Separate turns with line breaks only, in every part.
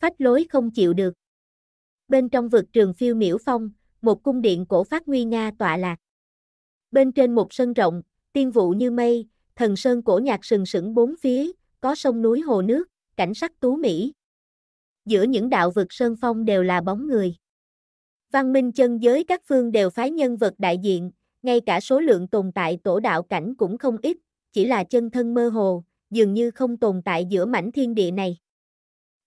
phách lối không chịu được. Bên trong vực trường phiêu miễu phong, một cung điện cổ phát nguy nga tọa lạc. Bên trên một sân rộng, tiên vụ như mây, thần sơn cổ nhạc sừng sững bốn phía, có sông núi hồ nước, cảnh sắc tú mỹ. Giữa những đạo vực sơn phong đều là bóng người. Văn minh chân giới các phương đều phái nhân vật đại diện, ngay cả số lượng tồn tại tổ đạo cảnh cũng không ít, chỉ là chân thân mơ hồ, dường như không tồn tại giữa mảnh thiên địa này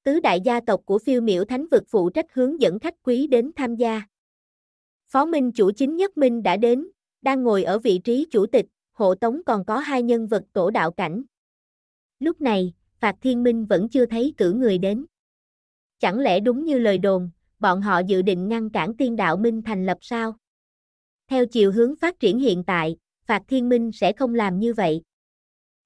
tứ đại gia tộc của phiêu miểu thánh vực phụ trách hướng dẫn khách quý đến tham gia. Phó Minh chủ chính nhất Minh đã đến, đang ngồi ở vị trí chủ tịch, hộ tống còn có hai nhân vật tổ đạo cảnh. Lúc này, Phạt Thiên Minh vẫn chưa thấy cử người đến. Chẳng lẽ đúng như lời đồn, bọn họ dự định ngăn cản tiên đạo Minh thành lập sao? Theo chiều hướng phát triển hiện tại, Phạt Thiên Minh sẽ không làm như vậy.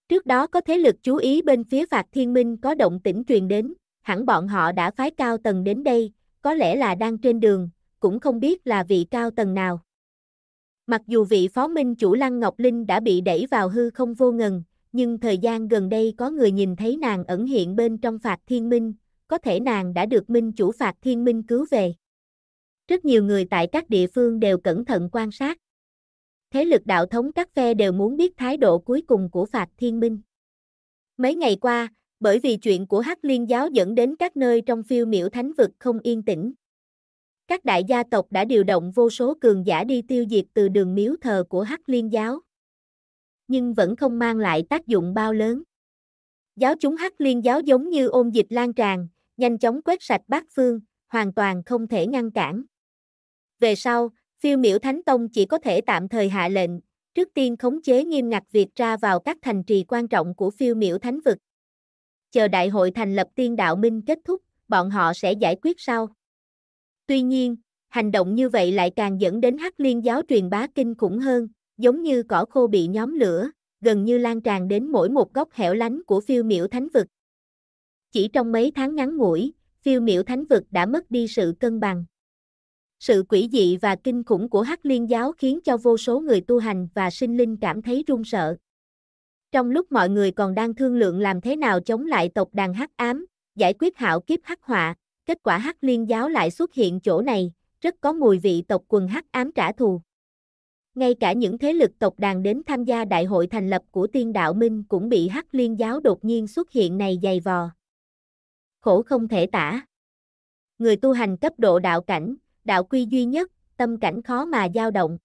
Trước đó có thế lực chú ý bên phía Phạt Thiên Minh có động tĩnh truyền đến, hẳn bọn họ đã phái cao tầng đến đây, có lẽ là đang trên đường, cũng không biết là vị cao tầng nào. Mặc dù vị phó minh chủ Lăng Ngọc Linh đã bị đẩy vào hư không vô ngần, nhưng thời gian gần đây có người nhìn thấy nàng ẩn hiện bên trong phạt thiên minh, có thể nàng đã được minh chủ phạt thiên minh cứu về. Rất nhiều người tại các địa phương đều cẩn thận quan sát. Thế lực đạo thống các phe đều muốn biết thái độ cuối cùng của phạt thiên minh. Mấy ngày qua, bởi vì chuyện của Hắc Liên giáo dẫn đến các nơi trong phiêu miểu thánh vực không yên tĩnh. Các đại gia tộc đã điều động vô số cường giả đi tiêu diệt từ đường miếu thờ của Hắc Liên giáo. Nhưng vẫn không mang lại tác dụng bao lớn. Giáo chúng Hắc Liên giáo giống như ôn dịch lan tràn, nhanh chóng quét sạch bát phương, hoàn toàn không thể ngăn cản. Về sau, phiêu miểu Thánh Tông chỉ có thể tạm thời hạ lệnh, trước tiên khống chế nghiêm ngặt việc ra vào các thành trì quan trọng của phiêu miểu Thánh Vực chờ đại hội thành lập tiên đạo minh kết thúc, bọn họ sẽ giải quyết sau. Tuy nhiên, hành động như vậy lại càng dẫn đến hắc liên giáo truyền bá kinh khủng hơn, giống như cỏ khô bị nhóm lửa, gần như lan tràn đến mỗi một góc hẻo lánh của phiêu miểu thánh vực. Chỉ trong mấy tháng ngắn ngủi, phiêu miểu thánh vực đã mất đi sự cân bằng. Sự quỷ dị và kinh khủng của hắc liên giáo khiến cho vô số người tu hành và sinh linh cảm thấy run sợ. Trong lúc mọi người còn đang thương lượng làm thế nào chống lại tộc đàn hắc ám, giải quyết hảo kiếp hắc họa, kết quả hắc liên giáo lại xuất hiện chỗ này, rất có mùi vị tộc quần hắc ám trả thù. Ngay cả những thế lực tộc đàn đến tham gia đại hội thành lập của tiên đạo minh cũng bị hắc liên giáo đột nhiên xuất hiện này dày vò. Khổ không thể tả. Người tu hành cấp độ đạo cảnh, đạo quy duy nhất, tâm cảnh khó mà dao động.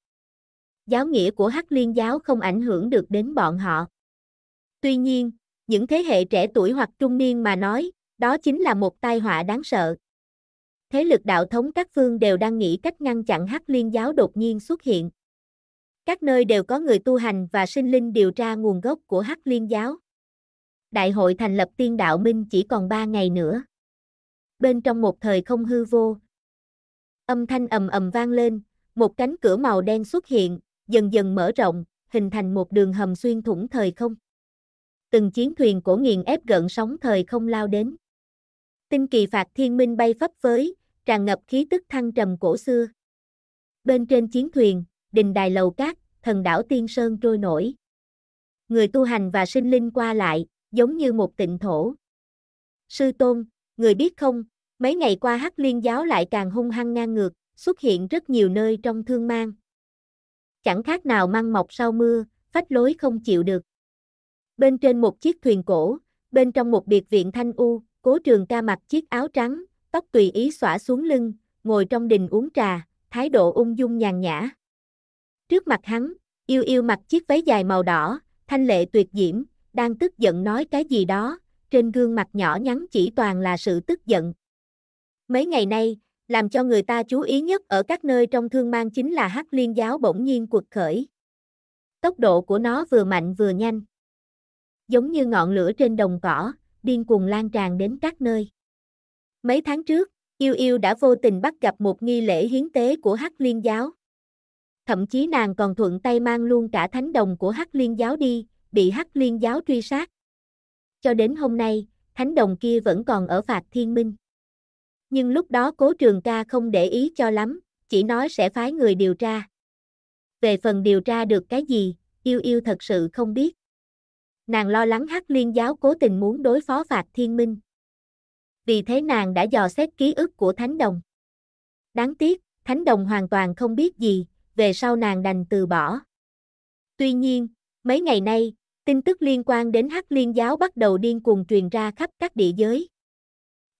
Giáo nghĩa của hắc liên giáo không ảnh hưởng được đến bọn họ. Tuy nhiên, những thế hệ trẻ tuổi hoặc trung niên mà nói, đó chính là một tai họa đáng sợ. Thế lực đạo thống các phương đều đang nghĩ cách ngăn chặn hắc liên giáo đột nhiên xuất hiện. Các nơi đều có người tu hành và sinh linh điều tra nguồn gốc của hắc liên giáo. Đại hội thành lập tiên đạo minh chỉ còn 3 ngày nữa. Bên trong một thời không hư vô. Âm thanh ầm ầm vang lên, một cánh cửa màu đen xuất hiện, dần dần mở rộng, hình thành một đường hầm xuyên thủng thời không từng chiến thuyền cổ nghiền ép gợn sóng thời không lao đến. Tinh kỳ phạt thiên minh bay phấp phới, tràn ngập khí tức thăng trầm cổ xưa. Bên trên chiến thuyền, đình đài lầu cát, thần đảo tiên sơn trôi nổi. Người tu hành và sinh linh qua lại, giống như một tịnh thổ. Sư Tôn, người biết không, mấy ngày qua Hắc Liên giáo lại càng hung hăng ngang ngược, xuất hiện rất nhiều nơi trong thương mang. Chẳng khác nào mang mọc sau mưa, phách lối không chịu được. Bên trên một chiếc thuyền cổ, bên trong một biệt viện thanh u, cố trường ca mặc chiếc áo trắng, tóc tùy ý xõa xuống lưng, ngồi trong đình uống trà, thái độ ung dung nhàn nhã. Trước mặt hắn, yêu yêu mặc chiếc váy dài màu đỏ, thanh lệ tuyệt diễm, đang tức giận nói cái gì đó, trên gương mặt nhỏ nhắn chỉ toàn là sự tức giận. Mấy ngày nay, làm cho người ta chú ý nhất ở các nơi trong thương mang chính là hắc liên giáo bỗng nhiên cuộc khởi. Tốc độ của nó vừa mạnh vừa nhanh giống như ngọn lửa trên đồng cỏ, điên cuồng lan tràn đến các nơi. Mấy tháng trước, Yêu Yêu đã vô tình bắt gặp một nghi lễ hiến tế của Hắc Liên giáo. Thậm chí nàng còn thuận tay mang luôn cả thánh đồng của Hắc Liên giáo đi, bị Hắc Liên giáo truy sát. Cho đến hôm nay, thánh đồng kia vẫn còn ở phạt thiên minh. Nhưng lúc đó cố trường ca không để ý cho lắm, chỉ nói sẽ phái người điều tra. Về phần điều tra được cái gì, yêu yêu thật sự không biết nàng lo lắng Hắc Liên giáo cố tình muốn đối phó phạt thiên minh. Vì thế nàng đã dò xét ký ức của Thánh Đồng. Đáng tiếc, Thánh Đồng hoàn toàn không biết gì, về sau nàng đành từ bỏ. Tuy nhiên, mấy ngày nay, tin tức liên quan đến Hắc Liên giáo bắt đầu điên cuồng truyền ra khắp các địa giới.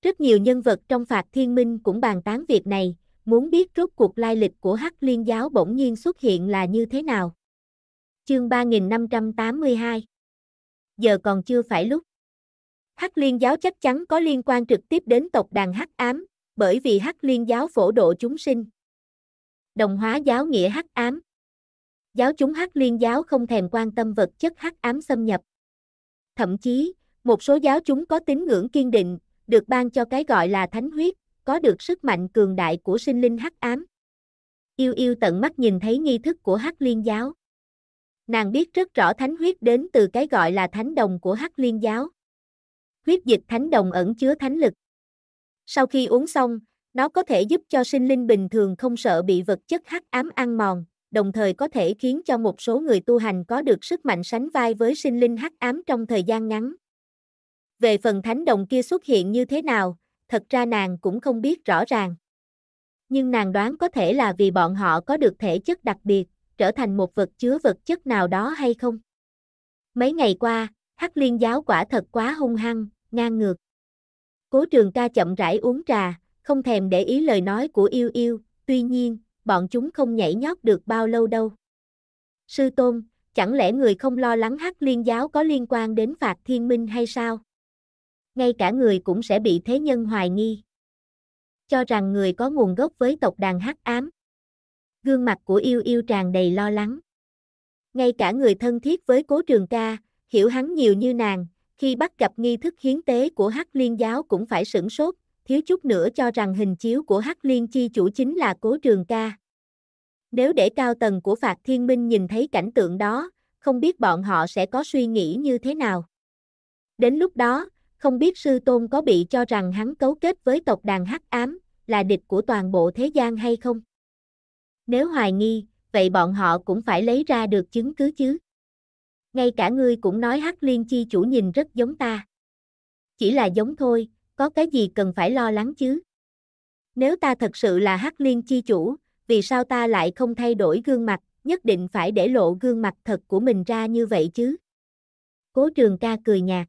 Rất nhiều nhân vật trong Phạt Thiên Minh cũng bàn tán việc này, muốn biết rốt cuộc lai lịch của Hắc Liên giáo bỗng nhiên xuất hiện là như thế nào. Chương 3582 giờ còn chưa phải lúc. Hắc liên giáo chắc chắn có liên quan trực tiếp đến tộc đàn hắc ám, bởi vì hắc liên giáo phổ độ chúng sinh. Đồng hóa giáo nghĩa hắc ám. Giáo chúng hắc liên giáo không thèm quan tâm vật chất hắc ám xâm nhập. Thậm chí, một số giáo chúng có tín ngưỡng kiên định, được ban cho cái gọi là thánh huyết, có được sức mạnh cường đại của sinh linh hắc ám. Yêu yêu tận mắt nhìn thấy nghi thức của hắc liên giáo. Nàng biết rất rõ thánh huyết đến từ cái gọi là thánh đồng của Hắc Liên giáo. Huyết dịch thánh đồng ẩn chứa thánh lực. Sau khi uống xong, nó có thể giúp cho sinh linh bình thường không sợ bị vật chất hắc ám ăn mòn, đồng thời có thể khiến cho một số người tu hành có được sức mạnh sánh vai với sinh linh hắc ám trong thời gian ngắn. Về phần thánh đồng kia xuất hiện như thế nào, thật ra nàng cũng không biết rõ ràng. Nhưng nàng đoán có thể là vì bọn họ có được thể chất đặc biệt trở thành một vật chứa vật chất nào đó hay không. Mấy ngày qua, Hắc Liên giáo quả thật quá hung hăng, ngang ngược. Cố Trường Ca chậm rãi uống trà, không thèm để ý lời nói của Yêu Yêu, tuy nhiên, bọn chúng không nhảy nhót được bao lâu đâu. Sư Tôn, chẳng lẽ người không lo lắng Hắc Liên giáo có liên quan đến phạt thiên minh hay sao? Ngay cả người cũng sẽ bị thế nhân hoài nghi. Cho rằng người có nguồn gốc với tộc đàn Hắc Ám gương mặt của yêu yêu tràn đầy lo lắng. Ngay cả người thân thiết với cố trường ca, hiểu hắn nhiều như nàng, khi bắt gặp nghi thức hiến tế của Hắc Liên giáo cũng phải sửng sốt, thiếu chút nữa cho rằng hình chiếu của Hắc Liên chi chủ chính là cố trường ca. Nếu để cao tầng của Phạt Thiên Minh nhìn thấy cảnh tượng đó, không biết bọn họ sẽ có suy nghĩ như thế nào. Đến lúc đó, không biết sư tôn có bị cho rằng hắn cấu kết với tộc đàn hắc ám, là địch của toàn bộ thế gian hay không. Nếu hoài nghi, vậy bọn họ cũng phải lấy ra được chứng cứ chứ. Ngay cả ngươi cũng nói Hắc Liên chi chủ nhìn rất giống ta. Chỉ là giống thôi, có cái gì cần phải lo lắng chứ? Nếu ta thật sự là Hắc Liên chi chủ, vì sao ta lại không thay đổi gương mặt, nhất định phải để lộ gương mặt thật của mình ra như vậy chứ? Cố Trường Ca cười nhạt.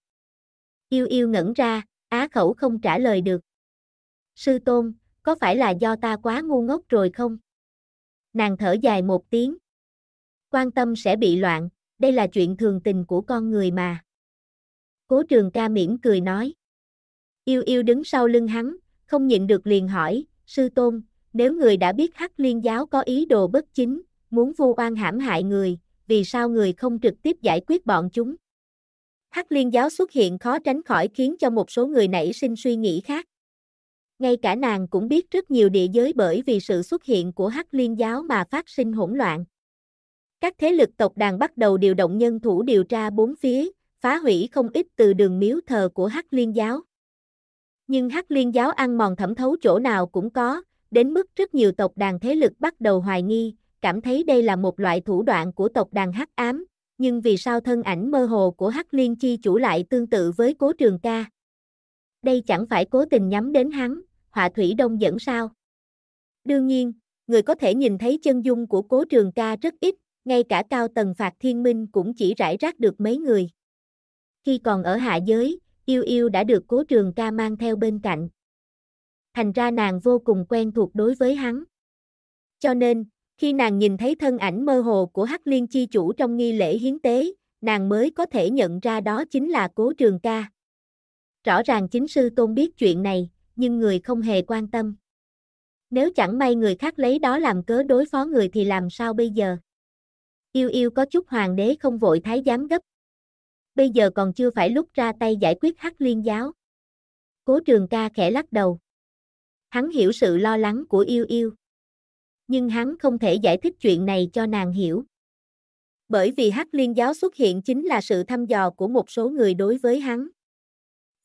Yêu yêu ngẩn ra, á khẩu không trả lời được. Sư tôn, có phải là do ta quá ngu ngốc rồi không? Nàng thở dài một tiếng. Quan tâm sẽ bị loạn, đây là chuyện thường tình của con người mà. Cố trường ca mỉm cười nói. Yêu yêu đứng sau lưng hắn, không nhịn được liền hỏi, sư tôn, nếu người đã biết hắc liên giáo có ý đồ bất chính, muốn vu oan hãm hại người, vì sao người không trực tiếp giải quyết bọn chúng? Hắc liên giáo xuất hiện khó tránh khỏi khiến cho một số người nảy sinh suy nghĩ khác ngay cả nàng cũng biết rất nhiều địa giới bởi vì sự xuất hiện của Hắc Liên giáo mà phát sinh hỗn loạn. Các thế lực tộc đàn bắt đầu điều động nhân thủ điều tra bốn phía, phá hủy không ít từ đường miếu thờ của Hắc Liên giáo. Nhưng Hắc Liên giáo ăn mòn thẩm thấu chỗ nào cũng có, đến mức rất nhiều tộc đàn thế lực bắt đầu hoài nghi, cảm thấy đây là một loại thủ đoạn của tộc đàn Hắc ám, nhưng vì sao thân ảnh mơ hồ của Hắc Liên chi chủ lại tương tự với Cố Trường Ca? đây chẳng phải cố tình nhắm đến hắn, họa thủy đông dẫn sao. Đương nhiên, người có thể nhìn thấy chân dung của cố trường ca rất ít, ngay cả cao tầng phạt thiên minh cũng chỉ rải rác được mấy người. Khi còn ở hạ giới, yêu yêu đã được cố trường ca mang theo bên cạnh. Thành ra nàng vô cùng quen thuộc đối với hắn. Cho nên, khi nàng nhìn thấy thân ảnh mơ hồ của Hắc Liên Chi Chủ trong nghi lễ hiến tế, nàng mới có thể nhận ra đó chính là cố trường ca. Rõ ràng chính sư tôn biết chuyện này, nhưng người không hề quan tâm. Nếu chẳng may người khác lấy đó làm cớ đối phó người thì làm sao bây giờ? Yêu yêu có chút hoàng đế không vội thái giám gấp. Bây giờ còn chưa phải lúc ra tay giải quyết hắc liên giáo. Cố trường ca khẽ lắc đầu. Hắn hiểu sự lo lắng của yêu yêu. Nhưng hắn không thể giải thích chuyện này cho nàng hiểu. Bởi vì hắc liên giáo xuất hiện chính là sự thăm dò của một số người đối với hắn.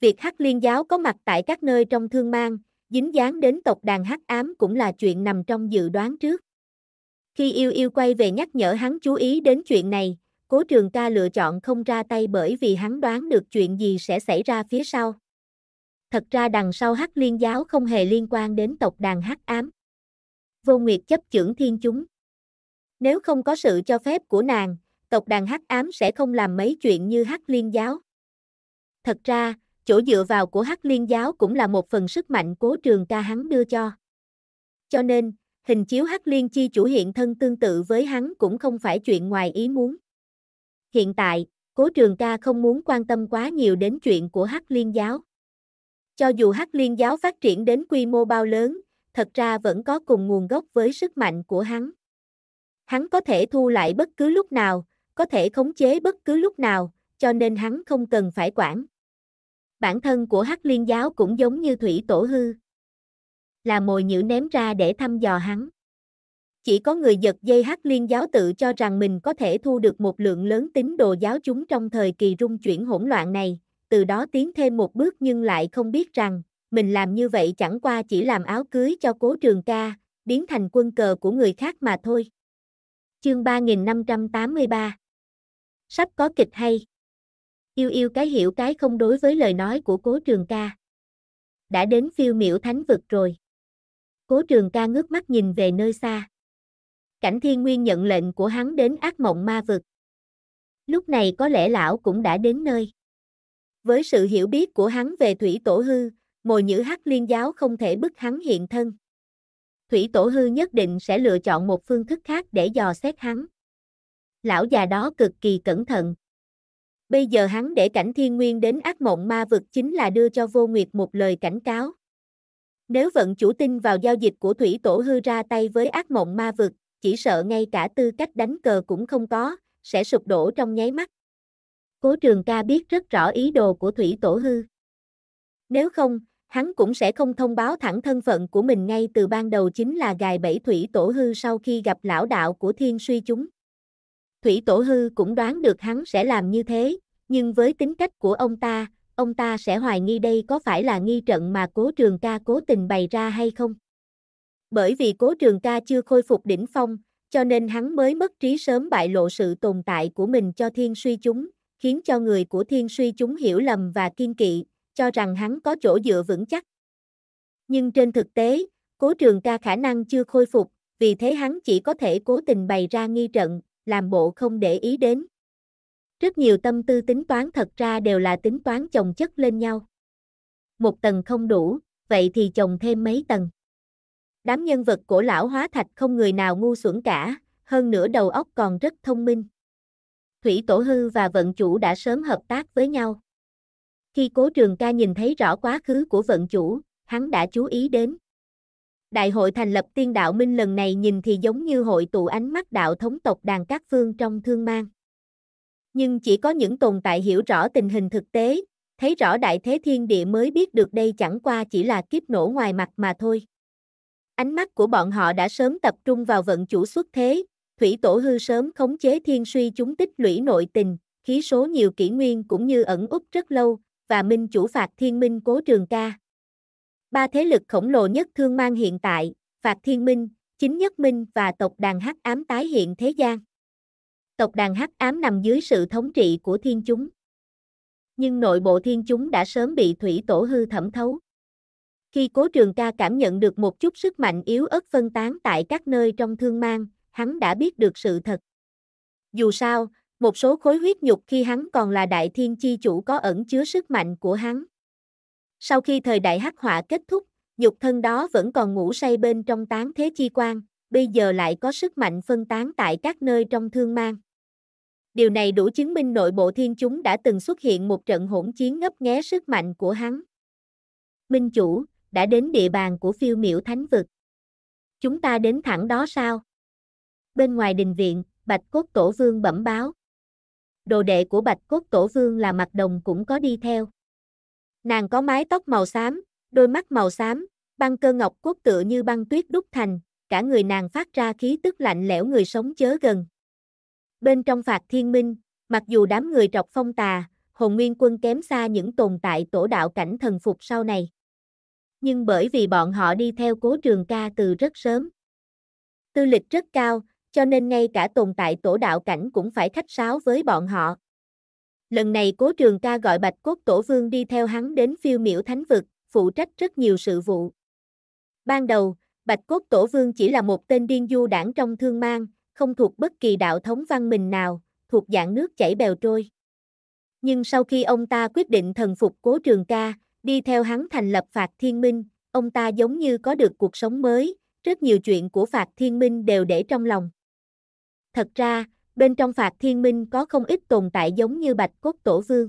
Việc Hắc Liên giáo có mặt tại các nơi trong thương mang, dính dáng đến tộc đàn Hắc ám cũng là chuyện nằm trong dự đoán trước. Khi yêu yêu quay về nhắc nhở hắn chú ý đến chuyện này, cố trường ca lựa chọn không ra tay bởi vì hắn đoán được chuyện gì sẽ xảy ra phía sau. Thật ra đằng sau Hắc Liên giáo không hề liên quan đến tộc đàn Hắc ám. Vô Nguyệt chấp chưởng thiên chúng. Nếu không có sự cho phép của nàng, tộc đàn Hắc ám sẽ không làm mấy chuyện như Hắc Liên giáo. Thật ra, chỗ dựa vào của Hắc Liên giáo cũng là một phần sức mạnh cố trường ca hắn đưa cho. Cho nên, hình chiếu Hắc Liên chi chủ hiện thân tương tự với hắn cũng không phải chuyện ngoài ý muốn. Hiện tại, cố trường ca không muốn quan tâm quá nhiều đến chuyện của Hắc Liên giáo. Cho dù Hắc Liên giáo phát triển đến quy mô bao lớn, thật ra vẫn có cùng nguồn gốc với sức mạnh của hắn. Hắn có thể thu lại bất cứ lúc nào, có thể khống chế bất cứ lúc nào, cho nên hắn không cần phải quản bản thân của Hắc Liên giáo cũng giống như thủy tổ hư. Là mồi nhữ ném ra để thăm dò hắn. Chỉ có người giật dây Hắc Liên giáo tự cho rằng mình có thể thu được một lượng lớn tín đồ giáo chúng trong thời kỳ rung chuyển hỗn loạn này, từ đó tiến thêm một bước nhưng lại không biết rằng, mình làm như vậy chẳng qua chỉ làm áo cưới cho cố trường ca, biến thành quân cờ của người khác mà thôi. Chương 3583 Sắp có kịch hay Yêu yêu cái hiểu cái không đối với lời nói của cố trường ca. Đã đến phiêu miểu thánh vực rồi. Cố trường ca ngước mắt nhìn về nơi xa. Cảnh thiên nguyên nhận lệnh của hắn đến ác mộng ma vực. Lúc này có lẽ lão cũng đã đến nơi. Với sự hiểu biết của hắn về thủy tổ hư, mồi nhữ hắc liên giáo không thể bức hắn hiện thân. Thủy tổ hư nhất định sẽ lựa chọn một phương thức khác để dò xét hắn. Lão già đó cực kỳ cẩn thận, Bây giờ hắn để cảnh thiên nguyên đến ác mộng ma vực chính là đưa cho vô nguyệt một lời cảnh cáo. Nếu vận chủ tin vào giao dịch của thủy tổ hư ra tay với ác mộng ma vực, chỉ sợ ngay cả tư cách đánh cờ cũng không có, sẽ sụp đổ trong nháy mắt. Cố trường ca biết rất rõ ý đồ của thủy tổ hư. Nếu không, hắn cũng sẽ không thông báo thẳng thân phận của mình ngay từ ban đầu chính là gài bẫy thủy tổ hư sau khi gặp lão đạo của thiên suy chúng. Thủy Tổ Hư cũng đoán được hắn sẽ làm như thế, nhưng với tính cách của ông ta, ông ta sẽ hoài nghi đây có phải là nghi trận mà Cố Trường Ca cố tình bày ra hay không. Bởi vì Cố Trường Ca chưa khôi phục đỉnh phong, cho nên hắn mới mất trí sớm bại lộ sự tồn tại của mình cho thiên suy chúng, khiến cho người của thiên suy chúng hiểu lầm và kiên kỵ, cho rằng hắn có chỗ dựa vững chắc. Nhưng trên thực tế, Cố Trường Ca khả năng chưa khôi phục, vì thế hắn chỉ có thể cố tình bày ra nghi trận, làm bộ không để ý đến. Rất nhiều tâm tư tính toán thật ra đều là tính toán chồng chất lên nhau. Một tầng không đủ, vậy thì chồng thêm mấy tầng. Đám nhân vật cổ lão hóa thạch không người nào ngu xuẩn cả, hơn nữa đầu óc còn rất thông minh. Thủy Tổ Hư và Vận Chủ đã sớm hợp tác với nhau. Khi Cố Trường Ca nhìn thấy rõ quá khứ của Vận Chủ, hắn đã chú ý đến. Đại hội thành lập tiên đạo minh lần này nhìn thì giống như hội tụ ánh mắt đạo thống tộc đàn các phương trong thương mang. Nhưng chỉ có những tồn tại hiểu rõ tình hình thực tế, thấy rõ đại thế thiên địa mới biết được đây chẳng qua chỉ là kiếp nổ ngoài mặt mà thôi. Ánh mắt của bọn họ đã sớm tập trung vào vận chủ xuất thế, thủy tổ hư sớm khống chế thiên suy chúng tích lũy nội tình, khí số nhiều kỷ nguyên cũng như ẩn úp rất lâu, và minh chủ phạt thiên minh cố trường ca, Ba thế lực khổng lồ nhất thương mang hiện tại, Phạt Thiên Minh, Chính Nhất Minh và tộc đàn Hắc Ám tái hiện thế gian. Tộc đàn Hắc Ám nằm dưới sự thống trị của thiên chúng. Nhưng nội bộ thiên chúng đã sớm bị thủy tổ hư thẩm thấu. Khi cố trường ca cảm nhận được một chút sức mạnh yếu ớt phân tán tại các nơi trong thương mang, hắn đã biết được sự thật. Dù sao, một số khối huyết nhục khi hắn còn là đại thiên chi chủ có ẩn chứa sức mạnh của hắn. Sau khi thời đại hắc họa kết thúc, nhục thân đó vẫn còn ngủ say bên trong tán thế chi quan, bây giờ lại có sức mạnh phân tán tại các nơi trong thương mang. Điều này đủ chứng minh nội bộ thiên chúng đã từng xuất hiện một trận hỗn chiến ngấp nghé sức mạnh của hắn. Minh chủ, đã đến địa bàn của phiêu miểu thánh vực. Chúng ta đến thẳng đó sao? Bên ngoài đình viện, Bạch Cốt Tổ Vương bẩm báo. Đồ đệ của Bạch Cốt Tổ Vương là mặt đồng cũng có đi theo. Nàng có mái tóc màu xám, đôi mắt màu xám, băng cơ ngọc cốt tựa như băng tuyết đúc thành, cả người nàng phát ra khí tức lạnh lẽo người sống chớ gần. Bên trong phạt thiên minh, mặc dù đám người trọc phong tà, hồn nguyên quân kém xa những tồn tại tổ đạo cảnh thần phục sau này. Nhưng bởi vì bọn họ đi theo cố trường ca từ rất sớm. Tư lịch rất cao, cho nên ngay cả tồn tại tổ đạo cảnh cũng phải khách sáo với bọn họ. Lần này cố trường ca gọi bạch cốt tổ vương đi theo hắn đến phiêu miểu thánh vực, phụ trách rất nhiều sự vụ. Ban đầu, bạch cốt tổ vương chỉ là một tên điên du đảng trong thương mang, không thuộc bất kỳ đạo thống văn mình nào, thuộc dạng nước chảy bèo trôi. Nhưng sau khi ông ta quyết định thần phục cố trường ca, đi theo hắn thành lập Phạt Thiên Minh, ông ta giống như có được cuộc sống mới, rất nhiều chuyện của Phạt Thiên Minh đều để trong lòng. Thật ra, bên trong phạt thiên minh có không ít tồn tại giống như bạch cốt tổ vương.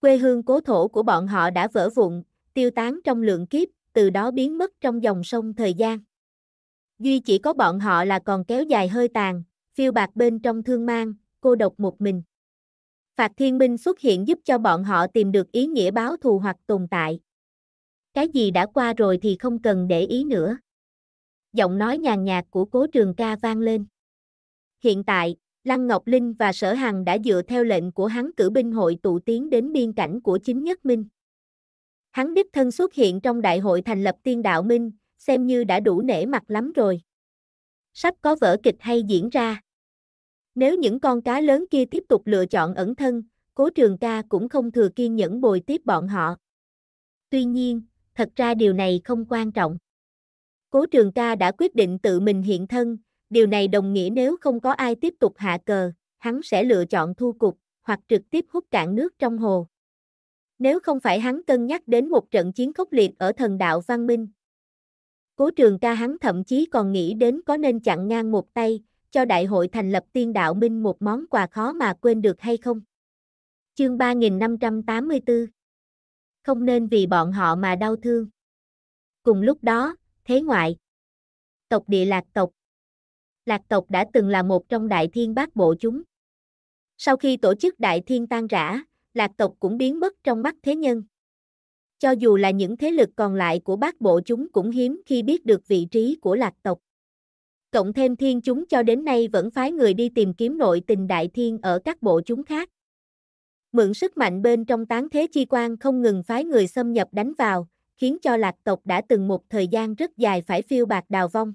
Quê hương cố thổ của bọn họ đã vỡ vụn, tiêu tán trong lượng kiếp, từ đó biến mất trong dòng sông thời gian. Duy chỉ có bọn họ là còn kéo dài hơi tàn, phiêu bạc bên trong thương mang, cô độc một mình. Phạt thiên minh xuất hiện giúp cho bọn họ tìm được ý nghĩa báo thù hoặc tồn tại. Cái gì đã qua rồi thì không cần để ý nữa. Giọng nói nhàn nhạt của cố trường ca vang lên. Hiện tại, Lăng Ngọc Linh và Sở Hằng đã dựa theo lệnh của hắn cử binh hội tụ tiến đến biên cảnh của chính nhất minh. Hắn đích thân xuất hiện trong đại hội thành lập tiên đạo minh, xem như đã đủ nể mặt lắm rồi. Sắp có vở kịch hay diễn ra. Nếu những con cá lớn kia tiếp tục lựa chọn ẩn thân, cố trường ca cũng không thừa kiên nhẫn bồi tiếp bọn họ. Tuy nhiên, thật ra điều này không quan trọng. Cố trường ca đã quyết định tự mình hiện thân, Điều này đồng nghĩa nếu không có ai tiếp tục hạ cờ, hắn sẽ lựa chọn thu cục, hoặc trực tiếp hút cạn nước trong hồ. Nếu không phải hắn cân nhắc đến một trận chiến khốc liệt ở thần đạo văn minh. Cố trường ca hắn thậm chí còn nghĩ đến có nên chặn ngang một tay, cho đại hội thành lập tiên đạo minh một món quà khó mà quên được hay không. Chương 3584 Không nên vì bọn họ mà đau thương. Cùng lúc đó, thế ngoại. Tộc địa lạc tộc, Lạc tộc đã từng là một trong đại thiên bát bộ chúng. Sau khi tổ chức đại thiên tan rã, lạc tộc cũng biến mất trong mắt thế nhân. Cho dù là những thế lực còn lại của bát bộ chúng cũng hiếm khi biết được vị trí của lạc tộc. Cộng thêm thiên chúng cho đến nay vẫn phái người đi tìm kiếm nội tình đại thiên ở các bộ chúng khác. Mượn sức mạnh bên trong tán thế chi quan không ngừng phái người xâm nhập đánh vào, khiến cho lạc tộc đã từng một thời gian rất dài phải phiêu bạc đào vong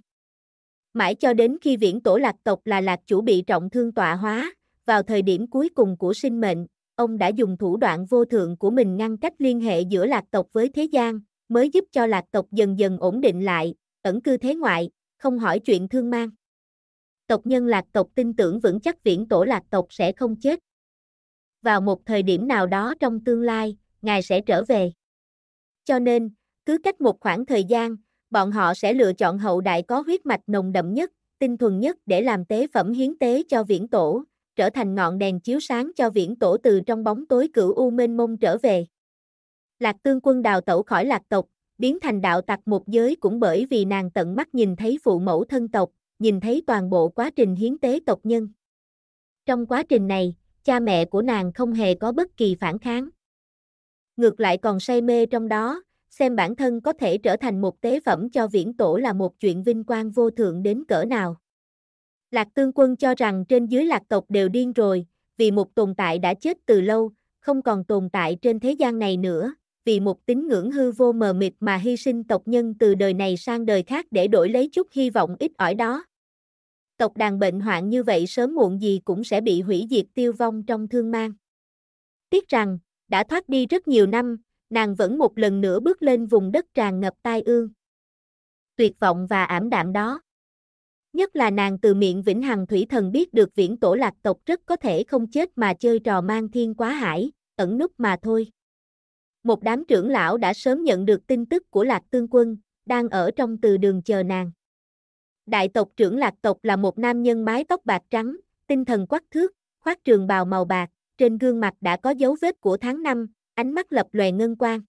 mãi cho đến khi viễn tổ lạc tộc là lạc chủ bị trọng thương tọa hóa, vào thời điểm cuối cùng của sinh mệnh, ông đã dùng thủ đoạn vô thượng của mình ngăn cách liên hệ giữa lạc tộc với thế gian, mới giúp cho lạc tộc dần dần ổn định lại, ẩn cư thế ngoại, không hỏi chuyện thương mang. Tộc nhân lạc tộc tin tưởng vững chắc viễn tổ lạc tộc sẽ không chết. Vào một thời điểm nào đó trong tương lai, ngài sẽ trở về. Cho nên, cứ cách một khoảng thời gian, bọn họ sẽ lựa chọn hậu đại có huyết mạch nồng đậm nhất, tinh thuần nhất để làm tế phẩm hiến tế cho viễn tổ, trở thành ngọn đèn chiếu sáng cho viễn tổ từ trong bóng tối cửu u mênh mông trở về. Lạc tương quân đào tẩu khỏi lạc tộc, biến thành đạo tặc một giới cũng bởi vì nàng tận mắt nhìn thấy phụ mẫu thân tộc, nhìn thấy toàn bộ quá trình hiến tế tộc nhân. Trong quá trình này, cha mẹ của nàng không hề có bất kỳ phản kháng. Ngược lại còn say mê trong đó, xem bản thân có thể trở thành một tế phẩm cho viễn tổ là một chuyện vinh quang vô thượng đến cỡ nào. Lạc Tương Quân cho rằng trên dưới lạc tộc đều điên rồi, vì một tồn tại đã chết từ lâu, không còn tồn tại trên thế gian này nữa, vì một tín ngưỡng hư vô mờ mịt mà hy sinh tộc nhân từ đời này sang đời khác để đổi lấy chút hy vọng ít ỏi đó. Tộc đàn bệnh hoạn như vậy sớm muộn gì cũng sẽ bị hủy diệt tiêu vong trong thương mang. Tiếc rằng, đã thoát đi rất nhiều năm, nàng vẫn một lần nữa bước lên vùng đất tràn ngập tai ương. Tuyệt vọng và ảm đạm đó. Nhất là nàng từ miệng Vĩnh Hằng Thủy Thần biết được viễn tổ lạc tộc rất có thể không chết mà chơi trò mang thiên quá hải, ẩn núp mà thôi. Một đám trưởng lão đã sớm nhận được tin tức của lạc tương quân, đang ở trong từ đường chờ nàng. Đại tộc trưởng lạc tộc là một nam nhân mái tóc bạc trắng, tinh thần quắc thước, khoác trường bào màu bạc, trên gương mặt đã có dấu vết của tháng năm, ánh mắt lập lòe ngân quang.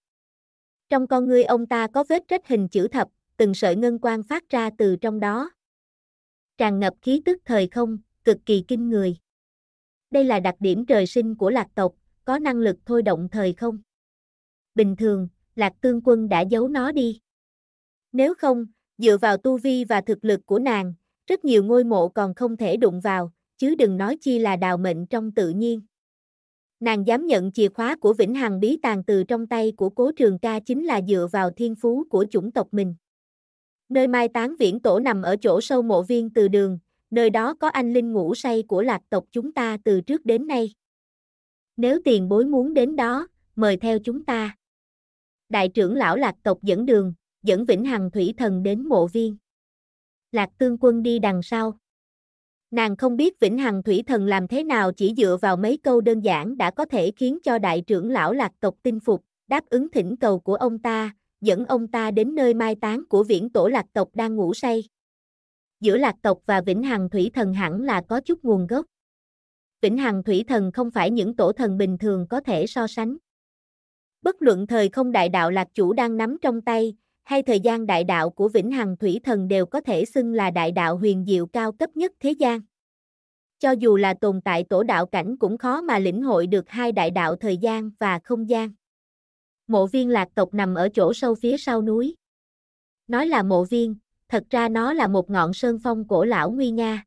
Trong con ngươi ông ta có vết rách hình chữ thập, từng sợi ngân quang phát ra từ trong đó. Tràn ngập khí tức thời không, cực kỳ kinh người. Đây là đặc điểm trời sinh của lạc tộc, có năng lực thôi động thời không. Bình thường, lạc tương quân đã giấu nó đi. Nếu không, dựa vào tu vi và thực lực của nàng, rất nhiều ngôi mộ còn không thể đụng vào, chứ đừng nói chi là đào mệnh trong tự nhiên nàng dám nhận chìa khóa của Vĩnh Hằng Bí Tàng từ trong tay của Cố Trường Ca chính là dựa vào thiên phú của chủng tộc mình. Nơi mai táng viễn tổ nằm ở chỗ sâu mộ viên từ đường, nơi đó có anh linh ngủ say của lạc tộc chúng ta từ trước đến nay. Nếu tiền bối muốn đến đó, mời theo chúng ta. Đại trưởng lão lạc tộc dẫn đường, dẫn Vĩnh Hằng Thủy Thần đến mộ viên. Lạc Tương Quân đi đằng sau. Nàng không biết Vĩnh Hằng Thủy Thần làm thế nào chỉ dựa vào mấy câu đơn giản đã có thể khiến cho đại trưởng lão lạc tộc tin phục, đáp ứng thỉnh cầu của ông ta, dẫn ông ta đến nơi mai táng của viễn tổ lạc tộc đang ngủ say. Giữa lạc tộc và Vĩnh Hằng Thủy Thần hẳn là có chút nguồn gốc. Vĩnh Hằng Thủy Thần không phải những tổ thần bình thường có thể so sánh. Bất luận thời không đại đạo lạc chủ đang nắm trong tay, hay thời gian đại đạo của Vĩnh Hằng Thủy Thần đều có thể xưng là đại đạo huyền diệu cao cấp nhất thế gian. Cho dù là tồn tại tổ đạo cảnh cũng khó mà lĩnh hội được hai đại đạo thời gian và không gian. Mộ viên lạc tộc nằm ở chỗ sâu phía sau núi. Nói là mộ viên, thật ra nó là một ngọn sơn phong cổ lão nguy nga.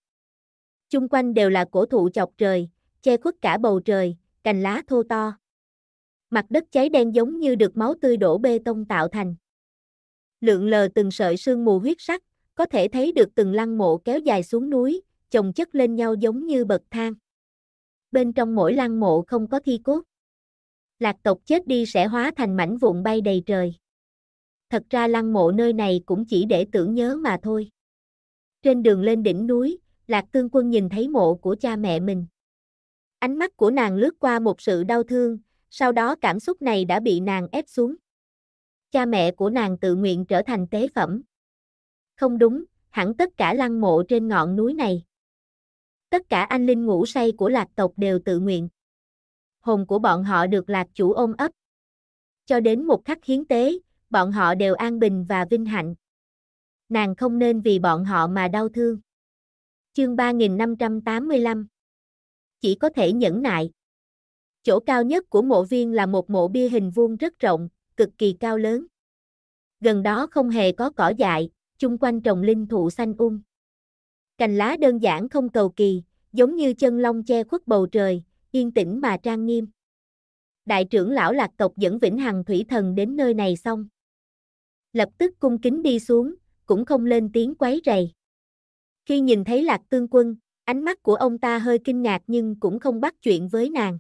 Chung quanh đều là cổ thụ chọc trời, che khuất cả bầu trời, cành lá thô to. Mặt đất cháy đen giống như được máu tươi đổ bê tông tạo thành lượn lờ từng sợi sương mù huyết sắc, có thể thấy được từng lăng mộ kéo dài xuống núi, chồng chất lên nhau giống như bậc thang. Bên trong mỗi lăng mộ không có thi cốt. Lạc tộc chết đi sẽ hóa thành mảnh vụn bay đầy trời. Thật ra lăng mộ nơi này cũng chỉ để tưởng nhớ mà thôi. Trên đường lên đỉnh núi, Lạc Tương Quân nhìn thấy mộ của cha mẹ mình. Ánh mắt của nàng lướt qua một sự đau thương, sau đó cảm xúc này đã bị nàng ép xuống cha mẹ của nàng tự nguyện trở thành tế phẩm. Không đúng, hẳn tất cả lăng mộ trên ngọn núi này. Tất cả anh linh ngủ say của lạc tộc đều tự nguyện. Hồn của bọn họ được lạc chủ ôm ấp. Cho đến một khắc hiến tế, bọn họ đều an bình và vinh hạnh. Nàng không nên vì bọn họ mà đau thương. Chương 3585 Chỉ có thể nhẫn nại. Chỗ cao nhất của mộ viên là một mộ bia hình vuông rất rộng, cực kỳ cao lớn. Gần đó không hề có cỏ dại, chung quanh trồng linh thụ xanh um. Cành lá đơn giản không cầu kỳ, giống như chân long che khuất bầu trời, yên tĩnh mà trang nghiêm. Đại trưởng lão lạc tộc dẫn Vĩnh Hằng Thủy Thần đến nơi này xong. Lập tức cung kính đi xuống, cũng không lên tiếng quấy rầy. Khi nhìn thấy lạc tương quân, ánh mắt của ông ta hơi kinh ngạc nhưng cũng không bắt chuyện với nàng.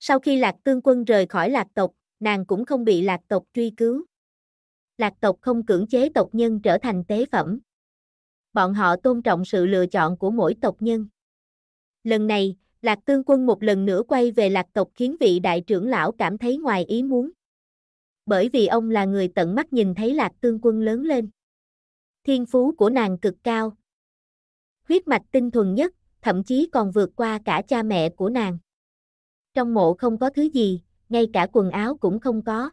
Sau khi lạc tương quân rời khỏi lạc tộc, nàng cũng không bị lạc tộc truy cứu. Lạc tộc không cưỡng chế tộc nhân trở thành tế phẩm. Bọn họ tôn trọng sự lựa chọn của mỗi tộc nhân. Lần này, Lạc Tương Quân một lần nữa quay về Lạc tộc khiến vị đại trưởng lão cảm thấy ngoài ý muốn. Bởi vì ông là người tận mắt nhìn thấy Lạc Tương Quân lớn lên. Thiên phú của nàng cực cao. Huyết mạch tinh thuần nhất, thậm chí còn vượt qua cả cha mẹ của nàng. Trong mộ không có thứ gì, ngay cả quần áo cũng không có.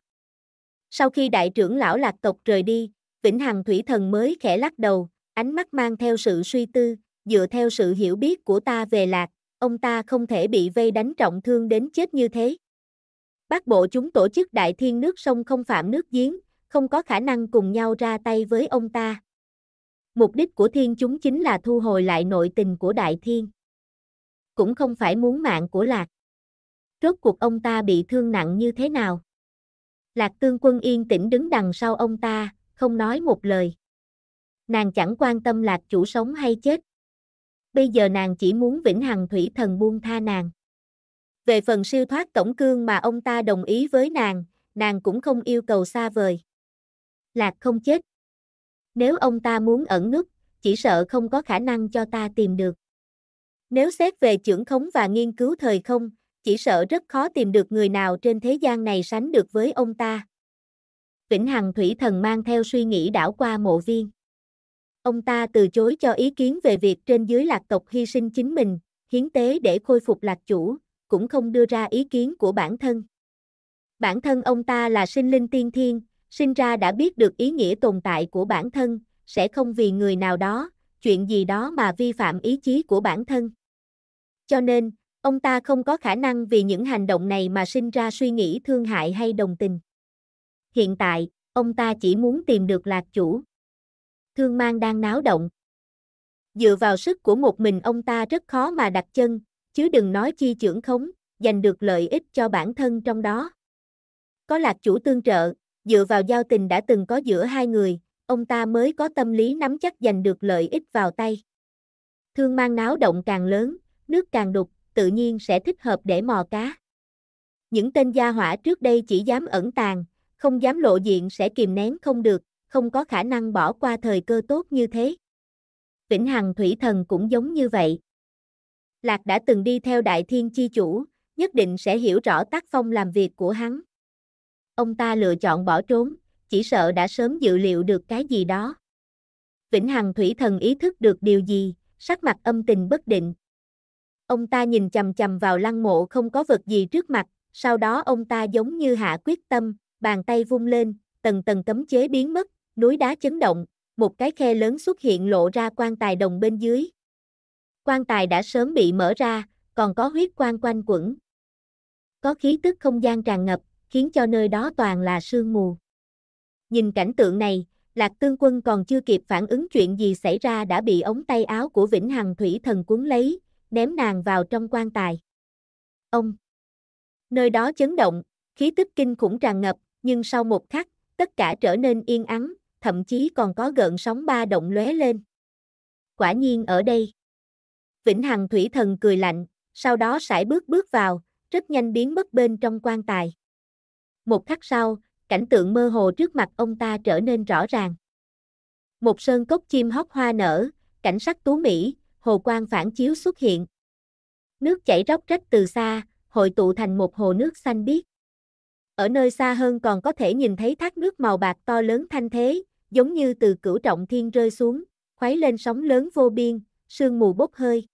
Sau khi đại trưởng lão lạc tộc rời đi, Vĩnh Hằng Thủy Thần mới khẽ lắc đầu, ánh mắt mang theo sự suy tư, dựa theo sự hiểu biết của ta về lạc, ông ta không thể bị vây đánh trọng thương đến chết như thế. Bác bộ chúng tổ chức đại thiên nước sông không phạm nước giếng, không có khả năng cùng nhau ra tay với ông ta. Mục đích của thiên chúng chính là thu hồi lại nội tình của đại thiên. Cũng không phải muốn mạng của lạc rốt cuộc ông ta bị thương nặng như thế nào. Lạc tương quân yên tĩnh đứng đằng sau ông ta, không nói một lời. Nàng chẳng quan tâm lạc chủ sống hay chết. Bây giờ nàng chỉ muốn vĩnh hằng thủy thần buông tha nàng. Về phần siêu thoát tổng cương mà ông ta đồng ý với nàng, nàng cũng không yêu cầu xa vời. Lạc không chết. Nếu ông ta muốn ẩn nút, chỉ sợ không có khả năng cho ta tìm được. Nếu xét về trưởng khống và nghiên cứu thời không, chỉ sợ rất khó tìm được người nào trên thế gian này sánh được với ông ta. Vĩnh Hằng Thủy Thần mang theo suy nghĩ đảo qua mộ viên. Ông ta từ chối cho ý kiến về việc trên dưới lạc tộc hy sinh chính mình, hiến tế để khôi phục lạc chủ, cũng không đưa ra ý kiến của bản thân. Bản thân ông ta là sinh linh tiên thiên, sinh ra đã biết được ý nghĩa tồn tại của bản thân, sẽ không vì người nào đó, chuyện gì đó mà vi phạm ý chí của bản thân. Cho nên, Ông ta không có khả năng vì những hành động này mà sinh ra suy nghĩ thương hại hay đồng tình. Hiện tại, ông ta chỉ muốn tìm được lạc chủ. Thương mang đang náo động. Dựa vào sức của một mình ông ta rất khó mà đặt chân, chứ đừng nói chi trưởng khống, giành được lợi ích cho bản thân trong đó. Có lạc chủ tương trợ, dựa vào giao tình đã từng có giữa hai người, ông ta mới có tâm lý nắm chắc giành được lợi ích vào tay. Thương mang náo động càng lớn, nước càng đục, tự nhiên sẽ thích hợp để mò cá. Những tên gia hỏa trước đây chỉ dám ẩn tàng, không dám lộ diện sẽ kìm nén không được, không có khả năng bỏ qua thời cơ tốt như thế. Vĩnh Hằng Thủy Thần cũng giống như vậy. Lạc đã từng đi theo Đại Thiên Chi Chủ, nhất định sẽ hiểu rõ tác phong làm việc của hắn. Ông ta lựa chọn bỏ trốn, chỉ sợ đã sớm dự liệu được cái gì đó. Vĩnh Hằng Thủy Thần ý thức được điều gì, sắc mặt âm tình bất định, Ông ta nhìn chầm chầm vào lăng mộ không có vật gì trước mặt, sau đó ông ta giống như hạ quyết tâm, bàn tay vung lên, tầng tầng cấm chế biến mất, núi đá chấn động, một cái khe lớn xuất hiện lộ ra quan tài đồng bên dưới. Quan tài đã sớm bị mở ra, còn có huyết quang quanh quẩn. Có khí tức không gian tràn ngập, khiến cho nơi đó toàn là sương mù. Nhìn cảnh tượng này, Lạc Tương Quân còn chưa kịp phản ứng chuyện gì xảy ra đã bị ống tay áo của Vĩnh Hằng Thủy Thần cuốn lấy, ném nàng vào trong quan tài. Ông! Nơi đó chấn động, khí tức kinh khủng tràn ngập, nhưng sau một khắc, tất cả trở nên yên ắng, thậm chí còn có gợn sóng ba động lóe lên. Quả nhiên ở đây. Vĩnh Hằng Thủy Thần cười lạnh, sau đó sải bước bước vào, rất nhanh biến mất bên trong quan tài. Một khắc sau, cảnh tượng mơ hồ trước mặt ông ta trở nên rõ ràng. Một sơn cốc chim hót hoa nở, cảnh sắc tú mỹ, hồ quang phản chiếu xuất hiện. Nước chảy róc rách từ xa, hội tụ thành một hồ nước xanh biếc. Ở nơi xa hơn còn có thể nhìn thấy thác nước màu bạc to lớn thanh thế, giống như từ cửu trọng thiên rơi xuống, khuấy lên sóng lớn vô biên, sương mù bốc hơi.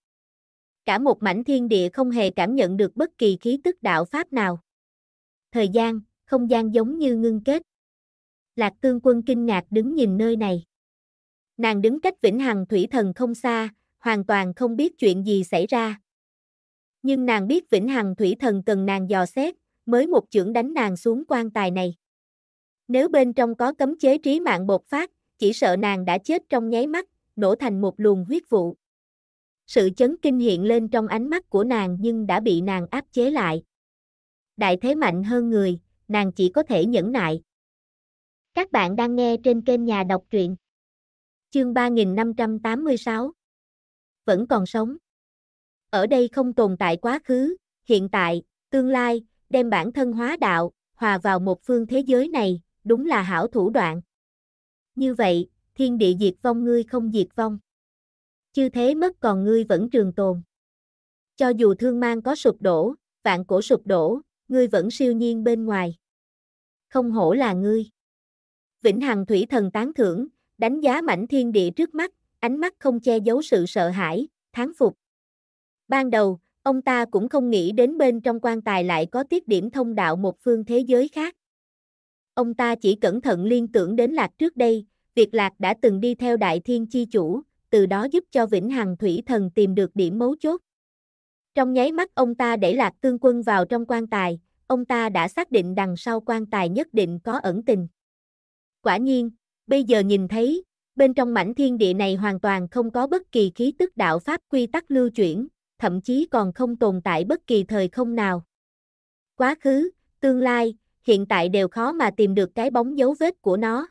Cả một mảnh thiên địa không hề cảm nhận được bất kỳ khí tức đạo pháp nào. Thời gian, không gian giống như ngưng kết. Lạc Tương Quân kinh ngạc đứng nhìn nơi này. Nàng đứng cách Vĩnh Hằng Thủy Thần không xa, hoàn toàn không biết chuyện gì xảy ra. Nhưng nàng biết Vĩnh Hằng Thủy Thần cần nàng dò xét, mới một chưởng đánh nàng xuống quan tài này. Nếu bên trong có cấm chế trí mạng bột phát, chỉ sợ nàng đã chết trong nháy mắt, nổ thành một luồng huyết vụ. Sự chấn kinh hiện lên trong ánh mắt của nàng nhưng đã bị nàng áp chế lại. Đại thế mạnh hơn người, nàng chỉ có thể nhẫn nại. Các bạn đang nghe trên kênh Nhà Đọc Truyện. Chương 3586 vẫn còn sống. Ở đây không tồn tại quá khứ, hiện tại, tương lai, đem bản thân hóa đạo, hòa vào một phương thế giới này, đúng là hảo thủ đoạn. Như vậy, thiên địa diệt vong ngươi không diệt vong. Chư thế mất còn ngươi vẫn trường tồn. Cho dù thương mang có sụp đổ, vạn cổ sụp đổ, ngươi vẫn siêu nhiên bên ngoài. Không hổ là ngươi. Vĩnh Hằng Thủy Thần tán thưởng, đánh giá mảnh thiên địa trước mắt, ánh mắt không che giấu sự sợ hãi, thán phục. Ban đầu, ông ta cũng không nghĩ đến bên trong quan tài lại có tiết điểm thông đạo một phương thế giới khác. Ông ta chỉ cẩn thận liên tưởng đến Lạc trước đây, việc Lạc đã từng đi theo Đại Thiên Chi Chủ, từ đó giúp cho Vĩnh Hằng Thủy Thần tìm được điểm mấu chốt. Trong nháy mắt ông ta đẩy Lạc Tương Quân vào trong quan tài, ông ta đã xác định đằng sau quan tài nhất định có ẩn tình. Quả nhiên, bây giờ nhìn thấy, Bên trong mảnh thiên địa này hoàn toàn không có bất kỳ khí tức đạo pháp quy tắc lưu chuyển, thậm chí còn không tồn tại bất kỳ thời không nào. Quá khứ, tương lai, hiện tại đều khó mà tìm được cái bóng dấu vết của nó.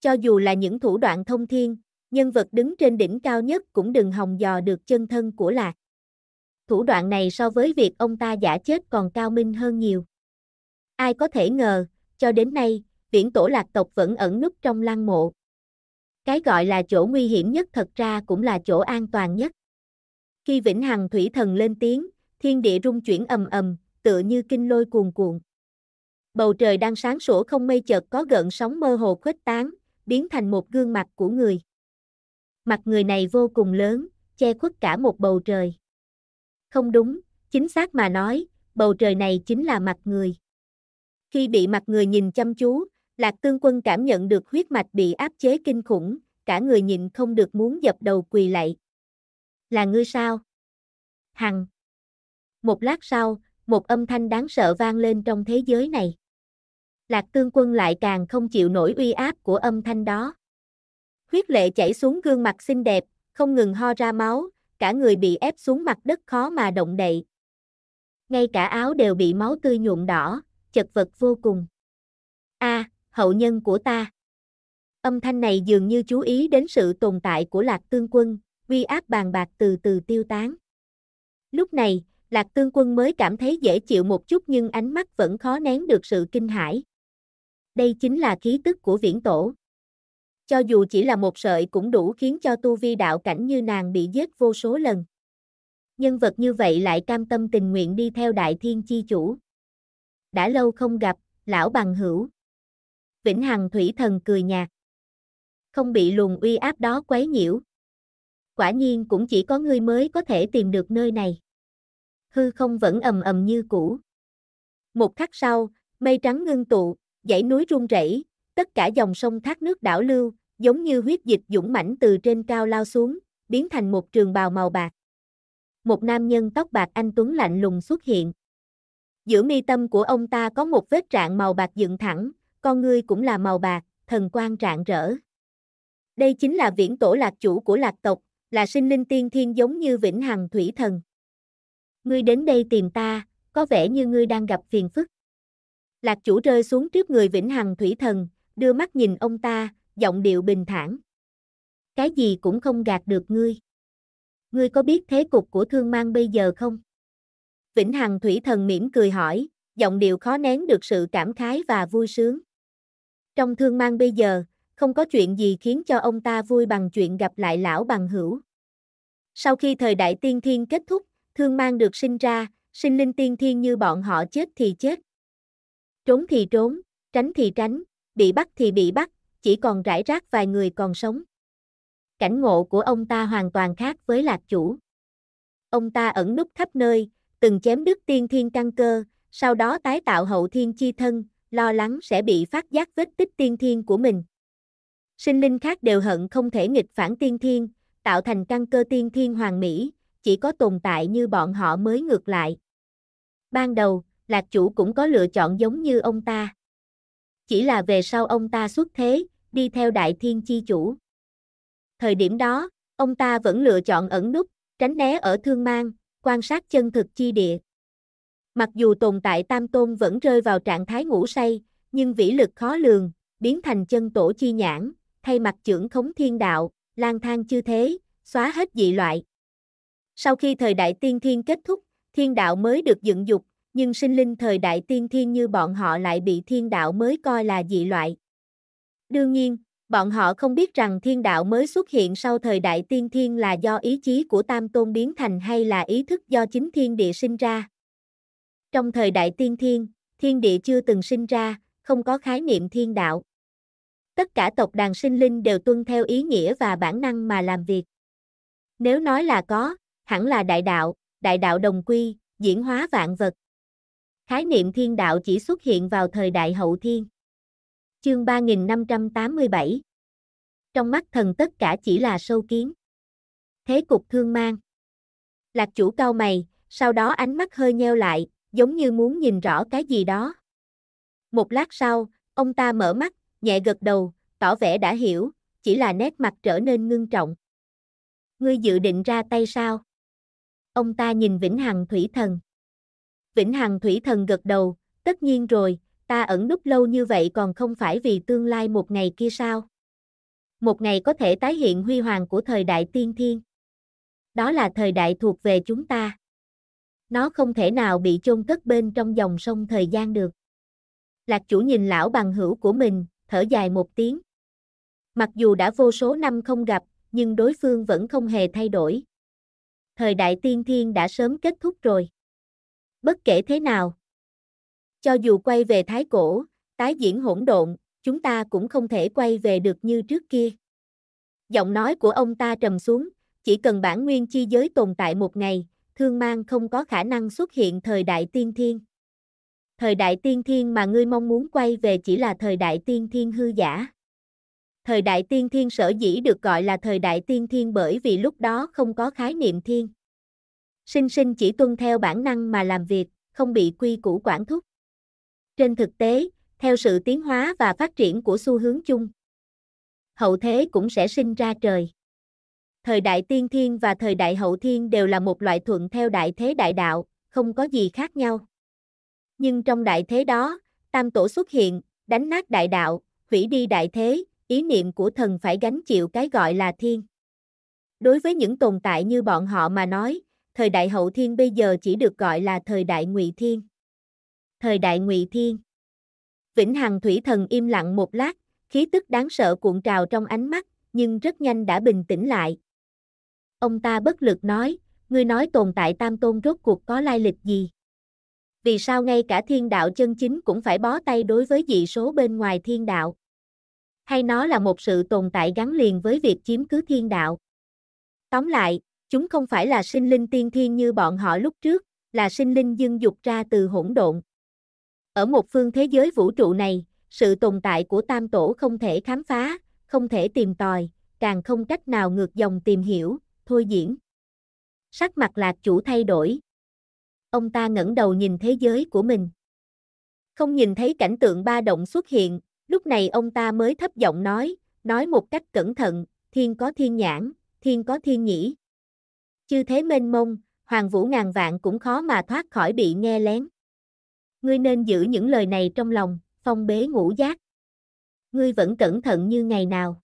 Cho dù là những thủ đoạn thông thiên, nhân vật đứng trên đỉnh cao nhất cũng đừng hòng dò được chân thân của Lạc. Thủ đoạn này so với việc ông ta giả chết còn cao minh hơn nhiều. Ai có thể ngờ, cho đến nay, viễn tổ lạc tộc vẫn ẩn núp trong lăng mộ. Cái gọi là chỗ nguy hiểm nhất thật ra cũng là chỗ an toàn nhất. Khi Vĩnh Hằng Thủy Thần lên tiếng, thiên địa rung chuyển ầm ầm, tựa như kinh lôi cuồn cuộn. Bầu trời đang sáng sủa không mây chợt có gợn sóng mơ hồ khuếch tán, biến thành một gương mặt của người. Mặt người này vô cùng lớn, che khuất cả một bầu trời. Không đúng, chính xác mà nói, bầu trời này chính là mặt người. Khi bị mặt người nhìn chăm chú, Lạc Tương Quân cảm nhận được huyết mạch bị áp chế kinh khủng, cả người nhịn không được muốn dập đầu quỳ lạy. Là ngươi sao? Hằng. Một lát sau, một âm thanh đáng sợ vang lên trong thế giới này. Lạc Tương Quân lại càng không chịu nổi uy áp của âm thanh đó. Huyết lệ chảy xuống gương mặt xinh đẹp, không ngừng ho ra máu, cả người bị ép xuống mặt đất khó mà động đậy. Ngay cả áo đều bị máu tươi nhuộm đỏ, chật vật vô cùng. A. À, hậu nhân của ta. Âm thanh này dường như chú ý đến sự tồn tại của Lạc Tương Quân, vi áp bàn bạc từ từ tiêu tán. Lúc này, Lạc Tương Quân mới cảm thấy dễ chịu một chút nhưng ánh mắt vẫn khó nén được sự kinh hãi. Đây chính là khí tức của viễn tổ. Cho dù chỉ là một sợi cũng đủ khiến cho tu vi đạo cảnh như nàng bị giết vô số lần. Nhân vật như vậy lại cam tâm tình nguyện đi theo đại thiên chi chủ. Đã lâu không gặp, lão bằng hữu. Vĩnh Hằng Thủy Thần cười nhạt. Không bị luồng uy áp đó quấy nhiễu. Quả nhiên cũng chỉ có ngươi mới có thể tìm được nơi này. Hư không vẫn ầm ầm như cũ. Một khắc sau, mây trắng ngưng tụ, dãy núi rung rẩy, tất cả dòng sông thác nước đảo lưu, giống như huyết dịch dũng mãnh từ trên cao lao xuống, biến thành một trường bào màu bạc. Một nam nhân tóc bạc anh tuấn lạnh lùng xuất hiện. Giữa mi tâm của ông ta có một vết trạng màu bạc dựng thẳng, con ngươi cũng là màu bạc, thần quang rạng rỡ. Đây chính là viễn tổ lạc chủ của lạc tộc, là sinh linh tiên thiên giống như vĩnh hằng thủy thần. Ngươi đến đây tìm ta, có vẻ như ngươi đang gặp phiền phức. Lạc chủ rơi xuống trước người vĩnh hằng thủy thần, đưa mắt nhìn ông ta, giọng điệu bình thản. Cái gì cũng không gạt được ngươi. Ngươi có biết thế cục của thương mang bây giờ không? Vĩnh Hằng Thủy Thần mỉm cười hỏi, giọng điệu khó nén được sự cảm khái và vui sướng. Trong thương mang bây giờ, không có chuyện gì khiến cho ông ta vui bằng chuyện gặp lại lão bằng hữu. Sau khi thời đại tiên thiên kết thúc, thương mang được sinh ra, sinh linh tiên thiên như bọn họ chết thì chết. Trốn thì trốn, tránh thì tránh, bị bắt thì bị bắt, chỉ còn rải rác vài người còn sống. Cảnh ngộ của ông ta hoàn toàn khác với lạc chủ. Ông ta ẩn núp khắp nơi, từng chém đứt tiên thiên căn cơ, sau đó tái tạo hậu thiên chi thân, lo lắng sẽ bị phát giác vết tích tiên thiên của mình. Sinh linh khác đều hận không thể nghịch phản tiên thiên, tạo thành căn cơ tiên thiên hoàng mỹ, chỉ có tồn tại như bọn họ mới ngược lại. Ban đầu, lạc chủ cũng có lựa chọn giống như ông ta. Chỉ là về sau ông ta xuất thế, đi theo đại thiên chi chủ. Thời điểm đó, ông ta vẫn lựa chọn ẩn nút, tránh né ở thương mang, quan sát chân thực chi địa. Mặc dù tồn tại tam tôn vẫn rơi vào trạng thái ngủ say, nhưng vĩ lực khó lường, biến thành chân tổ chi nhãn, thay mặt trưởng khống thiên đạo, lang thang chư thế, xóa hết dị loại. Sau khi thời đại tiên thiên kết thúc, thiên đạo mới được dựng dục, nhưng sinh linh thời đại tiên thiên như bọn họ lại bị thiên đạo mới coi là dị loại. Đương nhiên, bọn họ không biết rằng thiên đạo mới xuất hiện sau thời đại tiên thiên là do ý chí của tam tôn biến thành hay là ý thức do chính thiên địa sinh ra. Trong thời đại tiên thiên, thiên địa chưa từng sinh ra, không có khái niệm thiên đạo. Tất cả tộc đàn sinh linh đều tuân theo ý nghĩa và bản năng mà làm việc. Nếu nói là có, hẳn là đại đạo, đại đạo đồng quy, diễn hóa vạn vật. Khái niệm thiên đạo chỉ xuất hiện vào thời đại hậu thiên. Chương 3587 Trong mắt thần tất cả chỉ là sâu kiến. Thế cục thương mang. Lạc chủ cao mày, sau đó ánh mắt hơi nheo lại, giống như muốn nhìn rõ cái gì đó. Một lát sau, ông ta mở mắt, nhẹ gật đầu, tỏ vẻ đã hiểu, chỉ là nét mặt trở nên ngưng trọng. Ngươi dự định ra tay sao? Ông ta nhìn Vĩnh Hằng Thủy Thần. Vĩnh Hằng Thủy Thần gật đầu, tất nhiên rồi, ta ẩn núp lâu như vậy còn không phải vì tương lai một ngày kia sao? Một ngày có thể tái hiện huy hoàng của thời đại tiên thiên. Đó là thời đại thuộc về chúng ta nó không thể nào bị chôn cất bên trong dòng sông thời gian được. Lạc chủ nhìn lão bằng hữu của mình, thở dài một tiếng. Mặc dù đã vô số năm không gặp, nhưng đối phương vẫn không hề thay đổi. Thời đại tiên thiên đã sớm kết thúc rồi. Bất kể thế nào, cho dù quay về thái cổ, tái diễn hỗn độn, chúng ta cũng không thể quay về được như trước kia. Giọng nói của ông ta trầm xuống, chỉ cần bản nguyên chi giới tồn tại một ngày, thương mang không có khả năng xuất hiện thời đại tiên thiên. Thời đại tiên thiên mà ngươi mong muốn quay về chỉ là thời đại tiên thiên hư giả. Thời đại tiên thiên sở dĩ được gọi là thời đại tiên thiên bởi vì lúc đó không có khái niệm thiên. Sinh sinh chỉ tuân theo bản năng mà làm việc, không bị quy củ quản thúc. Trên thực tế, theo sự tiến hóa và phát triển của xu hướng chung, hậu thế cũng sẽ sinh ra trời thời đại tiên thiên và thời đại hậu thiên đều là một loại thuận theo đại thế đại đạo, không có gì khác nhau. Nhưng trong đại thế đó, tam tổ xuất hiện, đánh nát đại đạo, hủy đi đại thế, ý niệm của thần phải gánh chịu cái gọi là thiên. Đối với những tồn tại như bọn họ mà nói, thời đại hậu thiên bây giờ chỉ được gọi là thời đại ngụy thiên. Thời đại ngụy thiên. Vĩnh Hằng Thủy Thần im lặng một lát, khí tức đáng sợ cuộn trào trong ánh mắt, nhưng rất nhanh đã bình tĩnh lại ông ta bất lực nói, ngươi nói tồn tại tam tôn rốt cuộc có lai lịch gì? Vì sao ngay cả thiên đạo chân chính cũng phải bó tay đối với dị số bên ngoài thiên đạo? Hay nó là một sự tồn tại gắn liền với việc chiếm cứ thiên đạo? Tóm lại, chúng không phải là sinh linh tiên thiên như bọn họ lúc trước, là sinh linh dưng dục ra từ hỗn độn. Ở một phương thế giới vũ trụ này, sự tồn tại của tam tổ không thể khám phá, không thể tìm tòi, càng không cách nào ngược dòng tìm hiểu, thôi diễn. Sắc mặt lạc chủ thay đổi. Ông ta ngẩng đầu nhìn thế giới của mình. Không nhìn thấy cảnh tượng ba động xuất hiện, lúc này ông ta mới thấp giọng nói, nói một cách cẩn thận, thiên có thiên nhãn, thiên có thiên nhĩ. Chư thế mênh mông, hoàng vũ ngàn vạn cũng khó mà thoát khỏi bị nghe lén. Ngươi nên giữ những lời này trong lòng, phong bế ngũ giác. Ngươi vẫn cẩn thận như ngày nào.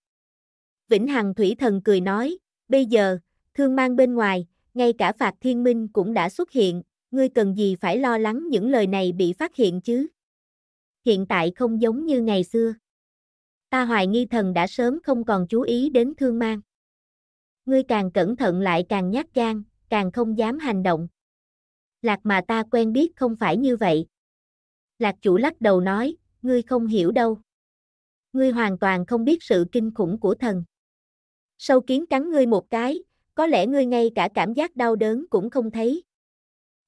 Vĩnh Hằng Thủy Thần cười nói, bây giờ, Thương mang bên ngoài, ngay cả phạt thiên minh cũng đã xuất hiện, ngươi cần gì phải lo lắng những lời này bị phát hiện chứ? Hiện tại không giống như ngày xưa. Ta hoài nghi thần đã sớm không còn chú ý đến thương mang. Ngươi càng cẩn thận lại càng nhát gan, càng không dám hành động. Lạc mà ta quen biết không phải như vậy. Lạc chủ lắc đầu nói, ngươi không hiểu đâu. Ngươi hoàn toàn không biết sự kinh khủng của thần. Sâu kiến cắn ngươi một cái, có lẽ ngươi ngay cả cảm giác đau đớn cũng không thấy.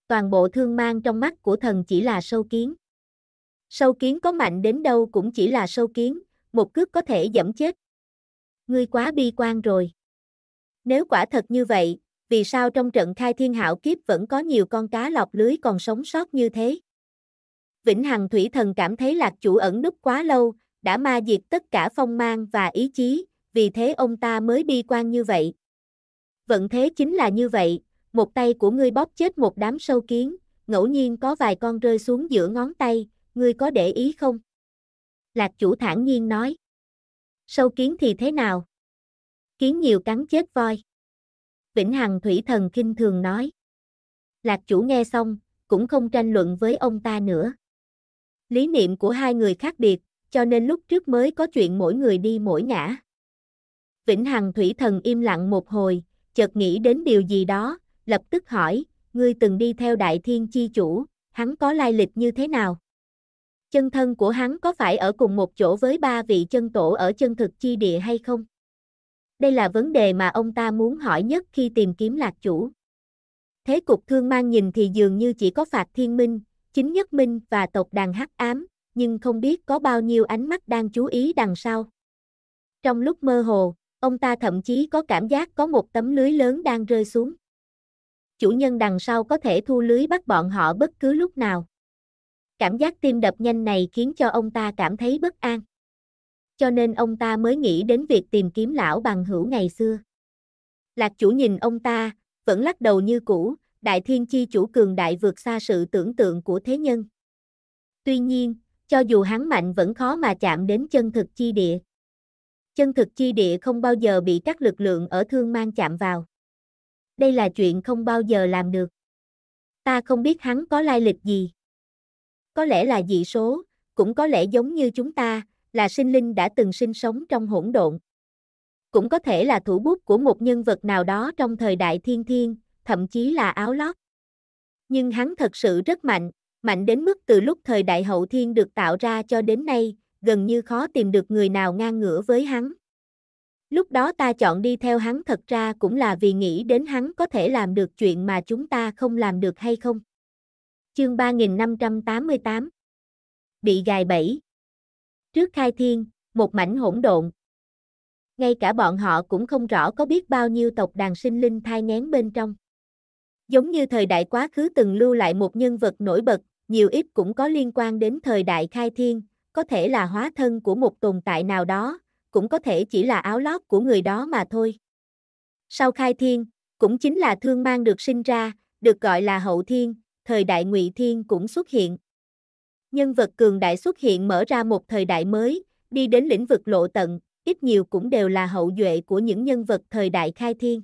Toàn bộ thương mang trong mắt của thần chỉ là sâu kiến. Sâu kiến có mạnh đến đâu cũng chỉ là sâu kiến, một cước có thể dẫm chết. Ngươi quá bi quan rồi. Nếu quả thật như vậy, vì sao trong trận khai thiên hạo kiếp vẫn có nhiều con cá lọc lưới còn sống sót như thế? Vĩnh Hằng Thủy Thần cảm thấy lạc chủ ẩn núp quá lâu, đã ma diệt tất cả phong mang và ý chí, vì thế ông ta mới bi quan như vậy vận thế chính là như vậy, một tay của ngươi bóp chết một đám sâu kiến, ngẫu nhiên có vài con rơi xuống giữa ngón tay, ngươi có để ý không? Lạc chủ thản nhiên nói. Sâu kiến thì thế nào? Kiến nhiều cắn chết voi. Vĩnh Hằng Thủy Thần kinh thường nói. Lạc chủ nghe xong, cũng không tranh luận với ông ta nữa. Lý niệm của hai người khác biệt, cho nên lúc trước mới có chuyện mỗi người đi mỗi ngã. Vĩnh Hằng Thủy Thần im lặng một hồi, chợt nghĩ đến điều gì đó, lập tức hỏi, ngươi từng đi theo đại thiên chi chủ, hắn có lai lịch như thế nào? Chân thân của hắn có phải ở cùng một chỗ với ba vị chân tổ ở chân thực chi địa hay không? Đây là vấn đề mà ông ta muốn hỏi nhất khi tìm kiếm lạc chủ. Thế cục thương mang nhìn thì dường như chỉ có phạt thiên minh, chính nhất minh và tộc đàn hắc ám, nhưng không biết có bao nhiêu ánh mắt đang chú ý đằng sau. Trong lúc mơ hồ, Ông ta thậm chí có cảm giác có một tấm lưới lớn đang rơi xuống. Chủ nhân đằng sau có thể thu lưới bắt bọn họ bất cứ lúc nào. Cảm giác tim đập nhanh này khiến cho ông ta cảm thấy bất an. Cho nên ông ta mới nghĩ đến việc tìm kiếm lão bằng hữu ngày xưa. Lạc chủ nhìn ông ta, vẫn lắc đầu như cũ, đại thiên chi chủ cường đại vượt xa sự tưởng tượng của thế nhân. Tuy nhiên, cho dù hắn mạnh vẫn khó mà chạm đến chân thực chi địa chân thực chi địa không bao giờ bị các lực lượng ở thương mang chạm vào. Đây là chuyện không bao giờ làm được. Ta không biết hắn có lai lịch gì. Có lẽ là dị số, cũng có lẽ giống như chúng ta, là sinh linh đã từng sinh sống trong hỗn độn. Cũng có thể là thủ bút của một nhân vật nào đó trong thời đại thiên thiên, thậm chí là áo lót. Nhưng hắn thật sự rất mạnh, mạnh đến mức từ lúc thời đại hậu thiên được tạo ra cho đến nay, gần như khó tìm được người nào ngang ngửa với hắn. Lúc đó ta chọn đi theo hắn thật ra cũng là vì nghĩ đến hắn có thể làm được chuyện mà chúng ta không làm được hay không. Chương 3588 Bị gài bẫy Trước khai thiên, một mảnh hỗn độn. Ngay cả bọn họ cũng không rõ có biết bao nhiêu tộc đàn sinh linh thai ngén bên trong. Giống như thời đại quá khứ từng lưu lại một nhân vật nổi bật, nhiều ít cũng có liên quan đến thời đại khai thiên, có thể là hóa thân của một tồn tại nào đó, cũng có thể chỉ là áo lót của người đó mà thôi. Sau khai thiên, cũng chính là thương mang được sinh ra, được gọi là hậu thiên, thời đại ngụy thiên cũng xuất hiện. Nhân vật cường đại xuất hiện mở ra một thời đại mới, đi đến lĩnh vực lộ tận, ít nhiều cũng đều là hậu duệ của những nhân vật thời đại khai thiên.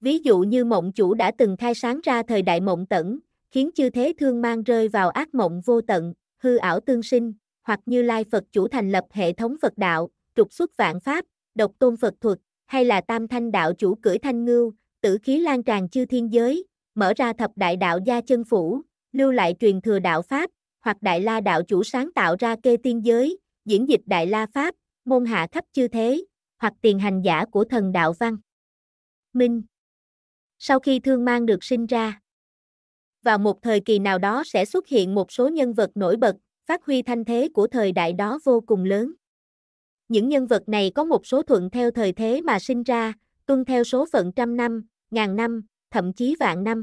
Ví dụ như mộng chủ đã từng khai sáng ra thời đại mộng tận khiến chư thế thương mang rơi vào ác mộng vô tận, hư ảo tương sinh, hoặc Như Lai Phật chủ thành lập hệ thống Phật đạo, trục xuất vạn pháp, độc tôn Phật thuật, hay là Tam Thanh đạo chủ cưỡi thanh ngưu, tử khí lan tràn chư thiên giới, mở ra thập đại đạo gia chân phủ, lưu lại truyền thừa đạo pháp, hoặc Đại La đạo chủ sáng tạo ra kê tiên giới, diễn dịch Đại La pháp, môn hạ khắp chư thế, hoặc tiền hành giả của thần đạo văn. Minh Sau khi thương mang được sinh ra, vào một thời kỳ nào đó sẽ xuất hiện một số nhân vật nổi bật, phát huy thanh thế của thời đại đó vô cùng lớn. Những nhân vật này có một số thuận theo thời thế mà sinh ra, tuân theo số phận trăm năm, ngàn năm, thậm chí vạn năm.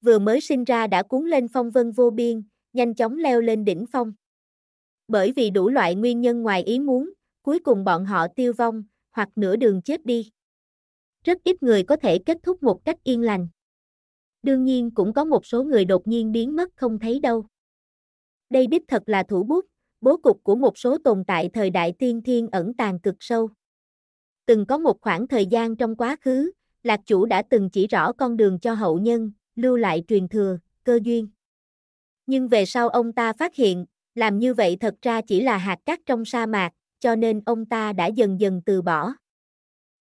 Vừa mới sinh ra đã cuốn lên phong vân vô biên, nhanh chóng leo lên đỉnh phong. Bởi vì đủ loại nguyên nhân ngoài ý muốn, cuối cùng bọn họ tiêu vong, hoặc nửa đường chết đi. Rất ít người có thể kết thúc một cách yên lành. Đương nhiên cũng có một số người đột nhiên biến mất không thấy đâu đây biết thật là thủ bút, bố cục của một số tồn tại thời đại tiên thiên ẩn tàng cực sâu. Từng có một khoảng thời gian trong quá khứ, Lạc Chủ đã từng chỉ rõ con đường cho hậu nhân, lưu lại truyền thừa, cơ duyên. Nhưng về sau ông ta phát hiện, làm như vậy thật ra chỉ là hạt cát trong sa mạc, cho nên ông ta đã dần dần từ bỏ.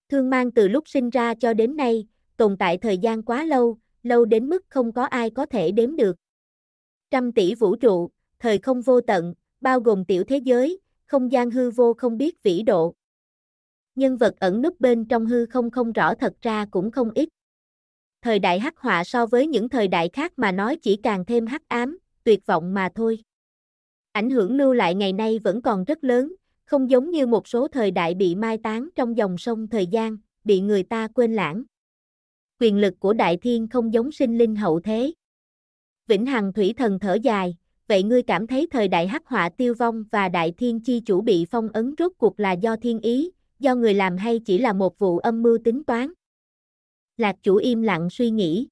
Thương mang từ lúc sinh ra cho đến nay, tồn tại thời gian quá lâu, lâu đến mức không có ai có thể đếm được. Trăm tỷ vũ trụ, thời không vô tận, bao gồm tiểu thế giới, không gian hư vô không biết vĩ độ. Nhân vật ẩn núp bên trong hư không không rõ thật ra cũng không ít. Thời đại hắc họa so với những thời đại khác mà nói chỉ càng thêm hắc ám, tuyệt vọng mà thôi. Ảnh hưởng lưu lại ngày nay vẫn còn rất lớn, không giống như một số thời đại bị mai táng trong dòng sông thời gian, bị người ta quên lãng. Quyền lực của đại thiên không giống sinh linh hậu thế. Vĩnh Hằng Thủy Thần thở dài, vậy ngươi cảm thấy thời đại hắc họa tiêu vong và đại thiên chi chủ bị phong ấn rốt cuộc là do thiên ý, do người làm hay chỉ là một vụ âm mưu tính toán? Lạc chủ im lặng suy nghĩ.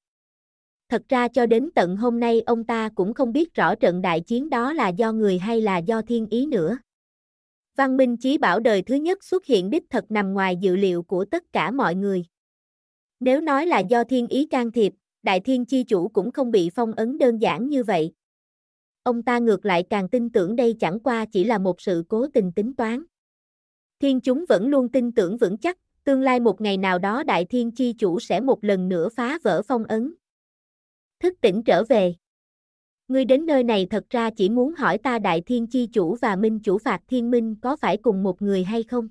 Thật ra cho đến tận hôm nay ông ta cũng không biết rõ trận đại chiến đó là do người hay là do thiên ý nữa. Văn minh chí bảo đời thứ nhất xuất hiện đích thật nằm ngoài dự liệu của tất cả mọi người. Nếu nói là do thiên ý can thiệp, đại thiên chi chủ cũng không bị phong ấn đơn giản như vậy ông ta ngược lại càng tin tưởng đây chẳng qua chỉ là một sự cố tình tính toán. Thiên chúng vẫn luôn tin tưởng vững chắc, tương lai một ngày nào đó đại thiên chi chủ sẽ một lần nữa phá vỡ phong ấn. Thức tỉnh trở về. Ngươi đến nơi này thật ra chỉ muốn hỏi ta đại thiên chi chủ và minh chủ phạt thiên minh có phải cùng một người hay không?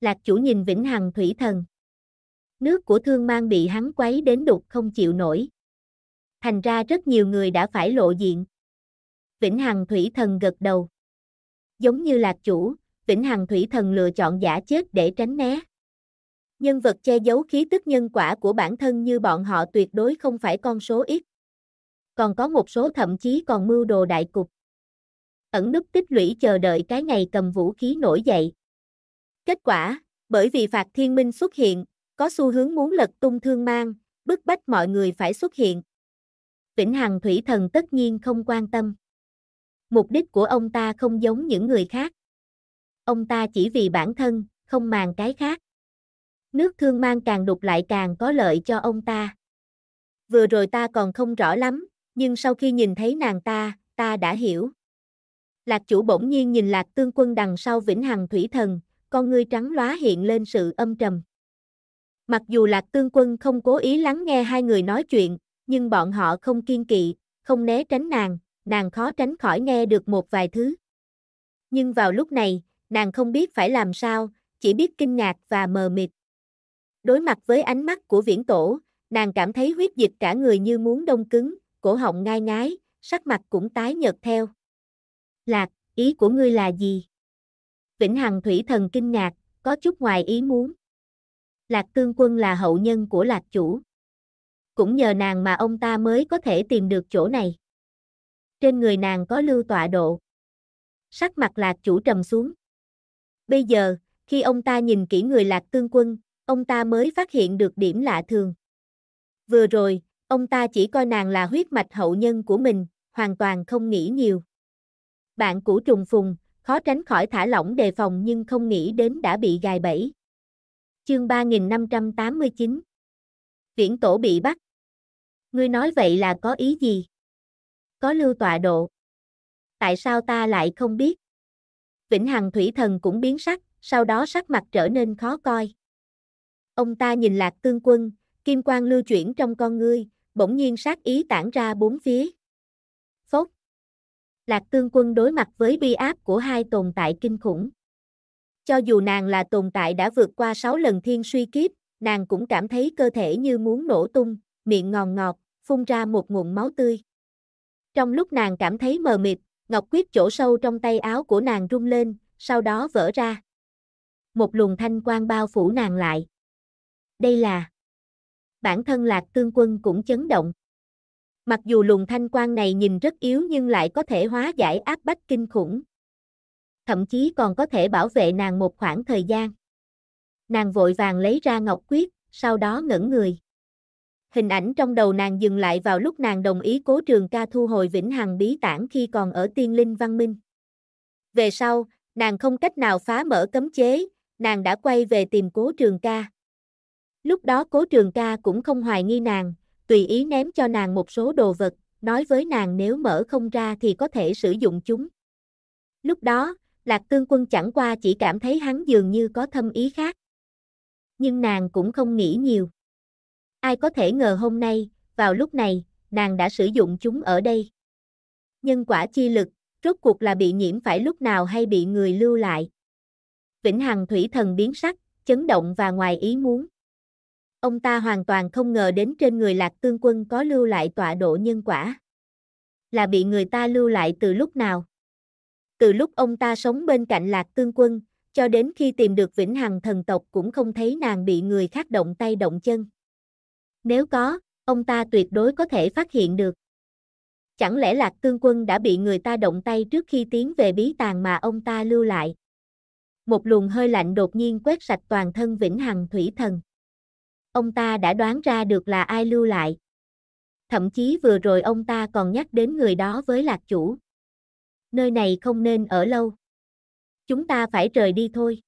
Lạc chủ nhìn vĩnh hằng thủy thần. Nước của thương mang bị hắn quấy đến đục không chịu nổi. Thành ra rất nhiều người đã phải lộ diện. Vĩnh Hằng Thủy Thần gật đầu. Giống như lạc chủ, Vĩnh Hằng Thủy Thần lựa chọn giả chết để tránh né. Nhân vật che giấu khí tức nhân quả của bản thân như bọn họ tuyệt đối không phải con số ít. Còn có một số thậm chí còn mưu đồ đại cục. Ẩn núp tích lũy chờ đợi cái ngày cầm vũ khí nổi dậy. Kết quả, bởi vì phạt thiên minh xuất hiện, có xu hướng muốn lật tung thương mang, bức bách mọi người phải xuất hiện. Vĩnh Hằng Thủy Thần tất nhiên không quan tâm mục đích của ông ta không giống những người khác. Ông ta chỉ vì bản thân, không màng cái khác. Nước thương mang càng đục lại càng có lợi cho ông ta. Vừa rồi ta còn không rõ lắm, nhưng sau khi nhìn thấy nàng ta, ta đã hiểu. Lạc chủ bỗng nhiên nhìn lạc tương quân đằng sau vĩnh hằng thủy thần, con ngươi trắng lóa hiện lên sự âm trầm. Mặc dù lạc tương quân không cố ý lắng nghe hai người nói chuyện, nhưng bọn họ không kiên kỵ, không né tránh nàng, nàng khó tránh khỏi nghe được một vài thứ. Nhưng vào lúc này, nàng không biết phải làm sao, chỉ biết kinh ngạc và mờ mịt. Đối mặt với ánh mắt của viễn tổ, nàng cảm thấy huyết dịch cả người như muốn đông cứng, cổ họng ngai ngái, sắc mặt cũng tái nhợt theo. Lạc, ý của ngươi là gì? Vĩnh Hằng Thủy Thần kinh ngạc, có chút ngoài ý muốn. Lạc Tương Quân là hậu nhân của Lạc Chủ. Cũng nhờ nàng mà ông ta mới có thể tìm được chỗ này. Trên người nàng có lưu tọa độ. Sắc mặt lạc chủ trầm xuống. Bây giờ, khi ông ta nhìn kỹ người lạc tương quân, ông ta mới phát hiện được điểm lạ thường. Vừa rồi, ông ta chỉ coi nàng là huyết mạch hậu nhân của mình, hoàn toàn không nghĩ nhiều. Bạn cũ trùng phùng, khó tránh khỏi thả lỏng đề phòng nhưng không nghĩ đến đã bị gài bẫy. Chương 3589 Viễn tổ bị bắt. Ngươi nói vậy là có ý gì? có lưu tọa độ. Tại sao ta lại không biết? Vĩnh Hằng Thủy Thần cũng biến sắc, sau đó sắc mặt trở nên khó coi. Ông ta nhìn Lạc Tương Quân, kim quang lưu chuyển trong con ngươi, bỗng nhiên sát ý tản ra bốn phía. Phốc. Lạc Tương Quân đối mặt với bi áp của hai tồn tại kinh khủng. Cho dù nàng là tồn tại đã vượt qua sáu lần thiên suy kiếp, nàng cũng cảm thấy cơ thể như muốn nổ tung, miệng ngòn ngọt, phun ra một nguồn máu tươi. Trong lúc nàng cảm thấy mờ mịt, ngọc quyết chỗ sâu trong tay áo của nàng rung lên, sau đó vỡ ra. Một luồng thanh quang bao phủ nàng lại. Đây là Bản thân Lạc Tương Quân cũng chấn động. Mặc dù luồng thanh quang này nhìn rất yếu nhưng lại có thể hóa giải áp bách kinh khủng. Thậm chí còn có thể bảo vệ nàng một khoảng thời gian. Nàng vội vàng lấy ra ngọc quyết, sau đó ngẩn người hình ảnh trong đầu nàng dừng lại vào lúc nàng đồng ý cố trường ca thu hồi vĩnh hằng bí tản khi còn ở tiên linh văn minh. Về sau, nàng không cách nào phá mở cấm chế, nàng đã quay về tìm cố trường ca. Lúc đó cố trường ca cũng không hoài nghi nàng, tùy ý ném cho nàng một số đồ vật, nói với nàng nếu mở không ra thì có thể sử dụng chúng. Lúc đó, Lạc Tương Quân chẳng qua chỉ cảm thấy hắn dường như có thâm ý khác. Nhưng nàng cũng không nghĩ nhiều. Ai có thể ngờ hôm nay, vào lúc này, nàng đã sử dụng chúng ở đây. Nhân quả chi lực, rốt cuộc là bị nhiễm phải lúc nào hay bị người lưu lại. Vĩnh Hằng Thủy Thần biến sắc, chấn động và ngoài ý muốn. Ông ta hoàn toàn không ngờ đến trên người Lạc Tương Quân có lưu lại tọa độ nhân quả. Là bị người ta lưu lại từ lúc nào? Từ lúc ông ta sống bên cạnh Lạc Tương Quân, cho đến khi tìm được Vĩnh Hằng thần tộc cũng không thấy nàng bị người khác động tay động chân. Nếu có, ông ta tuyệt đối có thể phát hiện được. Chẳng lẽ Lạc Tương Quân đã bị người ta động tay trước khi tiến về bí tàng mà ông ta lưu lại? Một luồng hơi lạnh đột nhiên quét sạch toàn thân Vĩnh Hằng Thủy Thần. Ông ta đã đoán ra được là ai lưu lại. Thậm chí vừa rồi ông ta còn nhắc đến người đó với Lạc Chủ. Nơi này không nên ở lâu. Chúng ta phải rời đi thôi.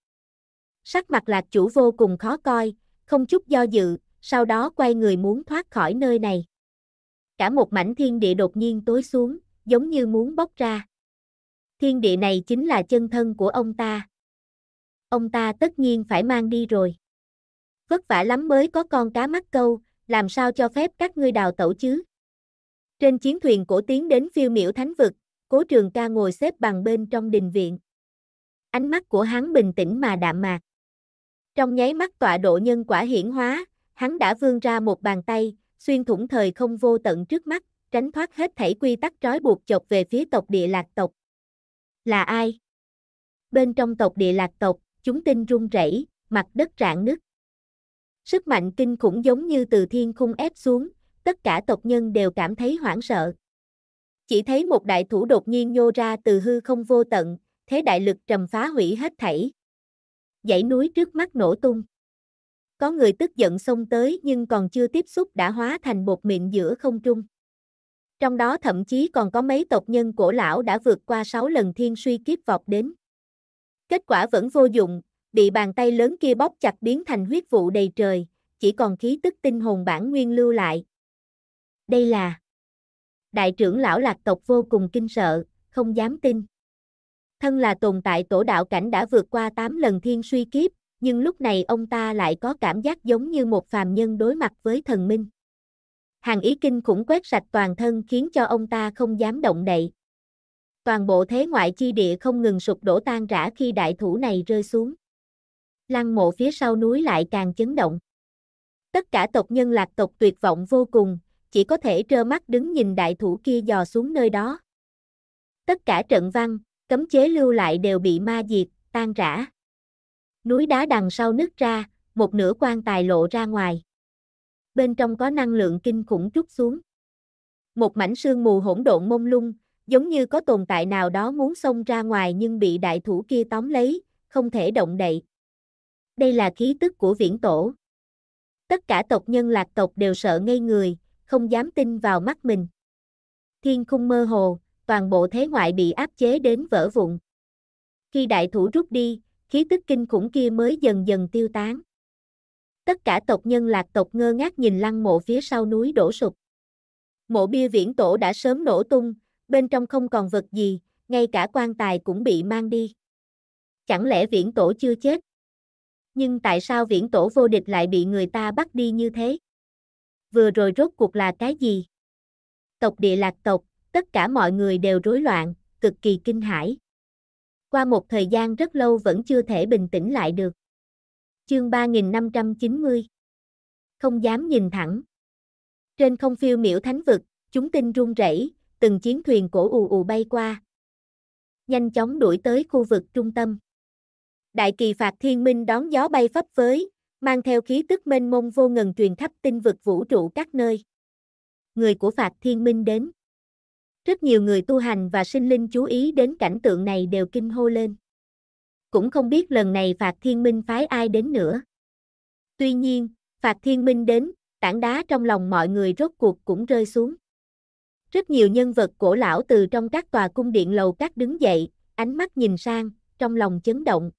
Sắc mặt Lạc Chủ vô cùng khó coi, không chút do dự, sau đó quay người muốn thoát khỏi nơi này. Cả một mảnh thiên địa đột nhiên tối xuống, giống như muốn bốc ra. Thiên địa này chính là chân thân của ông ta. Ông ta tất nhiên phải mang đi rồi. Vất vả lắm mới có con cá mắc câu, làm sao cho phép các ngươi đào tẩu chứ? Trên chiến thuyền cổ tiến đến phiêu miểu thánh vực, cố trường ca ngồi xếp bằng bên trong đình viện. Ánh mắt của hắn bình tĩnh mà đạm mạc. Trong nháy mắt tọa độ nhân quả hiển hóa, hắn đã vươn ra một bàn tay, xuyên thủng thời không vô tận trước mắt, tránh thoát hết thảy quy tắc trói buộc chọc về phía tộc địa lạc tộc. Là ai? Bên trong tộc địa lạc tộc, chúng tinh run rẩy, mặt đất rạn nứt. Sức mạnh kinh khủng giống như từ thiên khung ép xuống, tất cả tộc nhân đều cảm thấy hoảng sợ. Chỉ thấy một đại thủ đột nhiên nhô ra từ hư không vô tận, thế đại lực trầm phá hủy hết thảy. Dãy núi trước mắt nổ tung. Có người tức giận xông tới nhưng còn chưa tiếp xúc đã hóa thành bột mịn giữa không trung. Trong đó thậm chí còn có mấy tộc nhân cổ lão đã vượt qua 6 lần thiên suy kiếp vọt đến. Kết quả vẫn vô dụng, bị bàn tay lớn kia bóp chặt biến thành huyết vụ đầy trời, chỉ còn khí tức tinh hồn bản nguyên lưu lại. Đây là Đại trưởng lão lạc tộc vô cùng kinh sợ, không dám tin. Thân là tồn tại tổ đạo cảnh đã vượt qua 8 lần thiên suy kiếp, nhưng lúc này ông ta lại có cảm giác giống như một phàm nhân đối mặt với thần minh. Hàng ý kinh khủng quét sạch toàn thân khiến cho ông ta không dám động đậy. Toàn bộ thế ngoại chi địa không ngừng sụp đổ tan rã khi đại thủ này rơi xuống. Lăng mộ phía sau núi lại càng chấn động. Tất cả tộc nhân lạc tộc tuyệt vọng vô cùng, chỉ có thể trơ mắt đứng nhìn đại thủ kia dò xuống nơi đó. Tất cả trận văn, cấm chế lưu lại đều bị ma diệt, tan rã núi đá đằng sau nứt ra, một nửa quan tài lộ ra ngoài. Bên trong có năng lượng kinh khủng trút xuống. Một mảnh sương mù hỗn độn mông lung, giống như có tồn tại nào đó muốn xông ra ngoài nhưng bị đại thủ kia tóm lấy, không thể động đậy. Đây là khí tức của viễn tổ. Tất cả tộc nhân lạc tộc đều sợ ngây người, không dám tin vào mắt mình. Thiên khung mơ hồ, toàn bộ thế ngoại bị áp chế đến vỡ vụn. Khi đại thủ rút đi, khí tức kinh khủng kia mới dần dần tiêu tán. Tất cả tộc nhân lạc tộc ngơ ngác nhìn lăng mộ phía sau núi đổ sụp. Mộ bia viễn tổ đã sớm nổ tung, bên trong không còn vật gì, ngay cả quan tài cũng bị mang đi. Chẳng lẽ viễn tổ chưa chết? Nhưng tại sao viễn tổ vô địch lại bị người ta bắt đi như thế? Vừa rồi rốt cuộc là cái gì? Tộc địa lạc tộc, tất cả mọi người đều rối loạn, cực kỳ kinh hãi qua một thời gian rất lâu vẫn chưa thể bình tĩnh lại được. Chương 3590 Không dám nhìn thẳng Trên không phiêu miểu thánh vực, chúng tinh run rẩy, từng chiến thuyền cổ ù ù bay qua. Nhanh chóng đuổi tới khu vực trung tâm. Đại kỳ phạt thiên minh đón gió bay phấp phới, mang theo khí tức mênh mông vô ngần truyền khắp tinh vực vũ trụ các nơi. Người của phạt thiên minh đến. Rất nhiều người tu hành và sinh linh chú ý đến cảnh tượng này đều kinh hô lên. Cũng không biết lần này Phạt Thiên Minh phái ai đến nữa. Tuy nhiên, Phạt Thiên Minh đến, tảng đá trong lòng mọi người rốt cuộc cũng rơi xuống. Rất nhiều nhân vật cổ lão từ trong các tòa cung điện lầu các đứng dậy, ánh mắt nhìn sang, trong lòng chấn động.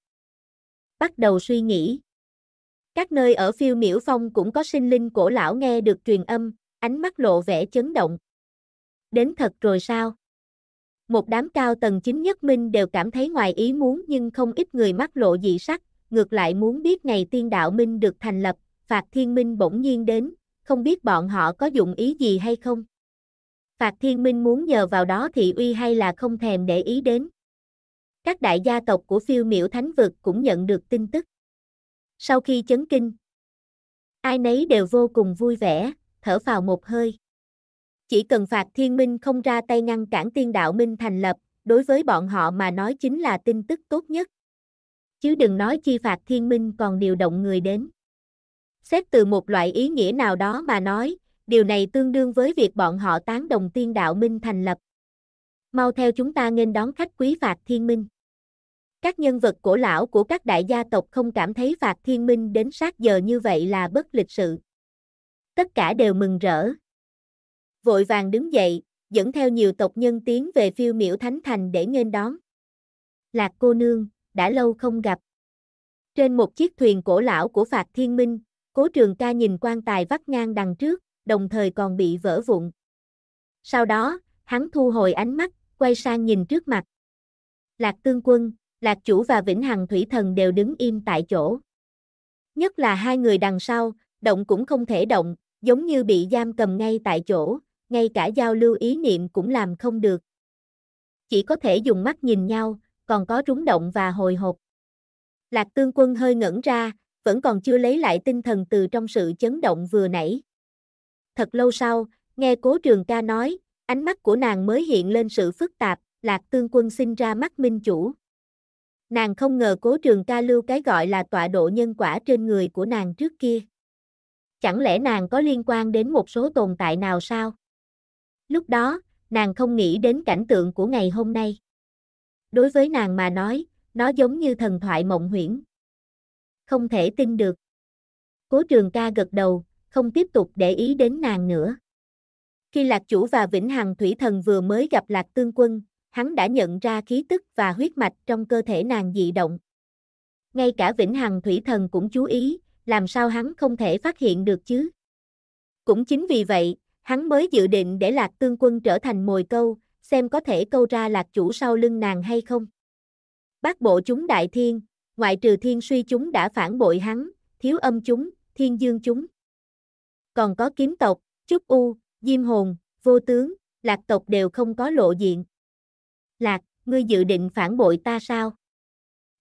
Bắt đầu suy nghĩ. Các nơi ở phiêu miễu phong cũng có sinh linh cổ lão nghe được truyền âm, ánh mắt lộ vẻ chấn động đến thật rồi sao? Một đám cao tầng chính nhất minh đều cảm thấy ngoài ý muốn nhưng không ít người mắc lộ dị sắc, ngược lại muốn biết ngày tiên đạo minh được thành lập, phạt thiên minh bỗng nhiên đến, không biết bọn họ có dụng ý gì hay không. Phạt thiên minh muốn nhờ vào đó thị uy hay là không thèm để ý đến. Các đại gia tộc của phiêu miểu thánh vực cũng nhận được tin tức. Sau khi chấn kinh, ai nấy đều vô cùng vui vẻ, thở vào một hơi. Chỉ cần phạt thiên minh không ra tay ngăn cản tiên đạo minh thành lập, đối với bọn họ mà nói chính là tin tức tốt nhất. Chứ đừng nói chi phạt thiên minh còn điều động người đến. Xét từ một loại ý nghĩa nào đó mà nói, điều này tương đương với việc bọn họ tán đồng tiên đạo minh thành lập. Mau theo chúng ta nên đón khách quý phạt thiên minh. Các nhân vật cổ lão của các đại gia tộc không cảm thấy phạt thiên minh đến sát giờ như vậy là bất lịch sự. Tất cả đều mừng rỡ, vội vàng đứng dậy, dẫn theo nhiều tộc nhân tiến về phiêu miễu thánh thành để nghênh đón. Lạc cô nương, đã lâu không gặp. Trên một chiếc thuyền cổ lão của Phạt Thiên Minh, cố trường ca nhìn quan tài vắt ngang đằng trước, đồng thời còn bị vỡ vụn. Sau đó, hắn thu hồi ánh mắt, quay sang nhìn trước mặt. Lạc Tương Quân, Lạc Chủ và Vĩnh Hằng Thủy Thần đều đứng im tại chỗ. Nhất là hai người đằng sau, động cũng không thể động, giống như bị giam cầm ngay tại chỗ, ngay cả giao lưu ý niệm cũng làm không được. Chỉ có thể dùng mắt nhìn nhau, còn có rúng động và hồi hộp. Lạc tương quân hơi ngẩn ra, vẫn còn chưa lấy lại tinh thần từ trong sự chấn động vừa nãy. Thật lâu sau, nghe cố trường ca nói, ánh mắt của nàng mới hiện lên sự phức tạp, lạc tương quân sinh ra mắt minh chủ. Nàng không ngờ cố trường ca lưu cái gọi là tọa độ nhân quả trên người của nàng trước kia. Chẳng lẽ nàng có liên quan đến một số tồn tại nào sao? Lúc đó, nàng không nghĩ đến cảnh tượng của ngày hôm nay. Đối với nàng mà nói, nó giống như thần thoại mộng huyễn. Không thể tin được. Cố trường ca gật đầu, không tiếp tục để ý đến nàng nữa. Khi Lạc Chủ và Vĩnh Hằng Thủy Thần vừa mới gặp Lạc Tương Quân, hắn đã nhận ra khí tức và huyết mạch trong cơ thể nàng dị động. Ngay cả Vĩnh Hằng Thủy Thần cũng chú ý, làm sao hắn không thể phát hiện được chứ? Cũng chính vì vậy, Hắn mới dự định để lạc tương quân trở thành mồi câu, xem có thể câu ra lạc chủ sau lưng nàng hay không. Bác bộ chúng đại thiên, ngoại trừ thiên suy chúng đã phản bội hắn, thiếu âm chúng, thiên dương chúng. Còn có kiếm tộc, trúc u, diêm hồn, vô tướng, lạc tộc đều không có lộ diện. Lạc, ngươi dự định phản bội ta sao?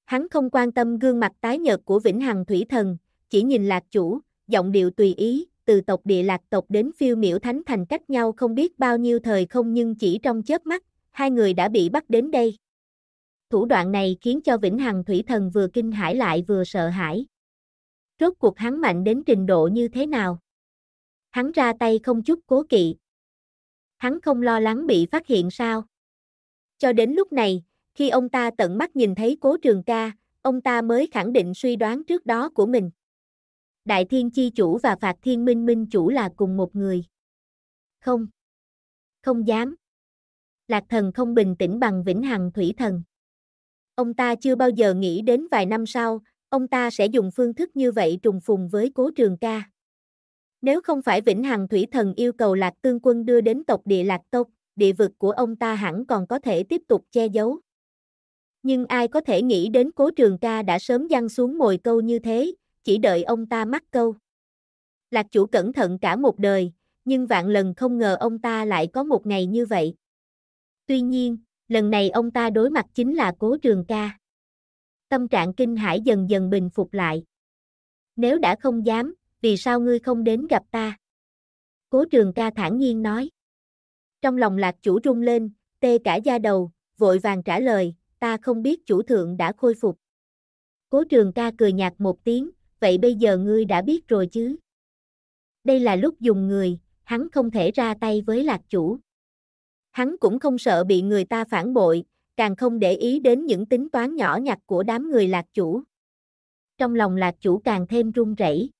Hắn không quan tâm gương mặt tái nhợt của Vĩnh Hằng Thủy Thần, chỉ nhìn lạc chủ, giọng điệu tùy ý, từ tộc địa lạc tộc đến phiêu miểu thánh thành cách nhau không biết bao nhiêu thời không nhưng chỉ trong chớp mắt, hai người đã bị bắt đến đây. Thủ đoạn này khiến cho Vĩnh Hằng Thủy Thần vừa kinh hãi lại vừa sợ hãi. Rốt cuộc hắn mạnh đến trình độ như thế nào? Hắn ra tay không chút cố kỵ. Hắn không lo lắng bị phát hiện sao? Cho đến lúc này, khi ông ta tận mắt nhìn thấy cố trường ca, ông ta mới khẳng định suy đoán trước đó của mình. Đại Thiên Chi Chủ và Phạt Thiên Minh Minh Chủ là cùng một người. Không. Không dám. Lạc thần không bình tĩnh bằng vĩnh hằng thủy thần. Ông ta chưa bao giờ nghĩ đến vài năm sau, ông ta sẽ dùng phương thức như vậy trùng phùng với cố trường ca. Nếu không phải vĩnh hằng thủy thần yêu cầu lạc tương quân đưa đến tộc địa lạc tộc, địa vực của ông ta hẳn còn có thể tiếp tục che giấu. Nhưng ai có thể nghĩ đến cố trường ca đã sớm giăng xuống mồi câu như thế, chỉ đợi ông ta mắc câu. Lạc chủ cẩn thận cả một đời, nhưng vạn lần không ngờ ông ta lại có một ngày như vậy. Tuy nhiên, lần này ông ta đối mặt chính là cố trường ca. Tâm trạng kinh hãi dần dần bình phục lại. Nếu đã không dám, vì sao ngươi không đến gặp ta? Cố trường ca thản nhiên nói. Trong lòng lạc chủ rung lên, tê cả da đầu, vội vàng trả lời, ta không biết chủ thượng đã khôi phục. Cố trường ca cười nhạt một tiếng, vậy bây giờ ngươi đã biết rồi chứ? Đây là lúc dùng người, hắn không thể ra tay với lạc chủ. Hắn cũng không sợ bị người ta phản bội, càng không để ý đến những tính toán nhỏ nhặt của đám người lạc chủ. Trong lòng lạc chủ càng thêm run rẩy.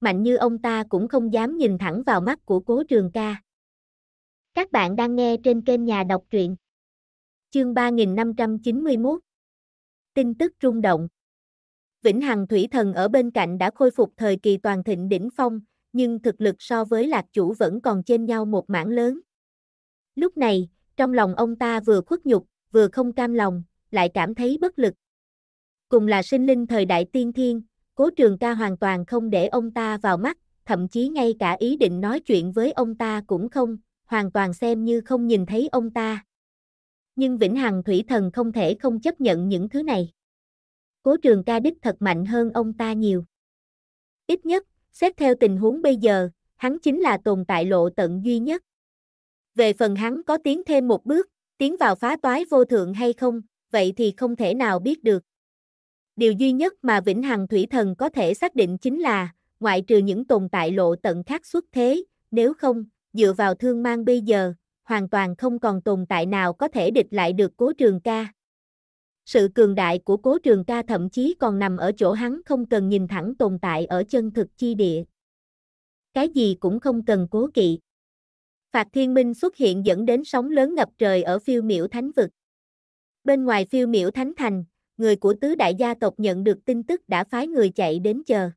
Mạnh như ông ta cũng không dám nhìn thẳng vào mắt của cố trường ca. Các bạn đang nghe trên kênh nhà đọc truyện. Chương 3591 Tin tức rung động Vĩnh Hằng Thủy Thần ở bên cạnh đã khôi phục thời kỳ toàn thịnh đỉnh phong, nhưng thực lực so với lạc chủ vẫn còn trên nhau một mảng lớn. Lúc này, trong lòng ông ta vừa khuất nhục, vừa không cam lòng, lại cảm thấy bất lực. Cùng là sinh linh thời đại tiên thiên, cố trường ca hoàn toàn không để ông ta vào mắt, thậm chí ngay cả ý định nói chuyện với ông ta cũng không, hoàn toàn xem như không nhìn thấy ông ta. Nhưng Vĩnh Hằng Thủy Thần không thể không chấp nhận những thứ này. Cố trường ca đích thật mạnh hơn ông ta nhiều. Ít nhất, xét theo tình huống bây giờ, hắn chính là tồn tại lộ tận duy nhất. Về phần hắn có tiến thêm một bước, tiến vào phá toái vô thượng hay không, vậy thì không thể nào biết được. Điều duy nhất mà Vĩnh Hằng Thủy Thần có thể xác định chính là, ngoại trừ những tồn tại lộ tận khác xuất thế, nếu không, dựa vào thương mang bây giờ, hoàn toàn không còn tồn tại nào có thể địch lại được cố trường ca, sự cường đại của cố trường ca thậm chí còn nằm ở chỗ hắn không cần nhìn thẳng tồn tại ở chân thực chi địa. Cái gì cũng không cần cố kỵ. Phạt thiên minh xuất hiện dẫn đến sóng lớn ngập trời ở phiêu miểu thánh vực. Bên ngoài phiêu miểu thánh thành, người của tứ đại gia tộc nhận được tin tức đã phái người chạy đến chờ.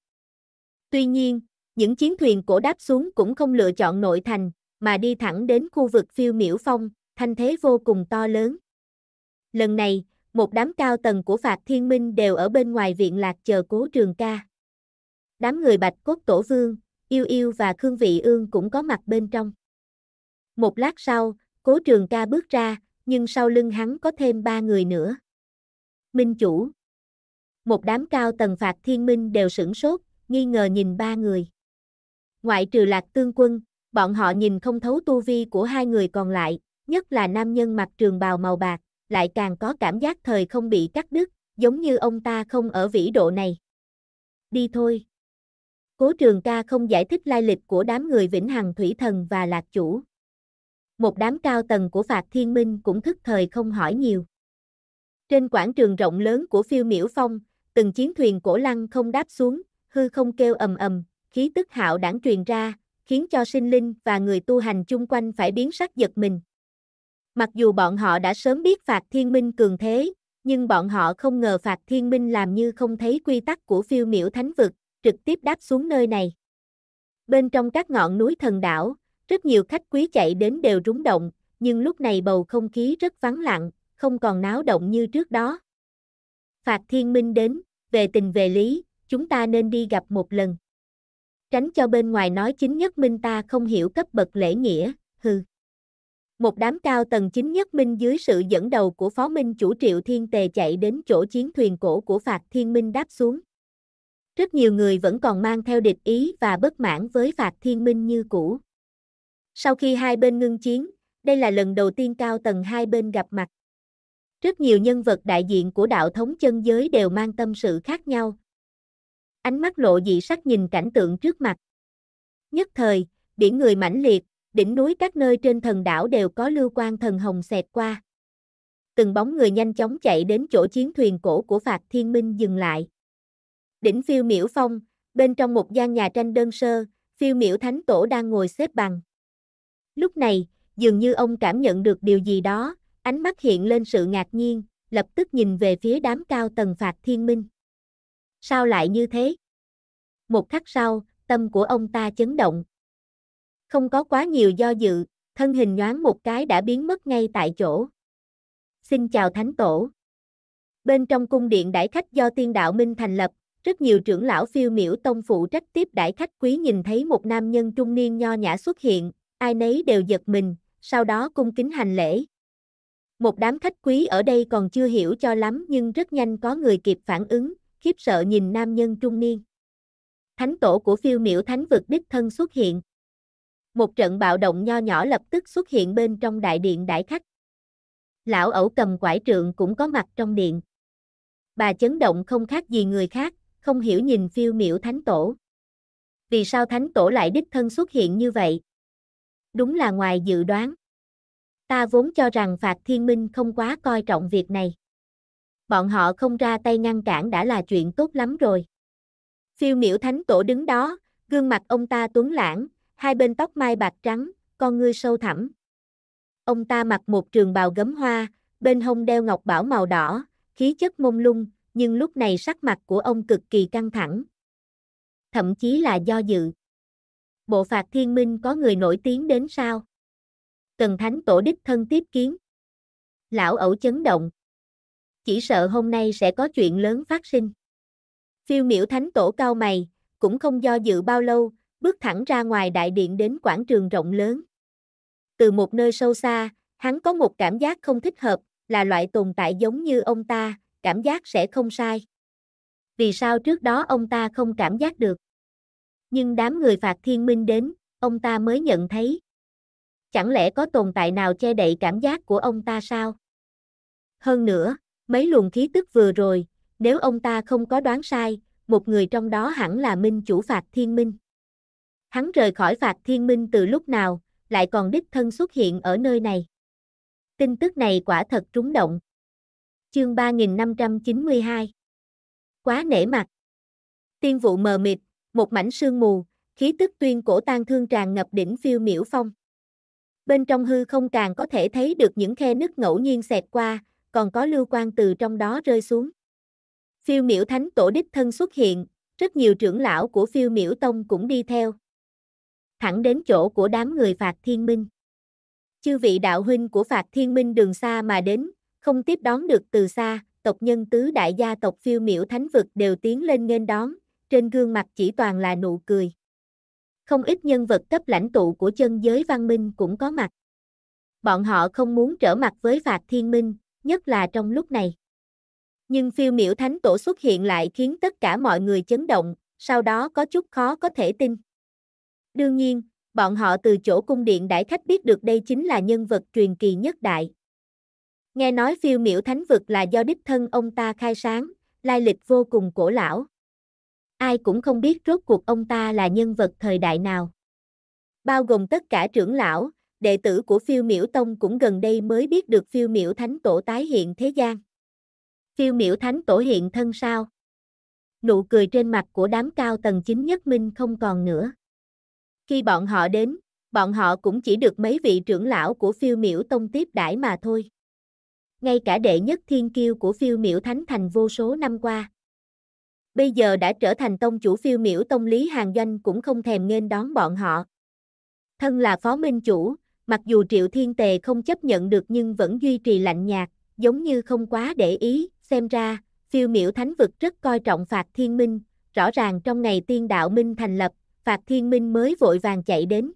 Tuy nhiên, những chiến thuyền cổ đáp xuống cũng không lựa chọn nội thành, mà đi thẳng đến khu vực phiêu miểu phong, thanh thế vô cùng to lớn. Lần này, một đám cao tầng của Phạt Thiên Minh đều ở bên ngoài viện lạc chờ cố trường ca. Đám người bạch cốt tổ vương, yêu yêu và Khương Vị Ương cũng có mặt bên trong. Một lát sau, cố trường ca bước ra, nhưng sau lưng hắn có thêm ba người nữa. Minh chủ. Một đám cao tầng Phạt Thiên Minh đều sửng sốt, nghi ngờ nhìn ba người. Ngoại trừ lạc tương quân, bọn họ nhìn không thấu tu vi của hai người còn lại, nhất là nam nhân mặc trường bào màu bạc lại càng có cảm giác thời không bị cắt đứt, giống như ông ta không ở vĩ độ này. Đi thôi. Cố trường ca không giải thích lai lịch của đám người Vĩnh Hằng Thủy Thần và Lạc Chủ. Một đám cao tầng của Phạt Thiên Minh cũng thức thời không hỏi nhiều. Trên quảng trường rộng lớn của phiêu miễu phong, từng chiến thuyền cổ lăng không đáp xuống, hư không kêu ầm ầm, khí tức hạo đảng truyền ra, khiến cho sinh linh và người tu hành chung quanh phải biến sắc giật mình. Mặc dù bọn họ đã sớm biết Phạt Thiên Minh cường thế, nhưng bọn họ không ngờ Phạt Thiên Minh làm như không thấy quy tắc của phiêu miểu thánh vực, trực tiếp đáp xuống nơi này. Bên trong các ngọn núi thần đảo, rất nhiều khách quý chạy đến đều rúng động, nhưng lúc này bầu không khí rất vắng lặng, không còn náo động như trước đó. Phạt Thiên Minh đến, về tình về lý, chúng ta nên đi gặp một lần. Tránh cho bên ngoài nói chính nhất Minh ta không hiểu cấp bậc lễ nghĩa, hừ. Một đám cao tầng chính nhất minh dưới sự dẫn đầu của phó minh chủ Triệu Thiên Tề chạy đến chỗ chiến thuyền cổ của Phạt Thiên Minh đáp xuống. Rất nhiều người vẫn còn mang theo địch ý và bất mãn với Phạt Thiên Minh như cũ. Sau khi hai bên ngưng chiến, đây là lần đầu tiên cao tầng hai bên gặp mặt. Rất nhiều nhân vật đại diện của đạo thống chân giới đều mang tâm sự khác nhau. Ánh mắt lộ dị sắc nhìn cảnh tượng trước mặt. Nhất thời, biển người mãnh liệt, đỉnh núi các nơi trên thần đảo đều có lưu quan thần hồng xẹt qua. Từng bóng người nhanh chóng chạy đến chỗ chiến thuyền cổ của Phạt Thiên Minh dừng lại. Đỉnh phiêu miễu phong, bên trong một gian nhà tranh đơn sơ, phiêu miễu thánh tổ đang ngồi xếp bằng. Lúc này, dường như ông cảm nhận được điều gì đó, ánh mắt hiện lên sự ngạc nhiên, lập tức nhìn về phía đám cao tầng Phạt Thiên Minh. Sao lại như thế? Một khắc sau, tâm của ông ta chấn động, không có quá nhiều do dự, thân hình nhoáng một cái đã biến mất ngay tại chỗ. Xin chào Thánh Tổ. Bên trong cung điện đãi khách do tiên đạo Minh thành lập, rất nhiều trưởng lão phiêu miểu tông phụ trách tiếp đãi khách quý nhìn thấy một nam nhân trung niên nho nhã xuất hiện, ai nấy đều giật mình, sau đó cung kính hành lễ. Một đám khách quý ở đây còn chưa hiểu cho lắm nhưng rất nhanh có người kịp phản ứng, khiếp sợ nhìn nam nhân trung niên. Thánh tổ của phiêu miểu thánh vực đích thân xuất hiện một trận bạo động nho nhỏ lập tức xuất hiện bên trong đại điện đại khách. Lão ẩu cầm quải trượng cũng có mặt trong điện. Bà chấn động không khác gì người khác, không hiểu nhìn phiêu miểu thánh tổ. Vì sao thánh tổ lại đích thân xuất hiện như vậy? Đúng là ngoài dự đoán. Ta vốn cho rằng Phạt Thiên Minh không quá coi trọng việc này. Bọn họ không ra tay ngăn cản đã là chuyện tốt lắm rồi. Phiêu miểu thánh tổ đứng đó, gương mặt ông ta tuấn lãng, hai bên tóc mai bạc trắng, con ngươi sâu thẳm. Ông ta mặc một trường bào gấm hoa, bên hông đeo ngọc bảo màu đỏ, khí chất mông lung, nhưng lúc này sắc mặt của ông cực kỳ căng thẳng. Thậm chí là do dự. Bộ phạt thiên minh có người nổi tiếng đến sao? Tần Thánh Tổ đích thân tiếp kiến. Lão ẩu chấn động. Chỉ sợ hôm nay sẽ có chuyện lớn phát sinh. Phiêu miễu Thánh Tổ cao mày, cũng không do dự bao lâu, bước thẳng ra ngoài đại điện đến quảng trường rộng lớn. Từ một nơi sâu xa, hắn có một cảm giác không thích hợp, là loại tồn tại giống như ông ta, cảm giác sẽ không sai. Vì sao trước đó ông ta không cảm giác được? Nhưng đám người phạt thiên minh đến, ông ta mới nhận thấy. Chẳng lẽ có tồn tại nào che đậy cảm giác của ông ta sao? Hơn nữa, mấy luồng khí tức vừa rồi, nếu ông ta không có đoán sai, một người trong đó hẳn là minh chủ phạt thiên minh. Hắn rời khỏi phạt thiên minh từ lúc nào, lại còn đích thân xuất hiện ở nơi này. Tin tức này quả thật trúng động. Chương 3592 Quá nể mặt Tiên vụ mờ mịt, một mảnh sương mù, khí tức tuyên cổ tan thương tràn ngập đỉnh phiêu miễu phong. Bên trong hư không càng có thể thấy được những khe nứt ngẫu nhiên xẹt qua, còn có lưu quan từ trong đó rơi xuống. Phiêu miễu thánh tổ đích thân xuất hiện, rất nhiều trưởng lão của phiêu miễu tông cũng đi theo, thẳng đến chỗ của đám người Phạt Thiên Minh. Chư vị đạo huynh của Phạt Thiên Minh đường xa mà đến, không tiếp đón được từ xa, tộc nhân tứ đại gia tộc phiêu miểu thánh vực đều tiến lên nghênh đón, trên gương mặt chỉ toàn là nụ cười. Không ít nhân vật cấp lãnh tụ của chân giới văn minh cũng có mặt. Bọn họ không muốn trở mặt với Phạt Thiên Minh, nhất là trong lúc này. Nhưng phiêu miểu thánh tổ xuất hiện lại khiến tất cả mọi người chấn động, sau đó có chút khó có thể tin. Đương nhiên, bọn họ từ chỗ cung điện đãi khách biết được đây chính là nhân vật truyền kỳ nhất đại. Nghe nói phiêu miễu thánh vực là do đích thân ông ta khai sáng, lai lịch vô cùng cổ lão. Ai cũng không biết rốt cuộc ông ta là nhân vật thời đại nào. Bao gồm tất cả trưởng lão, đệ tử của phiêu miễu tông cũng gần đây mới biết được phiêu miễu thánh tổ tái hiện thế gian. Phiêu miễu thánh tổ hiện thân sao? Nụ cười trên mặt của đám cao tầng chính nhất minh không còn nữa. Khi bọn họ đến, bọn họ cũng chỉ được mấy vị trưởng lão của phiêu miểu tông tiếp đãi mà thôi. Ngay cả đệ nhất thiên kiêu của phiêu miểu thánh thành vô số năm qua. Bây giờ đã trở thành tông chủ phiêu miểu tông lý hàng doanh cũng không thèm nên đón bọn họ. Thân là phó minh chủ, mặc dù triệu thiên tề không chấp nhận được nhưng vẫn duy trì lạnh nhạt, giống như không quá để ý, xem ra, phiêu miểu thánh vực rất coi trọng phạt thiên minh, rõ ràng trong ngày tiên đạo minh thành lập, Phạt Thiên Minh mới vội vàng chạy đến.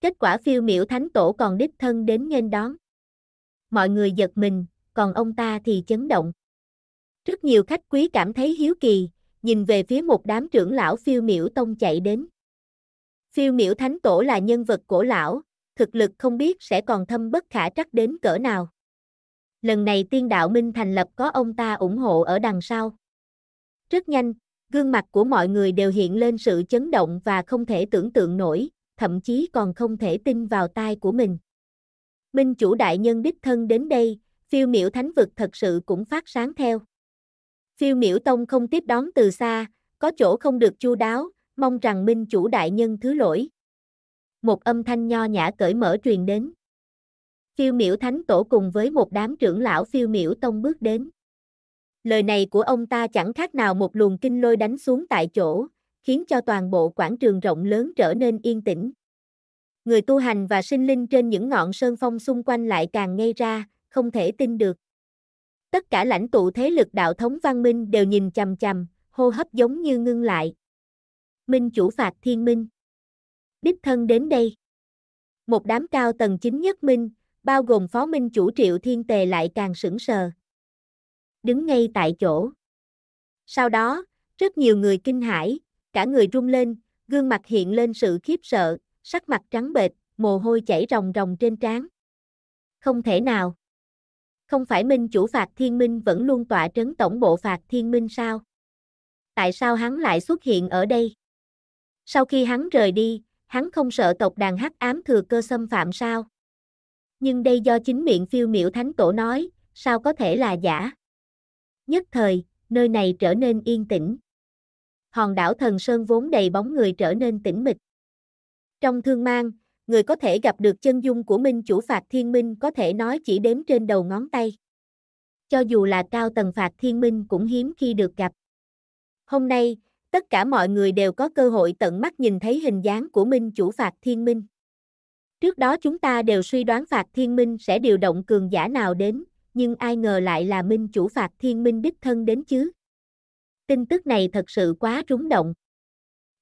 Kết quả phiêu miểu thánh tổ còn đích thân đến nghênh đón. Mọi người giật mình, còn ông ta thì chấn động. Rất nhiều khách quý cảm thấy hiếu kỳ, nhìn về phía một đám trưởng lão phiêu miểu tông chạy đến. Phiêu miểu thánh tổ là nhân vật cổ lão, thực lực không biết sẽ còn thâm bất khả trắc đến cỡ nào. Lần này tiên đạo Minh thành lập có ông ta ủng hộ ở đằng sau. Rất nhanh, Gương mặt của mọi người đều hiện lên sự chấn động và không thể tưởng tượng nổi, thậm chí còn không thể tin vào tai của mình. Minh chủ đại nhân đích thân đến đây, phiêu miểu thánh vực thật sự cũng phát sáng theo. Phiêu miểu tông không tiếp đón từ xa, có chỗ không được chu đáo, mong rằng minh chủ đại nhân thứ lỗi. Một âm thanh nho nhã cởi mở truyền đến. Phiêu miểu thánh tổ cùng với một đám trưởng lão phiêu miểu tông bước đến. Lời này của ông ta chẳng khác nào một luồng kinh lôi đánh xuống tại chỗ, khiến cho toàn bộ quảng trường rộng lớn trở nên yên tĩnh. Người tu hành và sinh linh trên những ngọn sơn phong xung quanh lại càng ngây ra, không thể tin được. Tất cả lãnh tụ thế lực đạo thống văn minh đều nhìn chằm chằm, hô hấp giống như ngưng lại. Minh chủ phạt thiên minh. Đích thân đến đây. Một đám cao tầng chính nhất minh, bao gồm phó minh chủ triệu thiên tề lại càng sững sờ đứng ngay tại chỗ. Sau đó, rất nhiều người kinh hãi, cả người rung lên, gương mặt hiện lên sự khiếp sợ, sắc mặt trắng bệch, mồ hôi chảy ròng ròng trên trán. Không thể nào. Không phải Minh chủ phạt thiên minh vẫn luôn tọa trấn tổng bộ phạt thiên minh sao? Tại sao hắn lại xuất hiện ở đây? Sau khi hắn rời đi, hắn không sợ tộc đàn hắc ám thừa cơ xâm phạm sao? Nhưng đây do chính miệng phiêu miểu thánh tổ nói, sao có thể là giả? nhất thời, nơi này trở nên yên tĩnh. Hòn đảo Thần Sơn vốn đầy bóng người trở nên tĩnh mịch. Trong thương mang, người có thể gặp được chân dung của minh chủ Phạt Thiên Minh có thể nói chỉ đếm trên đầu ngón tay. Cho dù là cao tầng Phạt Thiên Minh cũng hiếm khi được gặp. Hôm nay, tất cả mọi người đều có cơ hội tận mắt nhìn thấy hình dáng của minh chủ Phạt Thiên Minh. Trước đó chúng ta đều suy đoán Phạt Thiên Minh sẽ điều động cường giả nào đến, nhưng ai ngờ lại là minh chủ phạt thiên minh đích thân đến chứ. Tin tức này thật sự quá rúng động.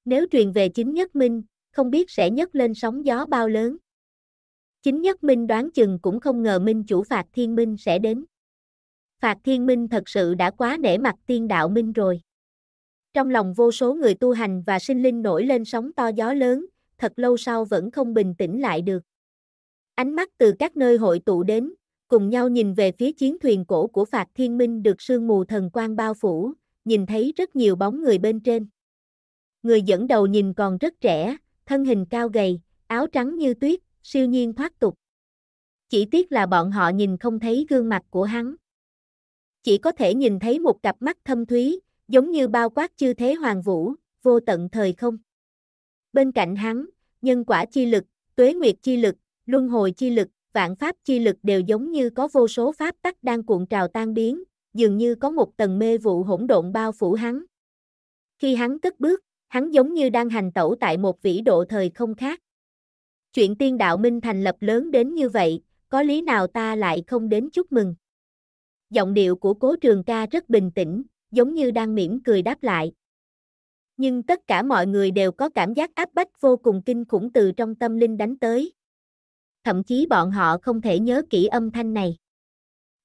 Nếu truyền về chính nhất minh, không biết sẽ nhấc lên sóng gió bao lớn. Chính nhất minh đoán chừng cũng không ngờ minh chủ phạt thiên minh sẽ đến. Phạt thiên minh thật sự đã quá nể mặt tiên đạo minh rồi. Trong lòng vô số người tu hành và sinh linh nổi lên sóng to gió lớn, thật lâu sau vẫn không bình tĩnh lại được. Ánh mắt từ các nơi hội tụ đến, cùng nhau nhìn về phía chiến thuyền cổ của Phạt Thiên Minh được sương mù thần quang bao phủ, nhìn thấy rất nhiều bóng người bên trên. Người dẫn đầu nhìn còn rất trẻ, thân hình cao gầy, áo trắng như tuyết, siêu nhiên thoát tục. Chỉ tiếc là bọn họ nhìn không thấy gương mặt của hắn. Chỉ có thể nhìn thấy một cặp mắt thâm thúy, giống như bao quát chư thế hoàng vũ, vô tận thời không. Bên cạnh hắn, nhân quả chi lực, tuế nguyệt chi lực, luân hồi chi lực, vạn pháp chi lực đều giống như có vô số pháp tắc đang cuộn trào tan biến, dường như có một tầng mê vụ hỗn độn bao phủ hắn. Khi hắn cất bước, hắn giống như đang hành tẩu tại một vĩ độ thời không khác. Chuyện tiên đạo minh thành lập lớn đến như vậy, có lý nào ta lại không đến chúc mừng. Giọng điệu của cố trường ca rất bình tĩnh, giống như đang mỉm cười đáp lại. Nhưng tất cả mọi người đều có cảm giác áp bách vô cùng kinh khủng từ trong tâm linh đánh tới thậm chí bọn họ không thể nhớ kỹ âm thanh này.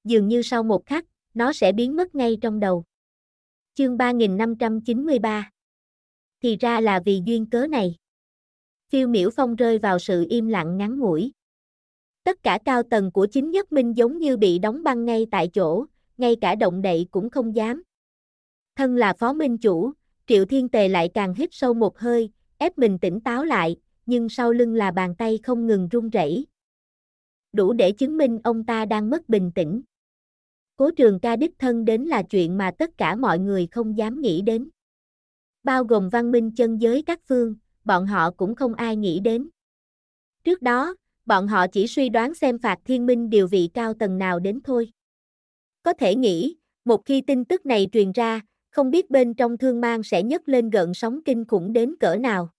Dường như sau một khắc, nó sẽ biến mất ngay trong đầu. Chương 3593 Thì ra là vì duyên cớ này. Phiêu miểu phong rơi vào sự im lặng ngắn ngủi. Tất cả cao tầng của chính nhất minh giống như bị đóng băng ngay tại chỗ, ngay cả động đậy cũng không dám. Thân là phó minh chủ, triệu thiên tề lại càng hít sâu một hơi, ép mình tỉnh táo lại, nhưng sau lưng là bàn tay không ngừng run rẩy. Đủ để chứng minh ông ta đang mất bình tĩnh. Cố trường ca đích thân đến là chuyện mà tất cả mọi người không dám nghĩ đến. Bao gồm văn minh chân giới các phương, bọn họ cũng không ai nghĩ đến. Trước đó, bọn họ chỉ suy đoán xem phạt thiên minh điều vị cao tầng nào đến thôi. Có thể nghĩ, một khi tin tức này truyền ra, không biết bên trong thương mang sẽ nhấc lên gợn sóng kinh khủng đến cỡ nào.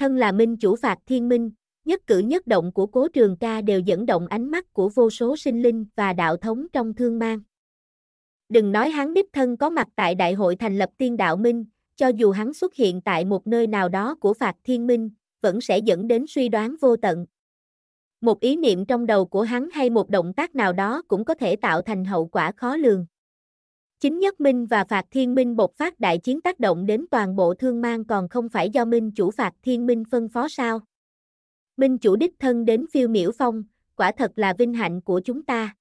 Thân là minh chủ phạt thiên minh, nhất cử nhất động của cố trường ca đều dẫn động ánh mắt của vô số sinh linh và đạo thống trong thương mang. Đừng nói hắn đích thân có mặt tại đại hội thành lập tiên đạo minh, cho dù hắn xuất hiện tại một nơi nào đó của phạt thiên minh, vẫn sẽ dẫn đến suy đoán vô tận. Một ý niệm trong đầu của hắn hay một động tác nào đó cũng có thể tạo thành hậu quả khó lường. Chính nhất Minh và Phạt Thiên Minh bộc phát đại chiến tác động đến toàn bộ thương mang còn không phải do Minh chủ Phạt Thiên Minh phân phó sao. Minh chủ đích thân đến phiêu miễu phong, quả thật là vinh hạnh của chúng ta.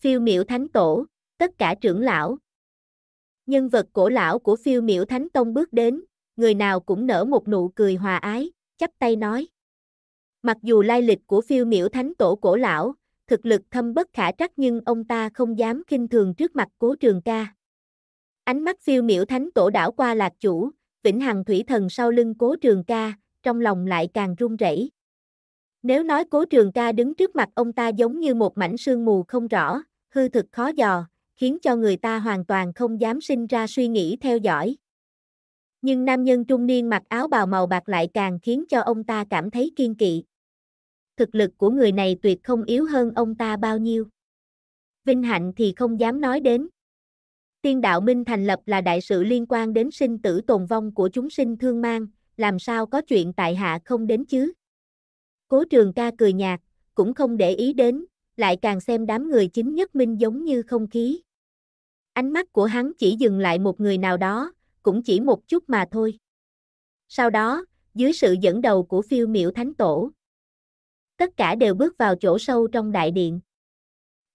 Phiêu miễu thánh tổ, tất cả trưởng lão. Nhân vật cổ lão của phiêu miễu thánh tông bước đến, người nào cũng nở một nụ cười hòa ái, chắp tay nói. Mặc dù lai lịch của phiêu miễu thánh tổ cổ lão, thực lực thâm bất khả trắc nhưng ông ta không dám kinh thường trước mặt cố trường ca. Ánh mắt phiêu miểu thánh tổ đảo qua lạc chủ, vĩnh hằng thủy thần sau lưng cố trường ca, trong lòng lại càng run rẩy. Nếu nói cố trường ca đứng trước mặt ông ta giống như một mảnh sương mù không rõ, hư thực khó dò, khiến cho người ta hoàn toàn không dám sinh ra suy nghĩ theo dõi. Nhưng nam nhân trung niên mặc áo bào màu bạc lại càng khiến cho ông ta cảm thấy kiên kỵ thực lực của người này tuyệt không yếu hơn ông ta bao nhiêu. Vinh hạnh thì không dám nói đến. Tiên đạo minh thành lập là đại sự liên quan đến sinh tử tồn vong của chúng sinh thương mang, làm sao có chuyện tại hạ không đến chứ? Cố trường ca cười nhạt, cũng không để ý đến, lại càng xem đám người chính nhất minh giống như không khí. Ánh mắt của hắn chỉ dừng lại một người nào đó, cũng chỉ một chút mà thôi. Sau đó, dưới sự dẫn đầu của phiêu Miểu thánh tổ, tất cả đều bước vào chỗ sâu trong đại điện.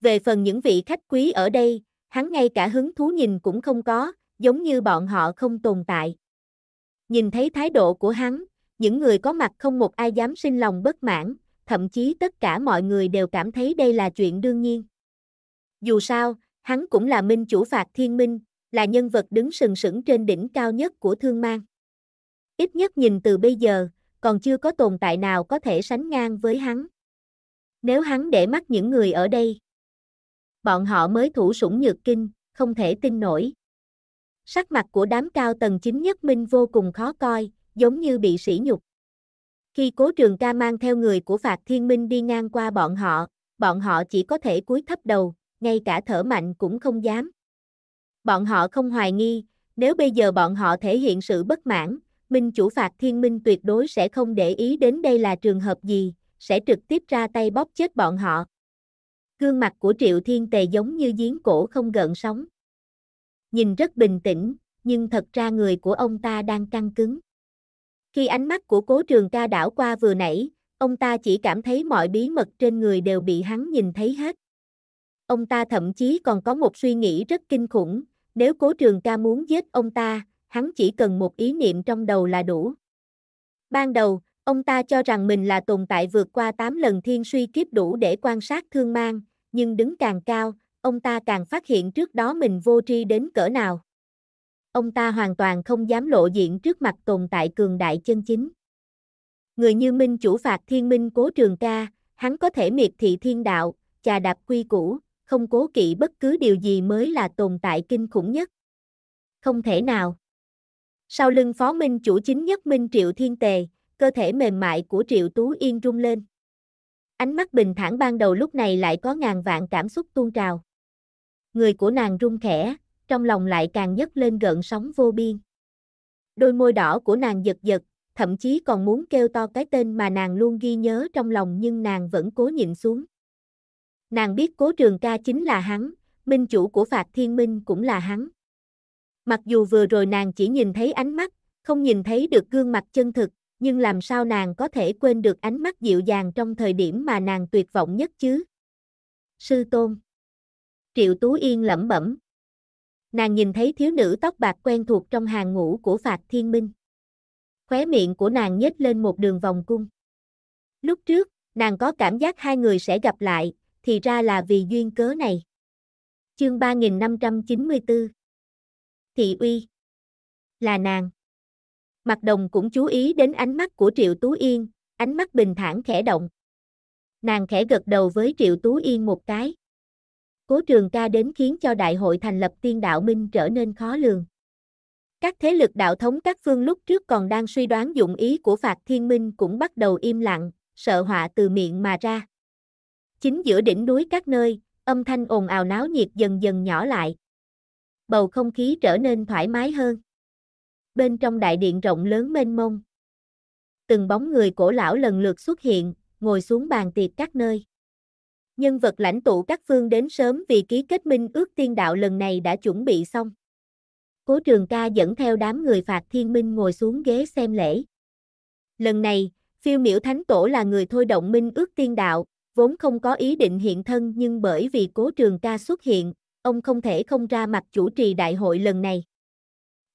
Về phần những vị khách quý ở đây, hắn ngay cả hứng thú nhìn cũng không có, giống như bọn họ không tồn tại. Nhìn thấy thái độ của hắn, những người có mặt không một ai dám sinh lòng bất mãn, thậm chí tất cả mọi người đều cảm thấy đây là chuyện đương nhiên. Dù sao, hắn cũng là minh chủ phạt thiên minh, là nhân vật đứng sừng sững trên đỉnh cao nhất của thương mang. Ít nhất nhìn từ bây giờ, còn chưa có tồn tại nào có thể sánh ngang với hắn. Nếu hắn để mắt những người ở đây, bọn họ mới thủ sủng nhược kinh, không thể tin nổi. Sắc mặt của đám cao tầng chính nhất minh vô cùng khó coi, giống như bị sỉ nhục. Khi cố trường ca mang theo người của Phạt Thiên Minh đi ngang qua bọn họ, bọn họ chỉ có thể cúi thấp đầu, ngay cả thở mạnh cũng không dám. Bọn họ không hoài nghi, nếu bây giờ bọn họ thể hiện sự bất mãn, minh chủ phạt thiên minh tuyệt đối sẽ không để ý đến đây là trường hợp gì, sẽ trực tiếp ra tay bóp chết bọn họ. Gương mặt của Triệu Thiên Tề giống như giếng cổ không gợn sóng. Nhìn rất bình tĩnh, nhưng thật ra người của ông ta đang căng cứng. Khi ánh mắt của cố trường ca đảo qua vừa nãy, ông ta chỉ cảm thấy mọi bí mật trên người đều bị hắn nhìn thấy hết. Ông ta thậm chí còn có một suy nghĩ rất kinh khủng, nếu cố trường ca muốn giết ông ta, hắn chỉ cần một ý niệm trong đầu là đủ. Ban đầu, ông ta cho rằng mình là tồn tại vượt qua 8 lần thiên suy kiếp đủ để quan sát thương mang, nhưng đứng càng cao, ông ta càng phát hiện trước đó mình vô tri đến cỡ nào. Ông ta hoàn toàn không dám lộ diện trước mặt tồn tại cường đại chân chính. Người như minh chủ phạt thiên minh cố trường ca, hắn có thể miệt thị thiên đạo, trà đạp quy củ, không cố kỵ bất cứ điều gì mới là tồn tại kinh khủng nhất. Không thể nào. Sau lưng phó minh chủ chính nhất minh Triệu Thiên Tề, cơ thể mềm mại của Triệu Tú Yên rung lên. Ánh mắt bình thản ban đầu lúc này lại có ngàn vạn cảm xúc tuôn trào. Người của nàng rung khẽ, trong lòng lại càng nhấc lên gợn sóng vô biên. Đôi môi đỏ của nàng giật giật, thậm chí còn muốn kêu to cái tên mà nàng luôn ghi nhớ trong lòng nhưng nàng vẫn cố nhịn xuống. Nàng biết cố trường ca chính là hắn, minh chủ của Phạt Thiên Minh cũng là hắn. Mặc dù vừa rồi nàng chỉ nhìn thấy ánh mắt, không nhìn thấy được gương mặt chân thực, nhưng làm sao nàng có thể quên được ánh mắt dịu dàng trong thời điểm mà nàng tuyệt vọng nhất chứ? Sư Tôn Triệu Tú Yên lẩm bẩm. Nàng nhìn thấy thiếu nữ tóc bạc quen thuộc trong hàng ngũ của Phạt Thiên Minh. Khóe miệng của nàng nhếch lên một đường vòng cung. Lúc trước, nàng có cảm giác hai người sẽ gặp lại, thì ra là vì duyên cớ này. Chương 3594 thị uy. Là nàng. Mặt đồng cũng chú ý đến ánh mắt của Triệu Tú Yên, ánh mắt bình thản khẽ động. Nàng khẽ gật đầu với Triệu Tú Yên một cái. Cố trường ca đến khiến cho đại hội thành lập tiên đạo minh trở nên khó lường. Các thế lực đạo thống các phương lúc trước còn đang suy đoán dụng ý của Phạt Thiên Minh cũng bắt đầu im lặng, sợ họa từ miệng mà ra. Chính giữa đỉnh núi các nơi, âm thanh ồn ào náo nhiệt dần dần nhỏ lại bầu không khí trở nên thoải mái hơn. Bên trong đại điện rộng lớn mênh mông, từng bóng người cổ lão lần lượt xuất hiện, ngồi xuống bàn tiệc các nơi. Nhân vật lãnh tụ các phương đến sớm vì ký kết minh ước tiên đạo lần này đã chuẩn bị xong. Cố trường ca dẫn theo đám người phạt thiên minh ngồi xuống ghế xem lễ. Lần này, phiêu miễu thánh tổ là người thôi động minh ước tiên đạo, vốn không có ý định hiện thân nhưng bởi vì cố trường ca xuất hiện, ông không thể không ra mặt chủ trì đại hội lần này.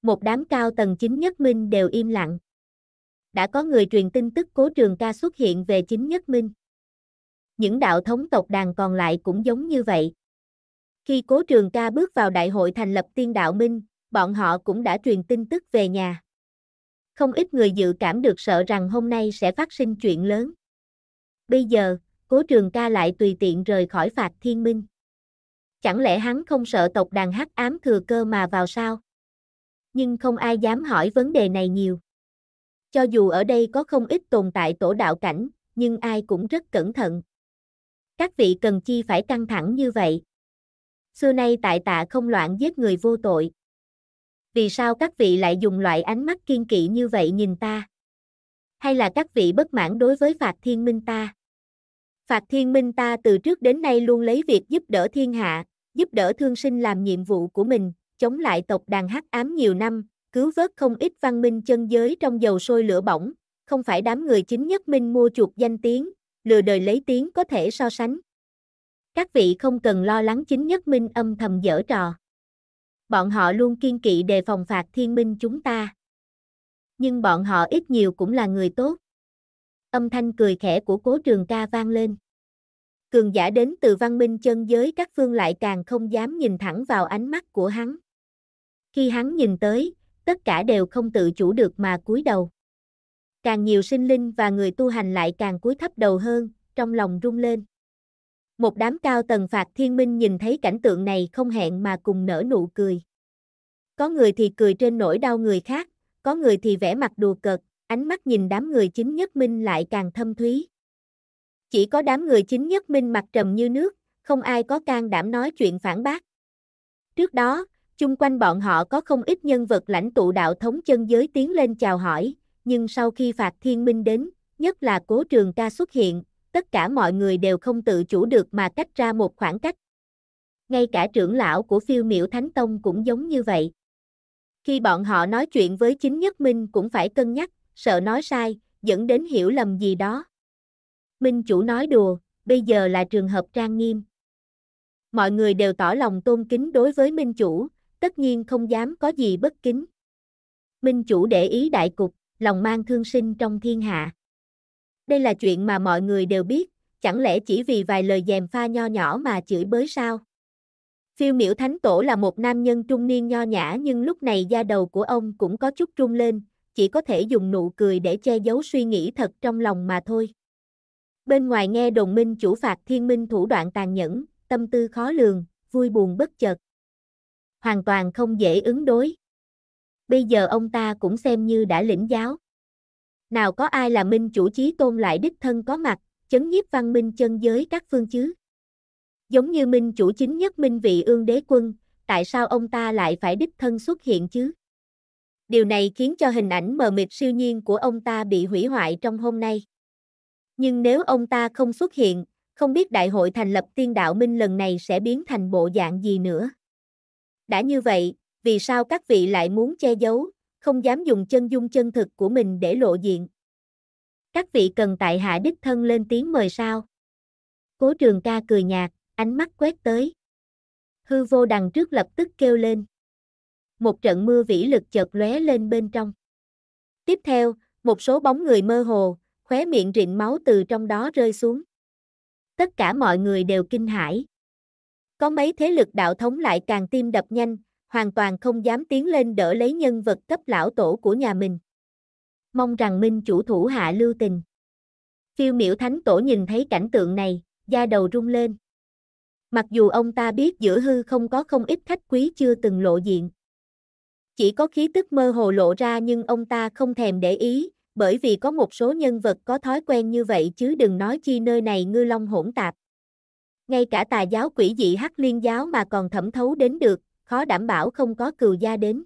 Một đám cao tầng chính nhất minh đều im lặng. Đã có người truyền tin tức cố trường ca xuất hiện về chính nhất minh. Những đạo thống tộc đàn còn lại cũng giống như vậy. Khi cố trường ca bước vào đại hội thành lập tiên đạo minh, bọn họ cũng đã truyền tin tức về nhà. Không ít người dự cảm được sợ rằng hôm nay sẽ phát sinh chuyện lớn. Bây giờ, cố trường ca lại tùy tiện rời khỏi phạt thiên minh. Chẳng lẽ hắn không sợ tộc đàn hắc ám thừa cơ mà vào sao? Nhưng không ai dám hỏi vấn đề này nhiều. Cho dù ở đây có không ít tồn tại tổ đạo cảnh, nhưng ai cũng rất cẩn thận. Các vị cần chi phải căng thẳng như vậy. Xưa nay tại tạ không loạn giết người vô tội. Vì sao các vị lại dùng loại ánh mắt kiên kỵ như vậy nhìn ta? Hay là các vị bất mãn đối với phạt thiên minh ta? Phạt thiên minh ta từ trước đến nay luôn lấy việc giúp đỡ thiên hạ, giúp đỡ thương sinh làm nhiệm vụ của mình, chống lại tộc đàn hắc ám nhiều năm, cứu vớt không ít văn minh chân giới trong dầu sôi lửa bỏng, không phải đám người chính nhất minh mua chuộc danh tiếng, lừa đời lấy tiếng có thể so sánh. Các vị không cần lo lắng chính nhất minh âm thầm dở trò. Bọn họ luôn kiên kỵ đề phòng phạt thiên minh chúng ta. Nhưng bọn họ ít nhiều cũng là người tốt. Âm thanh cười khẽ của cố trường ca vang lên cường giả đến từ văn minh chân giới các phương lại càng không dám nhìn thẳng vào ánh mắt của hắn. Khi hắn nhìn tới, tất cả đều không tự chủ được mà cúi đầu. Càng nhiều sinh linh và người tu hành lại càng cúi thấp đầu hơn, trong lòng rung lên. Một đám cao tầng phạt thiên minh nhìn thấy cảnh tượng này không hẹn mà cùng nở nụ cười. Có người thì cười trên nỗi đau người khác, có người thì vẽ mặt đùa cợt, ánh mắt nhìn đám người chính nhất minh lại càng thâm thúy. Chỉ có đám người chính nhất minh mặt trầm như nước, không ai có can đảm nói chuyện phản bác. Trước đó, chung quanh bọn họ có không ít nhân vật lãnh tụ đạo thống chân giới tiến lên chào hỏi, nhưng sau khi phạt thiên minh đến, nhất là cố trường ca xuất hiện, tất cả mọi người đều không tự chủ được mà cách ra một khoảng cách. Ngay cả trưởng lão của phiêu miểu Thánh Tông cũng giống như vậy. Khi bọn họ nói chuyện với chính nhất minh cũng phải cân nhắc, sợ nói sai, dẫn đến hiểu lầm gì đó minh chủ nói đùa, bây giờ là trường hợp trang nghiêm. Mọi người đều tỏ lòng tôn kính đối với minh chủ, tất nhiên không dám có gì bất kính. Minh chủ để ý đại cục, lòng mang thương sinh trong thiên hạ. Đây là chuyện mà mọi người đều biết, chẳng lẽ chỉ vì vài lời dèm pha nho nhỏ mà chửi bới sao? Phiêu miểu thánh tổ là một nam nhân trung niên nho nhã nhưng lúc này da đầu của ông cũng có chút trung lên, chỉ có thể dùng nụ cười để che giấu suy nghĩ thật trong lòng mà thôi. Bên ngoài nghe đồng minh chủ phạt thiên minh thủ đoạn tàn nhẫn, tâm tư khó lường, vui buồn bất chợt. Hoàn toàn không dễ ứng đối. Bây giờ ông ta cũng xem như đã lĩnh giáo. Nào có ai là minh chủ chí tôn lại đích thân có mặt, chấn nhiếp văn minh chân giới các phương chứ? Giống như minh chủ chính nhất minh vị ương đế quân, tại sao ông ta lại phải đích thân xuất hiện chứ? Điều này khiến cho hình ảnh mờ mịt siêu nhiên của ông ta bị hủy hoại trong hôm nay. Nhưng nếu ông ta không xuất hiện, không biết đại hội thành lập tiên đạo minh lần này sẽ biến thành bộ dạng gì nữa. Đã như vậy, vì sao các vị lại muốn che giấu, không dám dùng chân dung chân thực của mình để lộ diện? Các vị cần tại hạ đích thân lên tiếng mời sao? Cố trường ca cười nhạt, ánh mắt quét tới. Hư vô đằng trước lập tức kêu lên. Một trận mưa vĩ lực chợt lóe lên bên trong. Tiếp theo, một số bóng người mơ hồ, khóe miệng rịn máu từ trong đó rơi xuống. Tất cả mọi người đều kinh hãi. Có mấy thế lực đạo thống lại càng tim đập nhanh, hoàn toàn không dám tiến lên đỡ lấy nhân vật cấp lão tổ của nhà mình. Mong rằng minh chủ thủ hạ lưu tình. Phiêu miểu thánh tổ nhìn thấy cảnh tượng này, da đầu rung lên. Mặc dù ông ta biết giữa hư không có không ít khách quý chưa từng lộ diện. Chỉ có khí tức mơ hồ lộ ra nhưng ông ta không thèm để ý, bởi vì có một số nhân vật có thói quen như vậy chứ đừng nói chi nơi này ngư long hỗn tạp. Ngay cả tà giáo quỷ dị hắc liên giáo mà còn thẩm thấu đến được, khó đảm bảo không có cừu gia đến.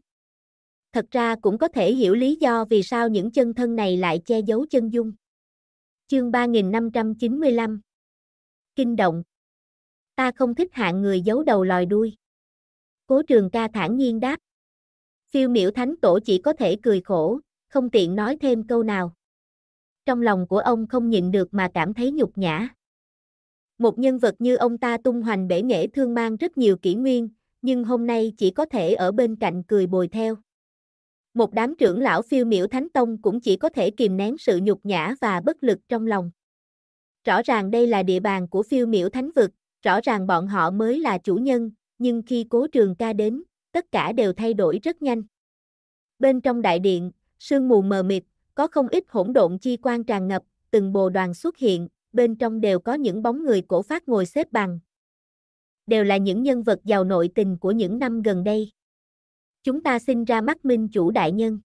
Thật ra cũng có thể hiểu lý do vì sao những chân thân này lại che giấu chân dung. Chương 3595 Kinh động Ta không thích hạng người giấu đầu lòi đuôi. Cố trường ca thản nhiên đáp. Phiêu miễu thánh tổ chỉ có thể cười khổ, không tiện nói thêm câu nào. Trong lòng của ông không nhịn được mà cảm thấy nhục nhã. Một nhân vật như ông ta tung hoành bể nghệ thương mang rất nhiều kỷ nguyên, nhưng hôm nay chỉ có thể ở bên cạnh cười bồi theo. Một đám trưởng lão phiêu miểu thánh tông cũng chỉ có thể kìm nén sự nhục nhã và bất lực trong lòng. Rõ ràng đây là địa bàn của phiêu miểu thánh vực, rõ ràng bọn họ mới là chủ nhân, nhưng khi cố trường ca đến, tất cả đều thay đổi rất nhanh. Bên trong đại điện, sương mù mờ mịt, có không ít hỗn độn chi quan tràn ngập, từng bồ đoàn xuất hiện, bên trong đều có những bóng người cổ phát ngồi xếp bằng. Đều là những nhân vật giàu nội tình của những năm gần đây. Chúng ta xin ra mắt minh chủ đại nhân.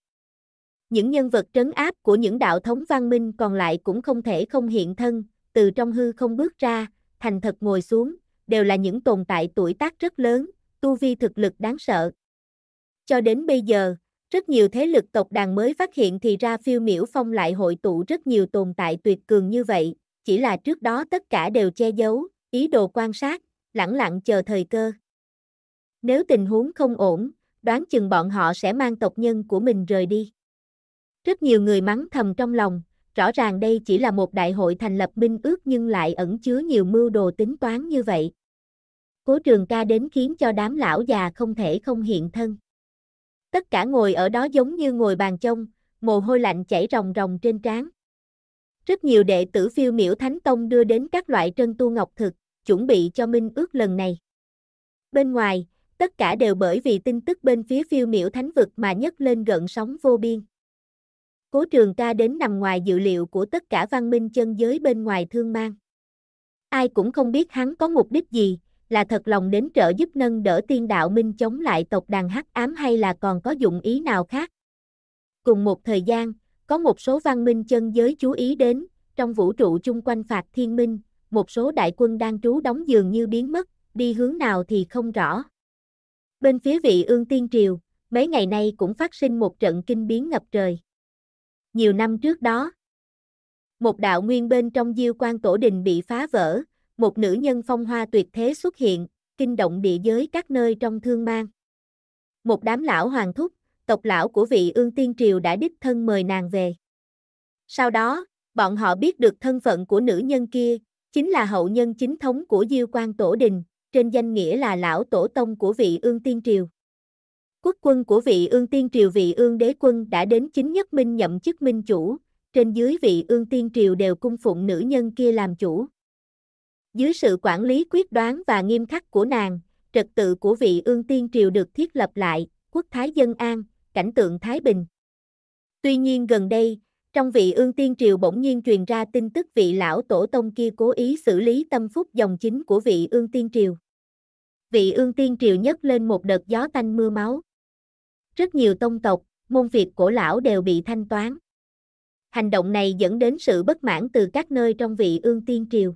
Những nhân vật trấn áp của những đạo thống văn minh còn lại cũng không thể không hiện thân, từ trong hư không bước ra, thành thật ngồi xuống, đều là những tồn tại tuổi tác rất lớn, tu vi thực lực đáng sợ. Cho đến bây giờ, rất nhiều thế lực tộc đàn mới phát hiện thì ra phiêu miểu phong lại hội tụ rất nhiều tồn tại tuyệt cường như vậy, chỉ là trước đó tất cả đều che giấu, ý đồ quan sát, lẳng lặng chờ thời cơ. Nếu tình huống không ổn, đoán chừng bọn họ sẽ mang tộc nhân của mình rời đi. Rất nhiều người mắng thầm trong lòng, rõ ràng đây chỉ là một đại hội thành lập minh ước nhưng lại ẩn chứa nhiều mưu đồ tính toán như vậy. Cố trường ca đến khiến cho đám lão già không thể không hiện thân. Tất cả ngồi ở đó giống như ngồi bàn chông, mồ hôi lạnh chảy ròng ròng trên trán. Rất nhiều đệ tử phiêu miểu Thánh Tông đưa đến các loại trân tu ngọc thực, chuẩn bị cho minh ước lần này. Bên ngoài, tất cả đều bởi vì tin tức bên phía phiêu miểu thánh vực mà nhấc lên gợn sóng vô biên. Cố trường ca đến nằm ngoài dự liệu của tất cả văn minh chân giới bên ngoài thương mang. Ai cũng không biết hắn có mục đích gì, là thật lòng đến trợ giúp nâng đỡ tiên đạo minh chống lại tộc đàn hắc ám hay là còn có dụng ý nào khác. Cùng một thời gian, có một số văn minh chân giới chú ý đến, trong vũ trụ chung quanh phạt thiên minh, một số đại quân đang trú đóng dường như biến mất, đi hướng nào thì không rõ. Bên phía vị ương tiên triều, mấy ngày nay cũng phát sinh một trận kinh biến ngập trời. Nhiều năm trước đó, một đạo nguyên bên trong diêu quan tổ đình bị phá vỡ, một nữ nhân phong hoa tuyệt thế xuất hiện, kinh động địa giới các nơi trong thương mang. Một đám lão hoàng thúc, tộc lão của vị ương tiên triều đã đích thân mời nàng về. Sau đó, bọn họ biết được thân phận của nữ nhân kia, chính là hậu nhân chính thống của Diêu Quan Tổ Đình, trên danh nghĩa là lão tổ tông của vị ương tiên triều. Quốc quân của vị ương tiên triều vị ương đế quân đã đến chính nhất minh nhậm chức minh chủ, trên dưới vị ương tiên triều đều cung phụng nữ nhân kia làm chủ. Dưới sự quản lý quyết đoán và nghiêm khắc của nàng, trật tự của vị ương tiên triều được thiết lập lại, quốc thái dân an, cảnh tượng thái bình. Tuy nhiên gần đây, trong vị ương tiên triều bỗng nhiên truyền ra tin tức vị lão tổ tông kia cố ý xử lý tâm phúc dòng chính của vị ương tiên triều. Vị ương tiên triều nhấc lên một đợt gió tanh mưa máu. Rất nhiều tông tộc, môn phiệt cổ lão đều bị thanh toán. Hành động này dẫn đến sự bất mãn từ các nơi trong vị ương tiên triều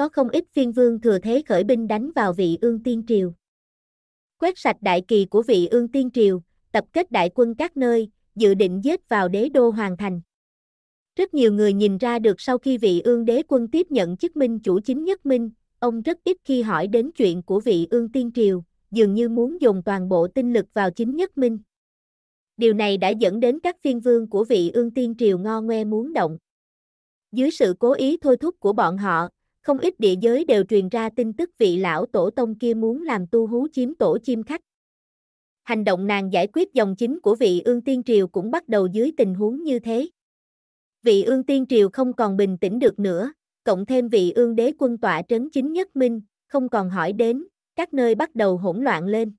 có không ít phiên vương thừa thế khởi binh đánh vào vị ương tiên triều. Quét sạch đại kỳ của vị ương tiên triều, tập kết đại quân các nơi, dự định giết vào đế đô Hoàng thành. Rất nhiều người nhìn ra được sau khi vị ương đế quân tiếp nhận chức minh chủ chính nhất minh, ông rất ít khi hỏi đến chuyện của vị ương tiên triều, dường như muốn dùng toàn bộ tinh lực vào chính nhất minh. Điều này đã dẫn đến các phiên vương của vị ương tiên triều ngo ngoe muốn động. Dưới sự cố ý thôi thúc của bọn họ, không ít địa giới đều truyền ra tin tức vị lão tổ tông kia muốn làm tu hú chiếm tổ chim khách. Hành động nàng giải quyết dòng chính của vị ương tiên triều cũng bắt đầu dưới tình huống như thế. Vị ương tiên triều không còn bình tĩnh được nữa, cộng thêm vị ương đế quân tọa trấn chính nhất minh, không còn hỏi đến, các nơi bắt đầu hỗn loạn lên.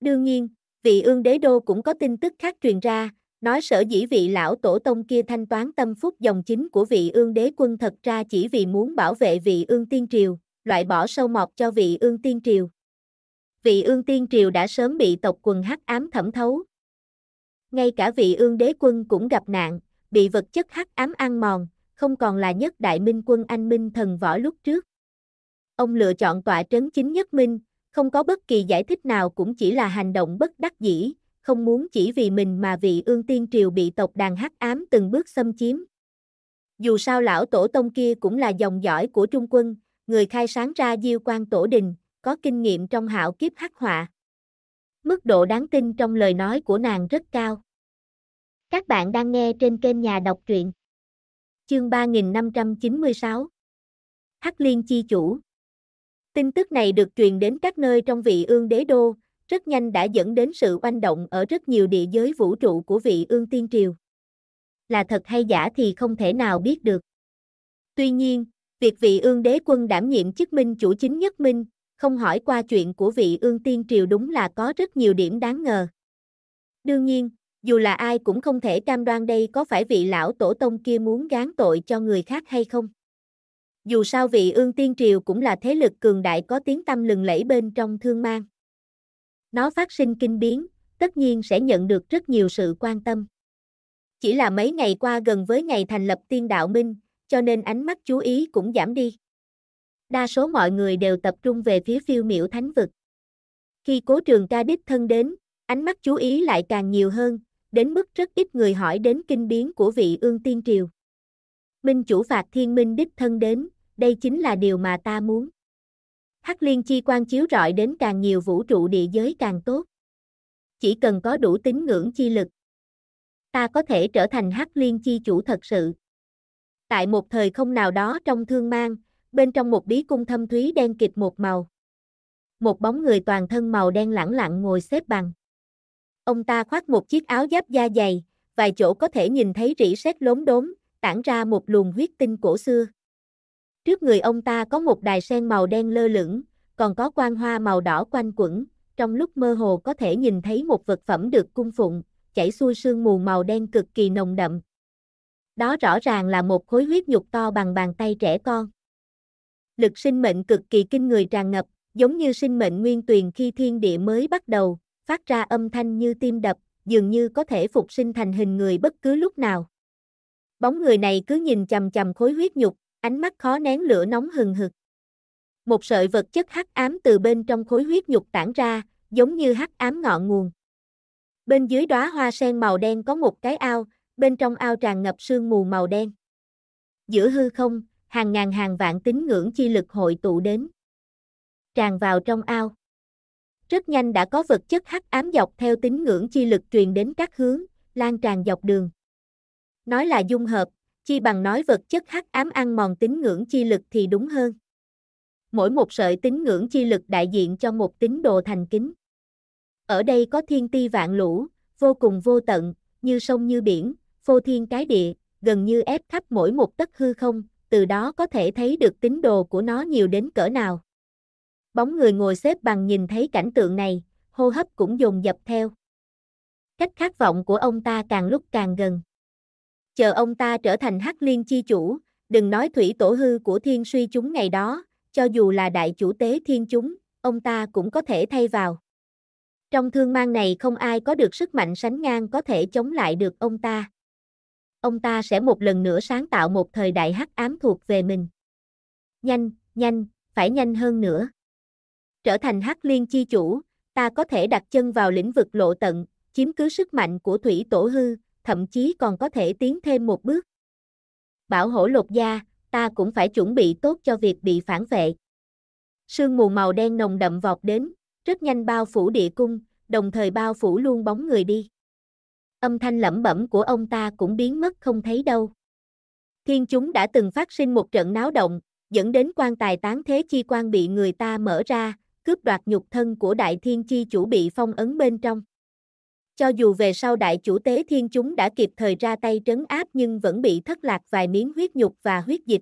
Đương nhiên, vị ương đế đô cũng có tin tức khác truyền ra, Nói sở dĩ vị lão tổ tông kia thanh toán tâm phúc dòng chính của vị ương đế quân thật ra chỉ vì muốn bảo vệ vị ương tiên triều, loại bỏ sâu mọt cho vị ương tiên triều. Vị ương tiên triều đã sớm bị tộc quần hắc ám thẩm thấu. Ngay cả vị ương đế quân cũng gặp nạn, bị vật chất hắc ám ăn mòn, không còn là nhất đại minh quân anh minh thần võ lúc trước. Ông lựa chọn tọa trấn chính nhất minh, không có bất kỳ giải thích nào cũng chỉ là hành động bất đắc dĩ, không muốn chỉ vì mình mà vị ương tiên triều bị tộc đàn hắc ám từng bước xâm chiếm. Dù sao lão tổ tông kia cũng là dòng dõi của Trung quân, người khai sáng ra diêu quan tổ đình, có kinh nghiệm trong hạo kiếp hắc họa. Mức độ đáng tin trong lời nói của nàng rất cao. Các bạn đang nghe trên kênh Nhà đọc truyện. Chương 3596 Hắc Liên Chi Chủ Tin tức này được truyền đến các nơi trong vị ương đế đô, rất nhanh đã dẫn đến sự oanh động ở rất nhiều địa giới vũ trụ của vị ương tiên triều. Là thật hay giả thì không thể nào biết được. Tuy nhiên, việc vị ương đế quân đảm nhiệm chức minh chủ chính nhất minh, không hỏi qua chuyện của vị ương tiên triều đúng là có rất nhiều điểm đáng ngờ. Đương nhiên, dù là ai cũng không thể cam đoan đây có phải vị lão tổ tông kia muốn gán tội cho người khác hay không. Dù sao vị ương tiên triều cũng là thế lực cường đại có tiếng tâm lừng lẫy bên trong thương mang nó phát sinh kinh biến, tất nhiên sẽ nhận được rất nhiều sự quan tâm. Chỉ là mấy ngày qua gần với ngày thành lập tiên đạo minh, cho nên ánh mắt chú ý cũng giảm đi. Đa số mọi người đều tập trung về phía phiêu miểu thánh vực. Khi cố trường ca đích thân đến, ánh mắt chú ý lại càng nhiều hơn, đến mức rất ít người hỏi đến kinh biến của vị ương tiên triều. Minh chủ phạt thiên minh đích thân đến, đây chính là điều mà ta muốn hắc liên chi quan chiếu rọi đến càng nhiều vũ trụ địa giới càng tốt. Chỉ cần có đủ tín ngưỡng chi lực, ta có thể trở thành hắc liên chi chủ thật sự. Tại một thời không nào đó trong thương mang, bên trong một bí cung thâm thúy đen kịt một màu. Một bóng người toàn thân màu đen lẳng lặng ngồi xếp bằng. Ông ta khoác một chiếc áo giáp da dày, vài chỗ có thể nhìn thấy rỉ sét lốm đốm, tản ra một luồng huyết tinh cổ xưa. Trước người ông ta có một đài sen màu đen lơ lửng, còn có quang hoa màu đỏ quanh quẩn, trong lúc mơ hồ có thể nhìn thấy một vật phẩm được cung phụng, chảy xuôi sương mù màu đen cực kỳ nồng đậm. Đó rõ ràng là một khối huyết nhục to bằng bàn tay trẻ con. Lực sinh mệnh cực kỳ kinh người tràn ngập, giống như sinh mệnh nguyên tuyền khi thiên địa mới bắt đầu, phát ra âm thanh như tim đập, dường như có thể phục sinh thành hình người bất cứ lúc nào. Bóng người này cứ nhìn chằm chằm khối huyết nhục, ánh mắt khó nén lửa nóng hừng hực. Một sợi vật chất hắc ám từ bên trong khối huyết nhục tản ra, giống như hắc ám ngọn nguồn. Bên dưới đóa hoa sen màu đen có một cái ao, bên trong ao tràn ngập sương mù màu đen. Giữa hư không, hàng ngàn hàng vạn tín ngưỡng chi lực hội tụ đến. Tràn vào trong ao. Rất nhanh đã có vật chất hắc ám dọc theo tín ngưỡng chi lực truyền đến các hướng, lan tràn dọc đường. Nói là dung hợp, chi bằng nói vật chất hắc ám ăn mòn tín ngưỡng chi lực thì đúng hơn. Mỗi một sợi tín ngưỡng chi lực đại diện cho một tín đồ thành kính. Ở đây có thiên ti vạn lũ, vô cùng vô tận, như sông như biển, phô thiên cái địa, gần như ép khắp mỗi một tấc hư không, từ đó có thể thấy được tín đồ của nó nhiều đến cỡ nào. Bóng người ngồi xếp bằng nhìn thấy cảnh tượng này, hô hấp cũng dồn dập theo. Cách khát vọng của ông ta càng lúc càng gần chờ ông ta trở thành hắc liên chi chủ, đừng nói thủy tổ hư của thiên suy chúng ngày đó, cho dù là đại chủ tế thiên chúng, ông ta cũng có thể thay vào. Trong thương mang này không ai có được sức mạnh sánh ngang có thể chống lại được ông ta. Ông ta sẽ một lần nữa sáng tạo một thời đại hắc ám thuộc về mình. Nhanh, nhanh, phải nhanh hơn nữa. Trở thành hắc liên chi chủ, ta có thể đặt chân vào lĩnh vực lộ tận, chiếm cứ sức mạnh của thủy tổ hư, thậm chí còn có thể tiến thêm một bước. Bảo hổ lột da, ta cũng phải chuẩn bị tốt cho việc bị phản vệ. Sương mù màu đen nồng đậm vọt đến, rất nhanh bao phủ địa cung, đồng thời bao phủ luôn bóng người đi. Âm thanh lẩm bẩm của ông ta cũng biến mất không thấy đâu. Thiên chúng đã từng phát sinh một trận náo động, dẫn đến quan tài tán thế chi quan bị người ta mở ra, cướp đoạt nhục thân của đại thiên chi chủ bị phong ấn bên trong. Cho dù về sau đại chủ tế thiên chúng đã kịp thời ra tay trấn áp nhưng vẫn bị thất lạc vài miếng huyết nhục và huyết dịch.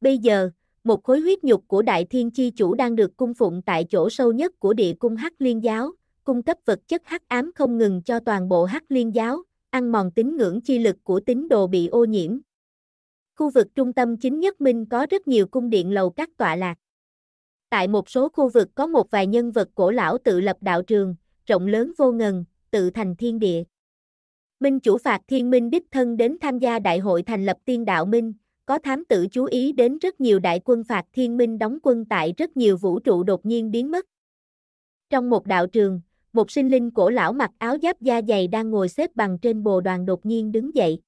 Bây giờ, một khối huyết nhục của đại thiên chi chủ đang được cung phụng tại chỗ sâu nhất của địa cung hắc liên giáo, cung cấp vật chất hắc ám không ngừng cho toàn bộ hắc liên giáo, ăn mòn tín ngưỡng chi lực của tín đồ bị ô nhiễm. Khu vực trung tâm chính nhất minh có rất nhiều cung điện lầu các tọa lạc. Tại một số khu vực có một vài nhân vật cổ lão tự lập đạo trường, rộng lớn vô ngần, tự thành thiên địa. Minh chủ phạt thiên minh đích thân đến tham gia đại hội thành lập tiên đạo minh, có thám tử chú ý đến rất nhiều đại quân phạt thiên minh đóng quân tại rất nhiều vũ trụ đột nhiên biến mất. Trong một đạo trường, một sinh linh cổ lão mặc áo giáp da dày đang ngồi xếp bằng trên bồ đoàn đột nhiên đứng dậy.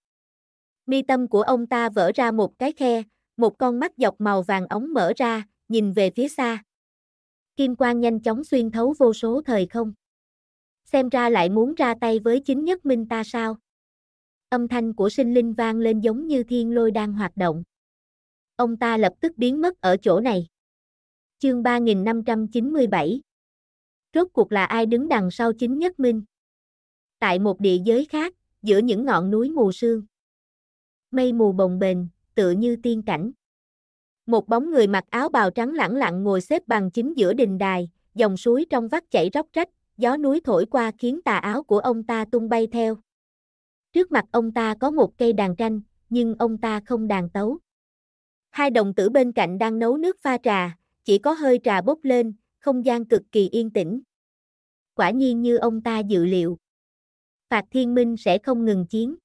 Mi tâm của ông ta vỡ ra một cái khe, một con mắt dọc màu vàng ống mở ra, nhìn về phía xa. Kim quang nhanh chóng xuyên thấu vô số thời không xem ra lại muốn ra tay với chính nhất minh ta sao. Âm thanh của sinh linh vang lên giống như thiên lôi đang hoạt động. Ông ta lập tức biến mất ở chỗ này. Chương 3597 Rốt cuộc là ai đứng đằng sau chính nhất minh? Tại một địa giới khác, giữa những ngọn núi mù sương. Mây mù bồng bềnh, tựa như tiên cảnh. Một bóng người mặc áo bào trắng lẳng lặng ngồi xếp bằng chính giữa đình đài, dòng suối trong vắt chảy róc rách, gió núi thổi qua khiến tà áo của ông ta tung bay theo. Trước mặt ông ta có một cây đàn tranh, nhưng ông ta không đàn tấu. Hai đồng tử bên cạnh đang nấu nước pha trà, chỉ có hơi trà bốc lên, không gian cực kỳ yên tĩnh. Quả nhiên như ông ta dự liệu. Phạt Thiên Minh sẽ không ngừng chiến.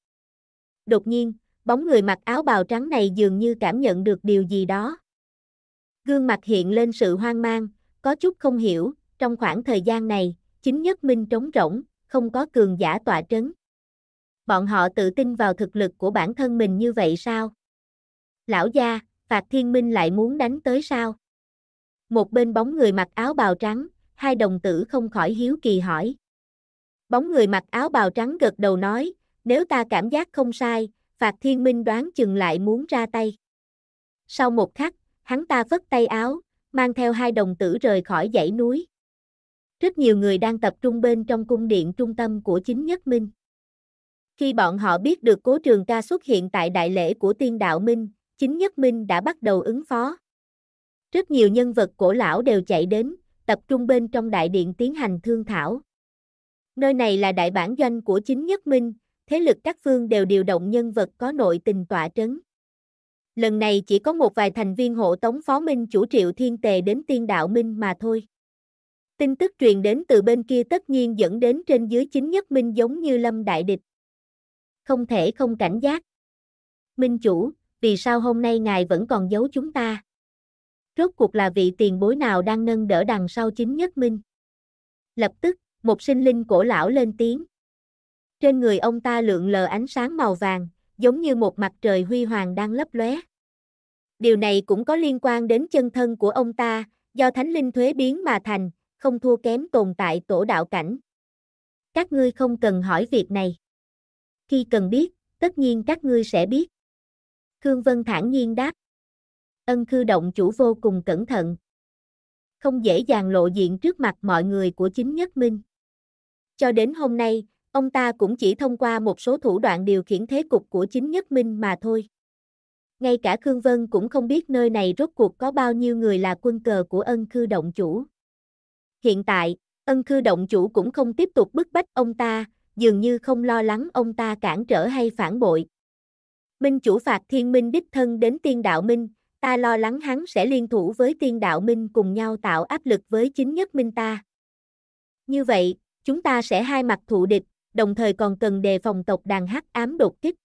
Đột nhiên, bóng người mặc áo bào trắng này dường như cảm nhận được điều gì đó. Gương mặt hiện lên sự hoang mang, có chút không hiểu, trong khoảng thời gian này, chính nhất minh trống rỗng, không có cường giả tọa trấn. Bọn họ tự tin vào thực lực của bản thân mình như vậy sao? Lão gia, Phạt Thiên Minh lại muốn đánh tới sao? Một bên bóng người mặc áo bào trắng, hai đồng tử không khỏi hiếu kỳ hỏi. Bóng người mặc áo bào trắng gật đầu nói, nếu ta cảm giác không sai, Phạt Thiên Minh đoán chừng lại muốn ra tay. Sau một khắc, hắn ta vất tay áo, mang theo hai đồng tử rời khỏi dãy núi. Rất nhiều người đang tập trung bên trong cung điện trung tâm của chính nhất minh. Khi bọn họ biết được cố trường ca xuất hiện tại đại lễ của tiên đạo minh, chính nhất minh đã bắt đầu ứng phó. Rất nhiều nhân vật cổ lão đều chạy đến, tập trung bên trong đại điện tiến hành thương thảo. Nơi này là đại bản doanh của chính nhất minh, thế lực các phương đều điều động nhân vật có nội tình tọa trấn. Lần này chỉ có một vài thành viên hộ tống phó minh chủ triệu thiên tề đến tiên đạo minh mà thôi. Tin tức truyền đến từ bên kia tất nhiên dẫn đến trên dưới chính nhất Minh giống như lâm đại địch. Không thể không cảnh giác. Minh chủ, vì sao hôm nay ngài vẫn còn giấu chúng ta? Rốt cuộc là vị tiền bối nào đang nâng đỡ đằng sau chính nhất Minh? Lập tức, một sinh linh cổ lão lên tiếng. Trên người ông ta lượn lờ ánh sáng màu vàng, giống như một mặt trời huy hoàng đang lấp lóe. Điều này cũng có liên quan đến chân thân của ông ta, do thánh linh thuế biến mà thành, không thua kém tồn tại tổ đạo cảnh. Các ngươi không cần hỏi việc này. Khi cần biết, tất nhiên các ngươi sẽ biết. Khương Vân thản nhiên đáp. Ân khư động chủ vô cùng cẩn thận. Không dễ dàng lộ diện trước mặt mọi người của chính nhất minh. Cho đến hôm nay, ông ta cũng chỉ thông qua một số thủ đoạn điều khiển thế cục của chính nhất minh mà thôi. Ngay cả Khương Vân cũng không biết nơi này rốt cuộc có bao nhiêu người là quân cờ của ân khư động chủ. Hiện tại, ân khư động chủ cũng không tiếp tục bức bách ông ta, dường như không lo lắng ông ta cản trở hay phản bội. Minh chủ phạt thiên minh đích thân đến tiên đạo minh, ta lo lắng hắn sẽ liên thủ với tiên đạo minh cùng nhau tạo áp lực với chính nhất minh ta. Như vậy, chúng ta sẽ hai mặt thụ địch, đồng thời còn cần đề phòng tộc đàn hắc ám đột kích.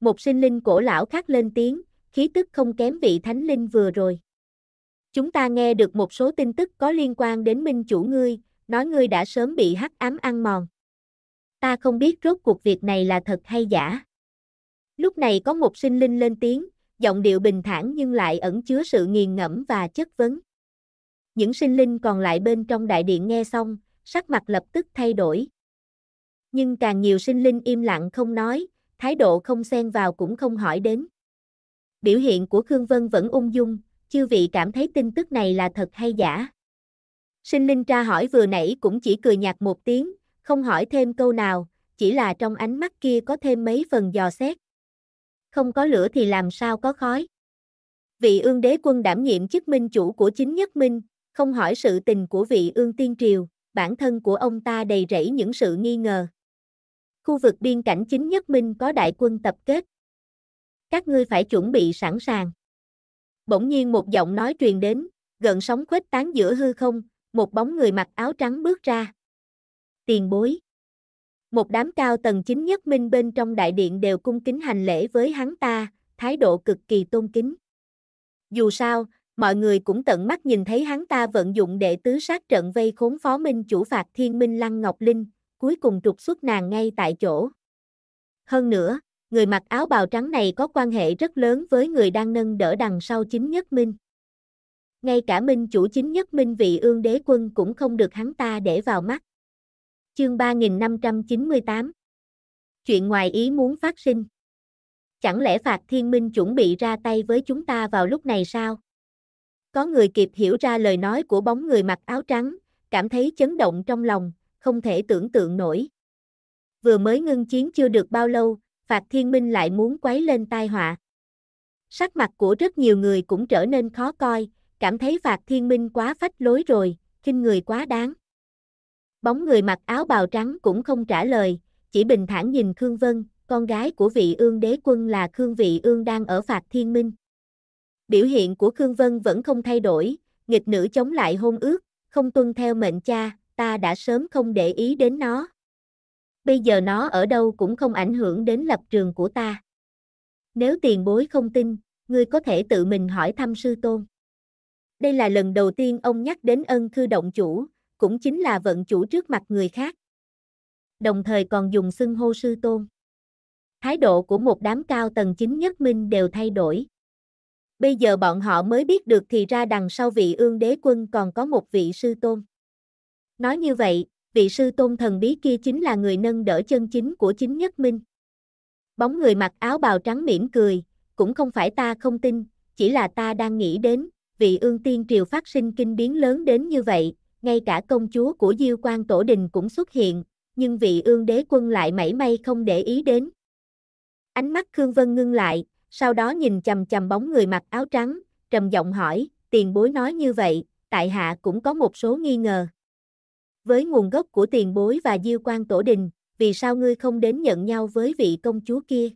Một sinh linh cổ lão khác lên tiếng, khí tức không kém vị thánh linh vừa rồi. Chúng ta nghe được một số tin tức có liên quan đến minh chủ ngươi, nói ngươi đã sớm bị hắc ám ăn mòn. Ta không biết rốt cuộc việc này là thật hay giả. Lúc này có một sinh linh lên tiếng, giọng điệu bình thản nhưng lại ẩn chứa sự nghiền ngẫm và chất vấn. Những sinh linh còn lại bên trong đại điện nghe xong, sắc mặt lập tức thay đổi. Nhưng càng nhiều sinh linh im lặng không nói, thái độ không xen vào cũng không hỏi đến. Biểu hiện của Khương Vân vẫn ung dung, chư vị cảm thấy tin tức này là thật hay giả? Sinh linh tra hỏi vừa nãy cũng chỉ cười nhạt một tiếng, không hỏi thêm câu nào, chỉ là trong ánh mắt kia có thêm mấy phần dò xét. Không có lửa thì làm sao có khói. Vị ương đế quân đảm nhiệm chức minh chủ của chính nhất minh, không hỏi sự tình của vị ương tiên triều, bản thân của ông ta đầy rẫy những sự nghi ngờ. Khu vực biên cảnh chính nhất minh có đại quân tập kết. Các ngươi phải chuẩn bị sẵn sàng. Bỗng nhiên một giọng nói truyền đến, gần sóng khuếch tán giữa hư không, một bóng người mặc áo trắng bước ra. Tiền bối. Một đám cao tầng chính nhất minh bên trong đại điện đều cung kính hành lễ với hắn ta, thái độ cực kỳ tôn kính. Dù sao, mọi người cũng tận mắt nhìn thấy hắn ta vận dụng đệ tứ sát trận vây khốn phó minh chủ phạt thiên minh lăng ngọc linh, cuối cùng trục xuất nàng ngay tại chỗ. Hơn nữa, người mặc áo bào trắng này có quan hệ rất lớn với người đang nâng đỡ đằng sau chính nhất minh. Ngay cả minh chủ chính nhất minh vị ương đế quân cũng không được hắn ta để vào mắt. Chương 3598 Chuyện ngoài ý muốn phát sinh. Chẳng lẽ Phạt Thiên Minh chuẩn bị ra tay với chúng ta vào lúc này sao? Có người kịp hiểu ra lời nói của bóng người mặc áo trắng, cảm thấy chấn động trong lòng, không thể tưởng tượng nổi. Vừa mới ngưng chiến chưa được bao lâu, Phạt Thiên Minh lại muốn quấy lên tai họa. Sắc mặt của rất nhiều người cũng trở nên khó coi, cảm thấy Phạt Thiên Minh quá phách lối rồi, khinh người quá đáng. Bóng người mặc áo bào trắng cũng không trả lời, chỉ bình thản nhìn Khương Vân, con gái của vị ương đế quân là Khương Vị Ương đang ở Phạt Thiên Minh. Biểu hiện của Khương Vân vẫn không thay đổi, nghịch nữ chống lại hôn ước, không tuân theo mệnh cha, ta đã sớm không để ý đến nó bây giờ nó ở đâu cũng không ảnh hưởng đến lập trường của ta. Nếu tiền bối không tin, ngươi có thể tự mình hỏi thăm sư tôn. Đây là lần đầu tiên ông nhắc đến ân khư động chủ, cũng chính là vận chủ trước mặt người khác. Đồng thời còn dùng xưng hô sư tôn. Thái độ của một đám cao tầng chính nhất minh đều thay đổi. Bây giờ bọn họ mới biết được thì ra đằng sau vị ương đế quân còn có một vị sư tôn. Nói như vậy, vị sư tôn thần bí kia chính là người nâng đỡ chân chính của chính nhất minh. Bóng người mặc áo bào trắng mỉm cười, cũng không phải ta không tin, chỉ là ta đang nghĩ đến, vị ương tiên triều phát sinh kinh biến lớn đến như vậy, ngay cả công chúa của Diêu quan Tổ Đình cũng xuất hiện, nhưng vị ương đế quân lại mảy may không để ý đến. Ánh mắt Khương Vân ngưng lại, sau đó nhìn chầm chầm bóng người mặc áo trắng, trầm giọng hỏi, tiền bối nói như vậy, tại hạ cũng có một số nghi ngờ với nguồn gốc của tiền bối và diêu quan tổ đình, vì sao ngươi không đến nhận nhau với vị công chúa kia?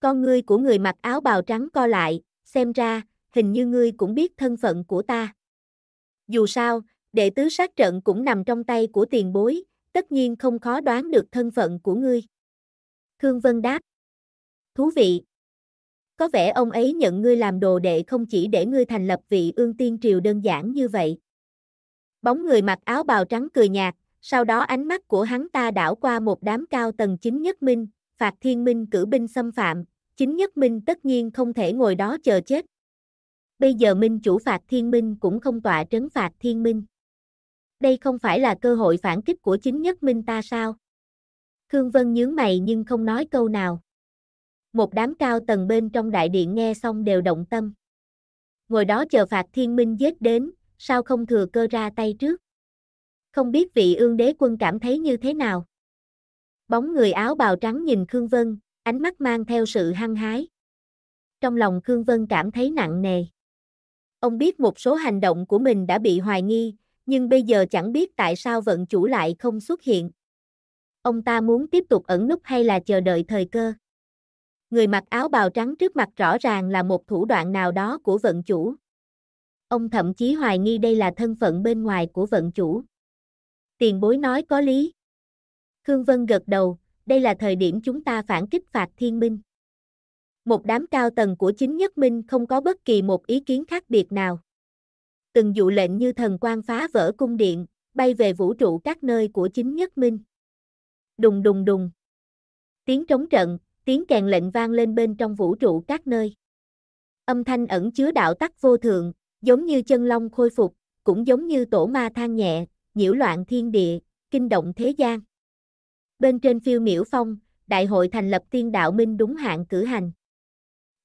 Con ngươi của người mặc áo bào trắng co lại, xem ra, hình như ngươi cũng biết thân phận của ta. Dù sao, đệ tứ sát trận cũng nằm trong tay của tiền bối, tất nhiên không khó đoán được thân phận của ngươi. Thương Vân đáp. Thú vị. Có vẻ ông ấy nhận ngươi làm đồ đệ không chỉ để ngươi thành lập vị ương tiên triều đơn giản như vậy. Bóng người mặc áo bào trắng cười nhạt, sau đó ánh mắt của hắn ta đảo qua một đám cao tầng chính nhất minh, phạt thiên minh cử binh xâm phạm, chính nhất minh tất nhiên không thể ngồi đó chờ chết. Bây giờ minh chủ phạt thiên minh cũng không tọa trấn phạt thiên minh. Đây không phải là cơ hội phản kích của chính nhất minh ta sao? Khương Vân nhướng mày nhưng không nói câu nào. Một đám cao tầng bên trong đại điện nghe xong đều động tâm. Ngồi đó chờ phạt thiên minh giết đến, sao không thừa cơ ra tay trước? Không biết vị ương đế quân cảm thấy như thế nào? Bóng người áo bào trắng nhìn Khương Vân, ánh mắt mang theo sự hăng hái. Trong lòng Khương Vân cảm thấy nặng nề. Ông biết một số hành động của mình đã bị hoài nghi, nhưng bây giờ chẳng biết tại sao vận chủ lại không xuất hiện. Ông ta muốn tiếp tục ẩn núp hay là chờ đợi thời cơ? Người mặc áo bào trắng trước mặt rõ ràng là một thủ đoạn nào đó của vận chủ ông thậm chí hoài nghi đây là thân phận bên ngoài của vận chủ. Tiền bối nói có lý. Khương Vân gật đầu, đây là thời điểm chúng ta phản kích phạt thiên minh. Một đám cao tầng của chính nhất minh không có bất kỳ một ý kiến khác biệt nào. Từng dụ lệnh như thần quan phá vỡ cung điện, bay về vũ trụ các nơi của chính nhất minh. Đùng đùng đùng. Tiếng trống trận, tiếng kèn lệnh vang lên bên trong vũ trụ các nơi. Âm thanh ẩn chứa đạo tắc vô thượng, giống như chân long khôi phục, cũng giống như tổ ma than nhẹ, nhiễu loạn thiên địa, kinh động thế gian. Bên trên phiêu miễu phong, đại hội thành lập tiên đạo minh đúng hạn cử hành.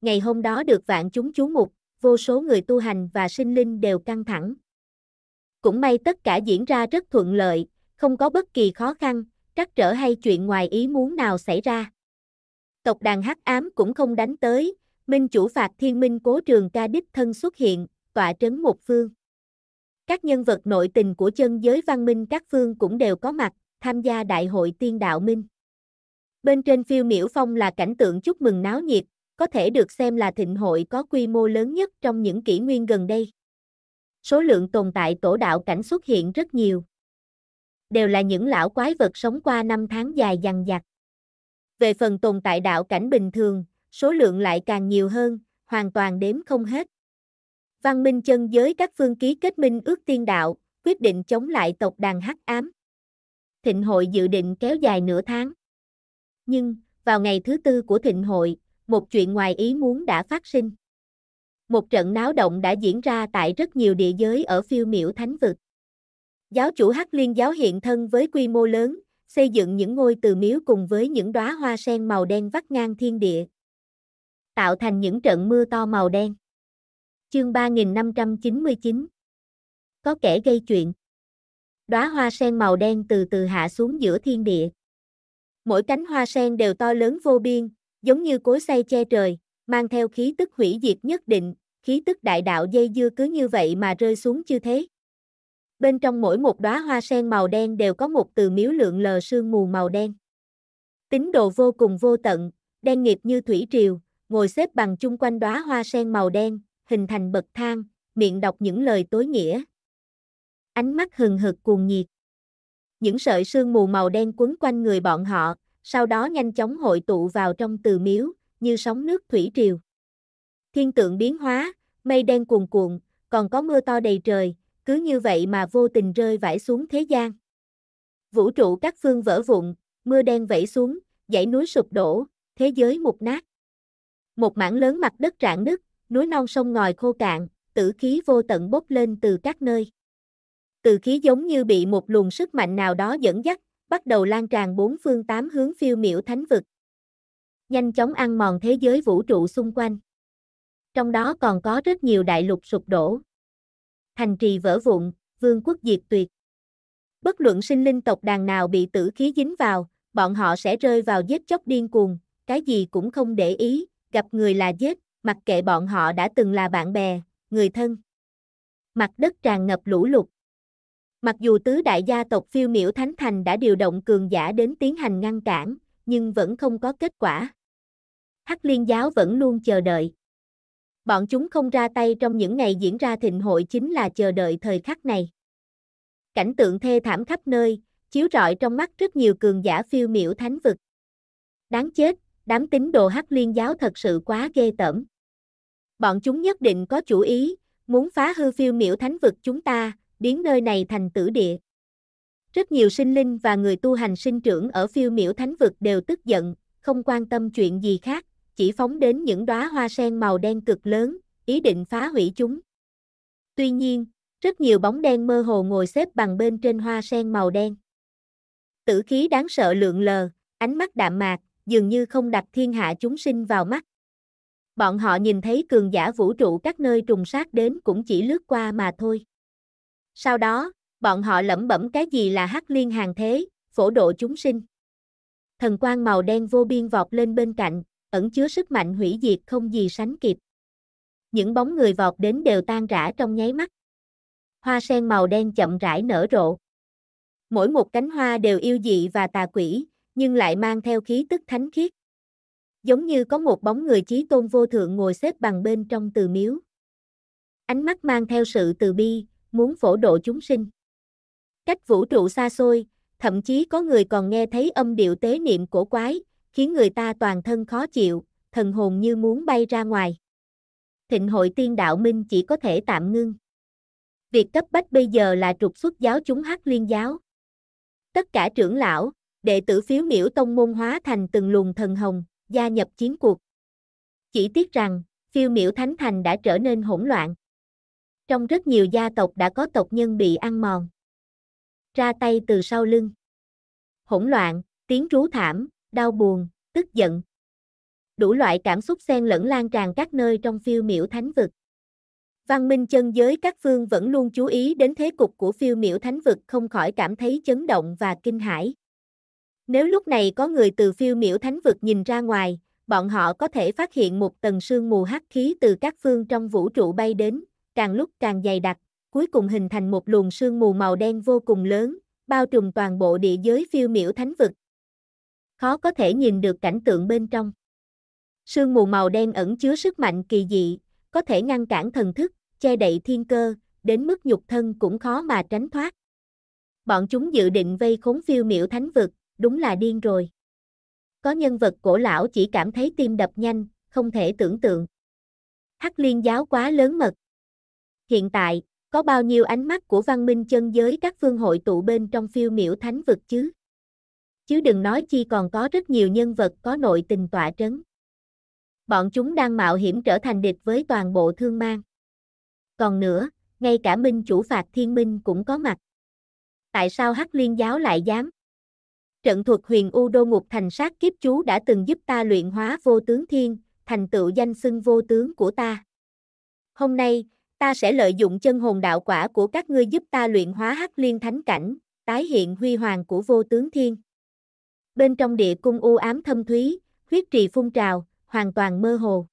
Ngày hôm đó được vạn chúng chú mục, vô số người tu hành và sinh linh đều căng thẳng. Cũng may tất cả diễn ra rất thuận lợi, không có bất kỳ khó khăn, trắc trở hay chuyện ngoài ý muốn nào xảy ra. Tộc đàn hắc ám cũng không đánh tới, minh chủ phạt thiên minh cố trường ca đích thân xuất hiện, tọa trấn một phương. Các nhân vật nội tình của chân giới văn minh các phương cũng đều có mặt, tham gia đại hội tiên đạo minh. Bên trên phiêu miễu phong là cảnh tượng chúc mừng náo nhiệt, có thể được xem là thịnh hội có quy mô lớn nhất trong những kỷ nguyên gần đây. Số lượng tồn tại tổ đạo cảnh xuất hiện rất nhiều. Đều là những lão quái vật sống qua năm tháng dài dằn dặt. Về phần tồn tại đạo cảnh bình thường, số lượng lại càng nhiều hơn, hoàn toàn đếm không hết. Văn minh chân giới các phương ký kết minh ước tiên đạo, quyết định chống lại tộc đàn hắc ám. Thịnh hội dự định kéo dài nửa tháng. Nhưng, vào ngày thứ tư của thịnh hội, một chuyện ngoài ý muốn đã phát sinh. Một trận náo động đã diễn ra tại rất nhiều địa giới ở phiêu miểu thánh vực. Giáo chủ Hắc Liên giáo hiện thân với quy mô lớn, xây dựng những ngôi từ miếu cùng với những đóa hoa sen màu đen vắt ngang thiên địa. Tạo thành những trận mưa to màu đen. Chương 3599 Có kẻ gây chuyện Đóa hoa sen màu đen từ từ hạ xuống giữa thiên địa. Mỗi cánh hoa sen đều to lớn vô biên, giống như cối xay che trời, mang theo khí tức hủy diệt nhất định, khí tức đại đạo dây dưa cứ như vậy mà rơi xuống chư thế. Bên trong mỗi một đóa hoa sen màu đen đều có một từ miếu lượng lờ sương mù màu đen. tính đồ vô cùng vô tận, đen nghiệp như thủy triều, ngồi xếp bằng chung quanh đóa hoa sen màu đen, hình thành bậc thang, miệng đọc những lời tối nghĩa. Ánh mắt hừng hực cuồng nhiệt. Những sợi sương mù màu đen quấn quanh người bọn họ, sau đó nhanh chóng hội tụ vào trong từ miếu, như sóng nước thủy triều. Thiên tượng biến hóa, mây đen cuồn cuộn, còn có mưa to đầy trời, cứ như vậy mà vô tình rơi vãi xuống thế gian. Vũ trụ các phương vỡ vụn, mưa đen vẩy xuống, dãy núi sụp đổ, thế giới mục nát. Một mảng lớn mặt đất rạn nứt, núi non sông ngòi khô cạn, tử khí vô tận bốc lên từ các nơi. Tử khí giống như bị một luồng sức mạnh nào đó dẫn dắt, bắt đầu lan tràn bốn phương tám hướng phiêu miểu thánh vực. Nhanh chóng ăn mòn thế giới vũ trụ xung quanh. Trong đó còn có rất nhiều đại lục sụp đổ. Thành trì vỡ vụn, vương quốc diệt tuyệt. Bất luận sinh linh tộc đàn nào bị tử khí dính vào, bọn họ sẽ rơi vào giết chóc điên cuồng, cái gì cũng không để ý, gặp người là giết, mặc kệ bọn họ đã từng là bạn bè, người thân. Mặt đất tràn ngập lũ lụt. Mặc dù tứ đại gia tộc phiêu miểu thánh thành đã điều động cường giả đến tiến hành ngăn cản, nhưng vẫn không có kết quả. Hắc liên giáo vẫn luôn chờ đợi. Bọn chúng không ra tay trong những ngày diễn ra thịnh hội chính là chờ đợi thời khắc này. Cảnh tượng thê thảm khắp nơi, chiếu rọi trong mắt rất nhiều cường giả phiêu miểu thánh vực. Đáng chết, đám tín đồ hắc liên giáo thật sự quá ghê tởm bọn chúng nhất định có chủ ý, muốn phá hư phiêu miểu thánh vực chúng ta, biến nơi này thành tử địa. Rất nhiều sinh linh và người tu hành sinh trưởng ở phiêu miểu thánh vực đều tức giận, không quan tâm chuyện gì khác, chỉ phóng đến những đóa hoa sen màu đen cực lớn, ý định phá hủy chúng. Tuy nhiên, rất nhiều bóng đen mơ hồ ngồi xếp bằng bên trên hoa sen màu đen. Tử khí đáng sợ lượn lờ, ánh mắt đạm mạc, dường như không đặt thiên hạ chúng sinh vào mắt bọn họ nhìn thấy cường giả vũ trụ các nơi trùng sát đến cũng chỉ lướt qua mà thôi. Sau đó, bọn họ lẩm bẩm cái gì là hắc liên hàng thế, phổ độ chúng sinh. Thần quang màu đen vô biên vọt lên bên cạnh, ẩn chứa sức mạnh hủy diệt không gì sánh kịp. Những bóng người vọt đến đều tan rã trong nháy mắt. Hoa sen màu đen chậm rãi nở rộ. Mỗi một cánh hoa đều yêu dị và tà quỷ, nhưng lại mang theo khí tức thánh khiết giống như có một bóng người chí tôn vô thượng ngồi xếp bằng bên trong từ miếu. Ánh mắt mang theo sự từ bi, muốn phổ độ chúng sinh. Cách vũ trụ xa xôi, thậm chí có người còn nghe thấy âm điệu tế niệm cổ quái, khiến người ta toàn thân khó chịu, thần hồn như muốn bay ra ngoài. Thịnh hội tiên đạo minh chỉ có thể tạm ngưng. Việc cấp bách bây giờ là trục xuất giáo chúng hắc liên giáo. Tất cả trưởng lão, đệ tử phiếu miễu tông môn hóa thành từng luồng thần hồng, gia nhập chiến cuộc. Chỉ tiếc rằng, phiêu miểu thánh thành đã trở nên hỗn loạn. Trong rất nhiều gia tộc đã có tộc nhân bị ăn mòn. Ra tay từ sau lưng. Hỗn loạn, tiếng rú thảm, đau buồn, tức giận. Đủ loại cảm xúc xen lẫn lan tràn các nơi trong phiêu miểu thánh vực. Văn minh chân giới các phương vẫn luôn chú ý đến thế cục của phiêu miểu thánh vực không khỏi cảm thấy chấn động và kinh hãi. Nếu lúc này có người từ phiêu miểu thánh vực nhìn ra ngoài, bọn họ có thể phát hiện một tầng sương mù hắc khí từ các phương trong vũ trụ bay đến, càng lúc càng dày đặc, cuối cùng hình thành một luồng sương mù màu đen vô cùng lớn, bao trùm toàn bộ địa giới phiêu miểu thánh vực. Khó có thể nhìn được cảnh tượng bên trong. Sương mù màu đen ẩn chứa sức mạnh kỳ dị, có thể ngăn cản thần thức, che đậy thiên cơ, đến mức nhục thân cũng khó mà tránh thoát. Bọn chúng dự định vây khốn phiêu miểu thánh vực, đúng là điên rồi. Có nhân vật cổ lão chỉ cảm thấy tim đập nhanh, không thể tưởng tượng. Hắc liên giáo quá lớn mật. Hiện tại, có bao nhiêu ánh mắt của văn minh chân giới các phương hội tụ bên trong phiêu miểu thánh vực chứ? Chứ đừng nói chi còn có rất nhiều nhân vật có nội tình tọa trấn. Bọn chúng đang mạo hiểm trở thành địch với toàn bộ thương mang. Còn nữa, ngay cả minh chủ phạt thiên minh cũng có mặt. Tại sao Hắc Liên giáo lại dám? Trận thuật huyền u đô ngục thành sát kiếp chú đã từng giúp ta luyện hóa vô tướng thiên, thành tựu danh xưng vô tướng của ta. Hôm nay, ta sẽ lợi dụng chân hồn đạo quả của các ngươi giúp ta luyện hóa hắc liên thánh cảnh, tái hiện huy hoàng của vô tướng thiên. Bên trong địa cung u ám thâm thúy, huyết trì phun trào, hoàn toàn mơ hồ.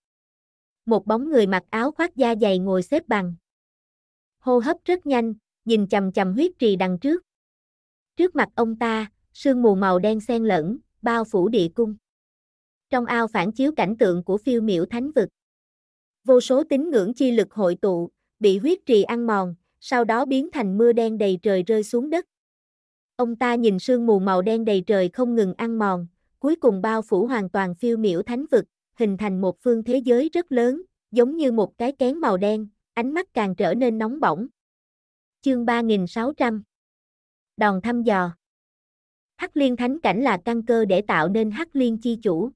Một bóng người mặc áo khoác da dày ngồi xếp bằng. Hô hấp rất nhanh, nhìn chầm chầm huyết trì đằng trước. Trước mặt ông ta, sương mù màu đen xen lẫn, bao phủ địa cung. Trong ao phản chiếu cảnh tượng của phiêu miểu thánh vực. Vô số tín ngưỡng chi lực hội tụ, bị huyết trì ăn mòn, sau đó biến thành mưa đen đầy trời rơi xuống đất. Ông ta nhìn sương mù màu đen đầy trời không ngừng ăn mòn, cuối cùng bao phủ hoàn toàn phiêu miểu thánh vực, hình thành một phương thế giới rất lớn, giống như một cái kén màu đen, ánh mắt càng trở nên nóng bỏng. Chương 3600 Đòn thăm dò Hắc liên thánh cảnh là căn cơ để tạo nên hắc liên chi chủ.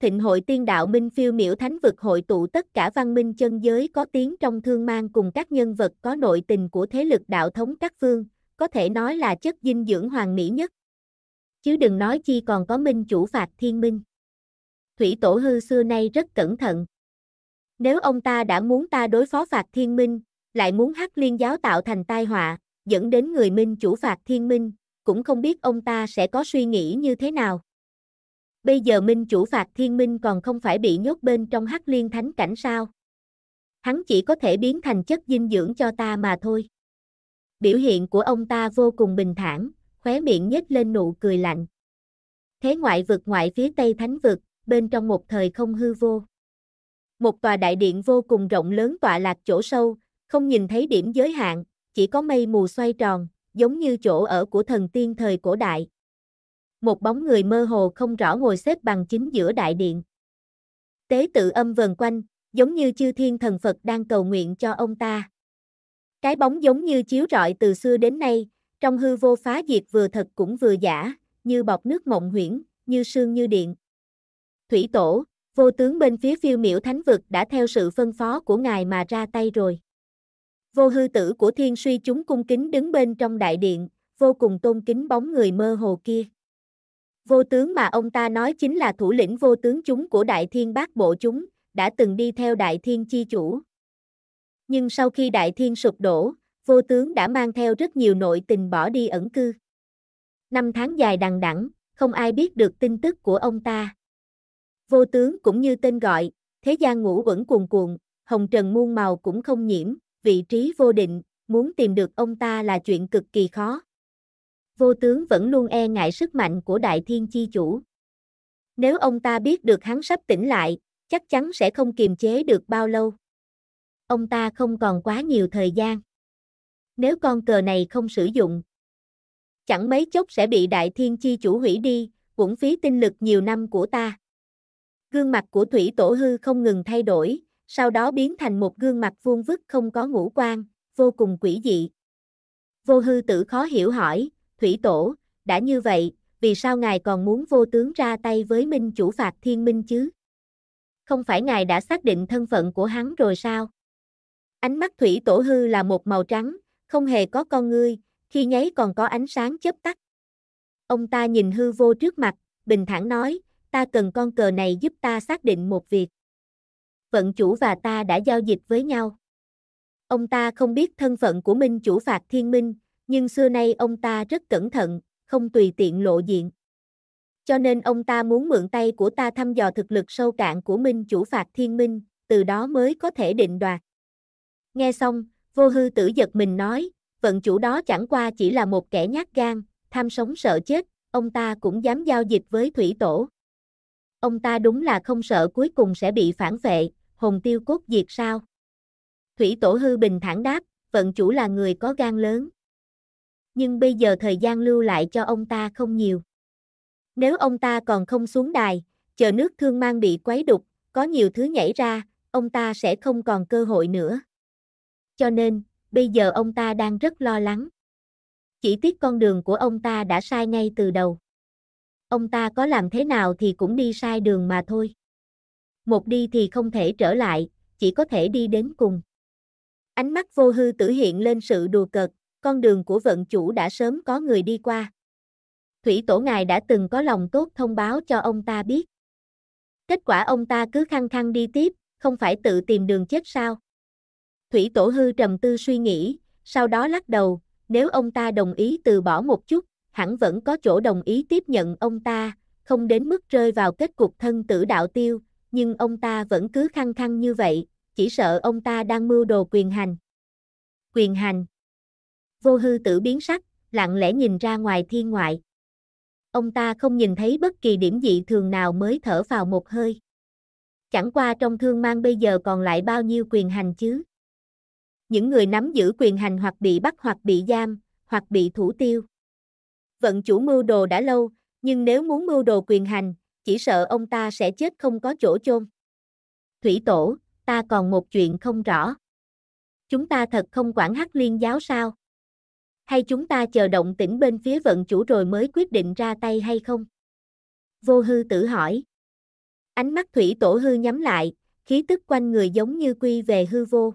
Thịnh hội tiên đạo minh phiêu miểu thánh vực hội tụ tất cả văn minh chân giới có tiếng trong thương mang cùng các nhân vật có nội tình của thế lực đạo thống các phương, có thể nói là chất dinh dưỡng hoàn mỹ nhất. Chứ đừng nói chi còn có minh chủ phạt thiên minh. Thủy tổ hư xưa nay rất cẩn thận. Nếu ông ta đã muốn ta đối phó phạt thiên minh, lại muốn hắc liên giáo tạo thành tai họa, dẫn đến người minh chủ phạt thiên minh, cũng không biết ông ta sẽ có suy nghĩ như thế nào. Bây giờ minh chủ phạt thiên minh còn không phải bị nhốt bên trong hắc liên thánh cảnh sao. Hắn chỉ có thể biến thành chất dinh dưỡng cho ta mà thôi. Biểu hiện của ông ta vô cùng bình thản, khóe miệng nhếch lên nụ cười lạnh. Thế ngoại vực ngoại phía tây thánh vực, bên trong một thời không hư vô. Một tòa đại điện vô cùng rộng lớn tọa lạc chỗ sâu, không nhìn thấy điểm giới hạn, chỉ có mây mù xoay tròn, giống như chỗ ở của thần tiên thời cổ đại. Một bóng người mơ hồ không rõ ngồi xếp bằng chính giữa đại điện. Tế tự âm vần quanh, giống như chư thiên thần Phật đang cầu nguyện cho ông ta. Cái bóng giống như chiếu rọi từ xưa đến nay, trong hư vô phá diệt vừa thật cũng vừa giả, như bọc nước mộng huyễn, như sương như điện. Thủy tổ, vô tướng bên phía phiêu miểu thánh vực đã theo sự phân phó của ngài mà ra tay rồi vô hư tử của thiên suy chúng cung kính đứng bên trong đại điện, vô cùng tôn kính bóng người mơ hồ kia. Vô tướng mà ông ta nói chính là thủ lĩnh vô tướng chúng của đại thiên bát bộ chúng, đã từng đi theo đại thiên chi chủ. Nhưng sau khi đại thiên sụp đổ, vô tướng đã mang theo rất nhiều nội tình bỏ đi ẩn cư. Năm tháng dài đằng đẵng, không ai biết được tin tức của ông ta. Vô tướng cũng như tên gọi, thế gian ngũ vẫn cuồn cuộn, hồng trần muôn màu cũng không nhiễm, vị trí vô định, muốn tìm được ông ta là chuyện cực kỳ khó. Vô tướng vẫn luôn e ngại sức mạnh của Đại Thiên Chi Chủ. Nếu ông ta biết được hắn sắp tỉnh lại, chắc chắn sẽ không kiềm chế được bao lâu. Ông ta không còn quá nhiều thời gian. Nếu con cờ này không sử dụng, chẳng mấy chốc sẽ bị Đại Thiên Chi Chủ hủy đi, uổng phí tinh lực nhiều năm của ta. Gương mặt của Thủy Tổ Hư không ngừng thay đổi, sau đó biến thành một gương mặt vuông vức không có ngũ quan, vô cùng quỷ dị. Vô hư tử khó hiểu hỏi, Thủy Tổ, đã như vậy, vì sao ngài còn muốn vô tướng ra tay với minh chủ phạt thiên minh chứ? Không phải ngài đã xác định thân phận của hắn rồi sao? Ánh mắt Thủy Tổ hư là một màu trắng, không hề có con ngươi, khi nháy còn có ánh sáng chớp tắt. Ông ta nhìn hư vô trước mặt, bình thản nói, ta cần con cờ này giúp ta xác định một việc vận chủ và ta đã giao dịch với nhau. Ông ta không biết thân phận của minh chủ phạt thiên minh, nhưng xưa nay ông ta rất cẩn thận, không tùy tiện lộ diện. Cho nên ông ta muốn mượn tay của ta thăm dò thực lực sâu cạn của minh chủ phạt thiên minh, từ đó mới có thể định đoạt. Nghe xong, vô hư tử giật mình nói, vận chủ đó chẳng qua chỉ là một kẻ nhát gan, tham sống sợ chết, ông ta cũng dám giao dịch với thủy tổ. Ông ta đúng là không sợ cuối cùng sẽ bị phản vệ, hồn tiêu cốt diệt sao? Thủy tổ hư bình thản đáp, vận chủ là người có gan lớn. Nhưng bây giờ thời gian lưu lại cho ông ta không nhiều. Nếu ông ta còn không xuống đài, chờ nước thương mang bị quấy đục, có nhiều thứ nhảy ra, ông ta sẽ không còn cơ hội nữa. Cho nên, bây giờ ông ta đang rất lo lắng. Chỉ tiếc con đường của ông ta đã sai ngay từ đầu. Ông ta có làm thế nào thì cũng đi sai đường mà thôi một đi thì không thể trở lại, chỉ có thể đi đến cùng. Ánh mắt vô hư tử hiện lên sự đùa cợt, con đường của vận chủ đã sớm có người đi qua. Thủy tổ ngài đã từng có lòng tốt thông báo cho ông ta biết. Kết quả ông ta cứ khăng khăng đi tiếp, không phải tự tìm đường chết sao? Thủy tổ hư trầm tư suy nghĩ, sau đó lắc đầu, nếu ông ta đồng ý từ bỏ một chút, hẳn vẫn có chỗ đồng ý tiếp nhận ông ta, không đến mức rơi vào kết cục thân tử đạo tiêu, nhưng ông ta vẫn cứ khăng khăng như vậy, chỉ sợ ông ta đang mưu đồ quyền hành. Quyền hành. Vô hư tử biến sắc, lặng lẽ nhìn ra ngoài thiên ngoại. Ông ta không nhìn thấy bất kỳ điểm dị thường nào mới thở vào một hơi. Chẳng qua trong thương mang bây giờ còn lại bao nhiêu quyền hành chứ? Những người nắm giữ quyền hành hoặc bị bắt hoặc bị giam, hoặc bị thủ tiêu. Vận chủ mưu đồ đã lâu, nhưng nếu muốn mưu đồ quyền hành, chỉ sợ ông ta sẽ chết không có chỗ chôn. Thủy tổ, ta còn một chuyện không rõ. Chúng ta thật không quản hắc liên giáo sao? Hay chúng ta chờ động tĩnh bên phía vận chủ rồi mới quyết định ra tay hay không? Vô hư tự hỏi. Ánh mắt thủy tổ hư nhắm lại, khí tức quanh người giống như quy về hư vô.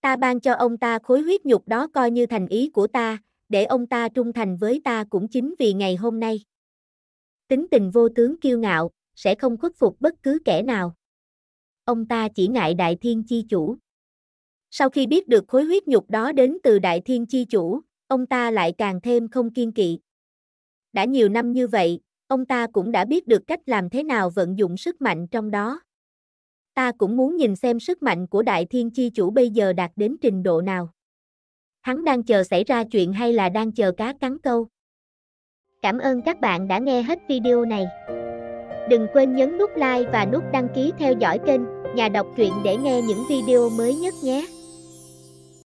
Ta ban cho ông ta khối huyết nhục đó coi như thành ý của ta, để ông ta trung thành với ta cũng chính vì ngày hôm nay tính tình vô tướng kiêu ngạo, sẽ không khuất phục bất cứ kẻ nào. Ông ta chỉ ngại Đại Thiên Chi Chủ. Sau khi biết được khối huyết nhục đó đến từ Đại Thiên Chi Chủ, ông ta lại càng thêm không kiên kỵ. Đã nhiều năm như vậy, ông ta cũng đã biết được cách làm thế nào vận dụng sức mạnh trong đó. Ta cũng muốn nhìn xem sức mạnh của Đại Thiên Chi Chủ bây giờ đạt đến trình độ nào. Hắn đang chờ xảy ra chuyện hay là đang chờ cá cắn câu? Cảm ơn các bạn đã nghe hết video này. Đừng quên nhấn nút like và nút đăng ký theo dõi kênh Nhà đọc truyện để nghe những video mới nhất nhé.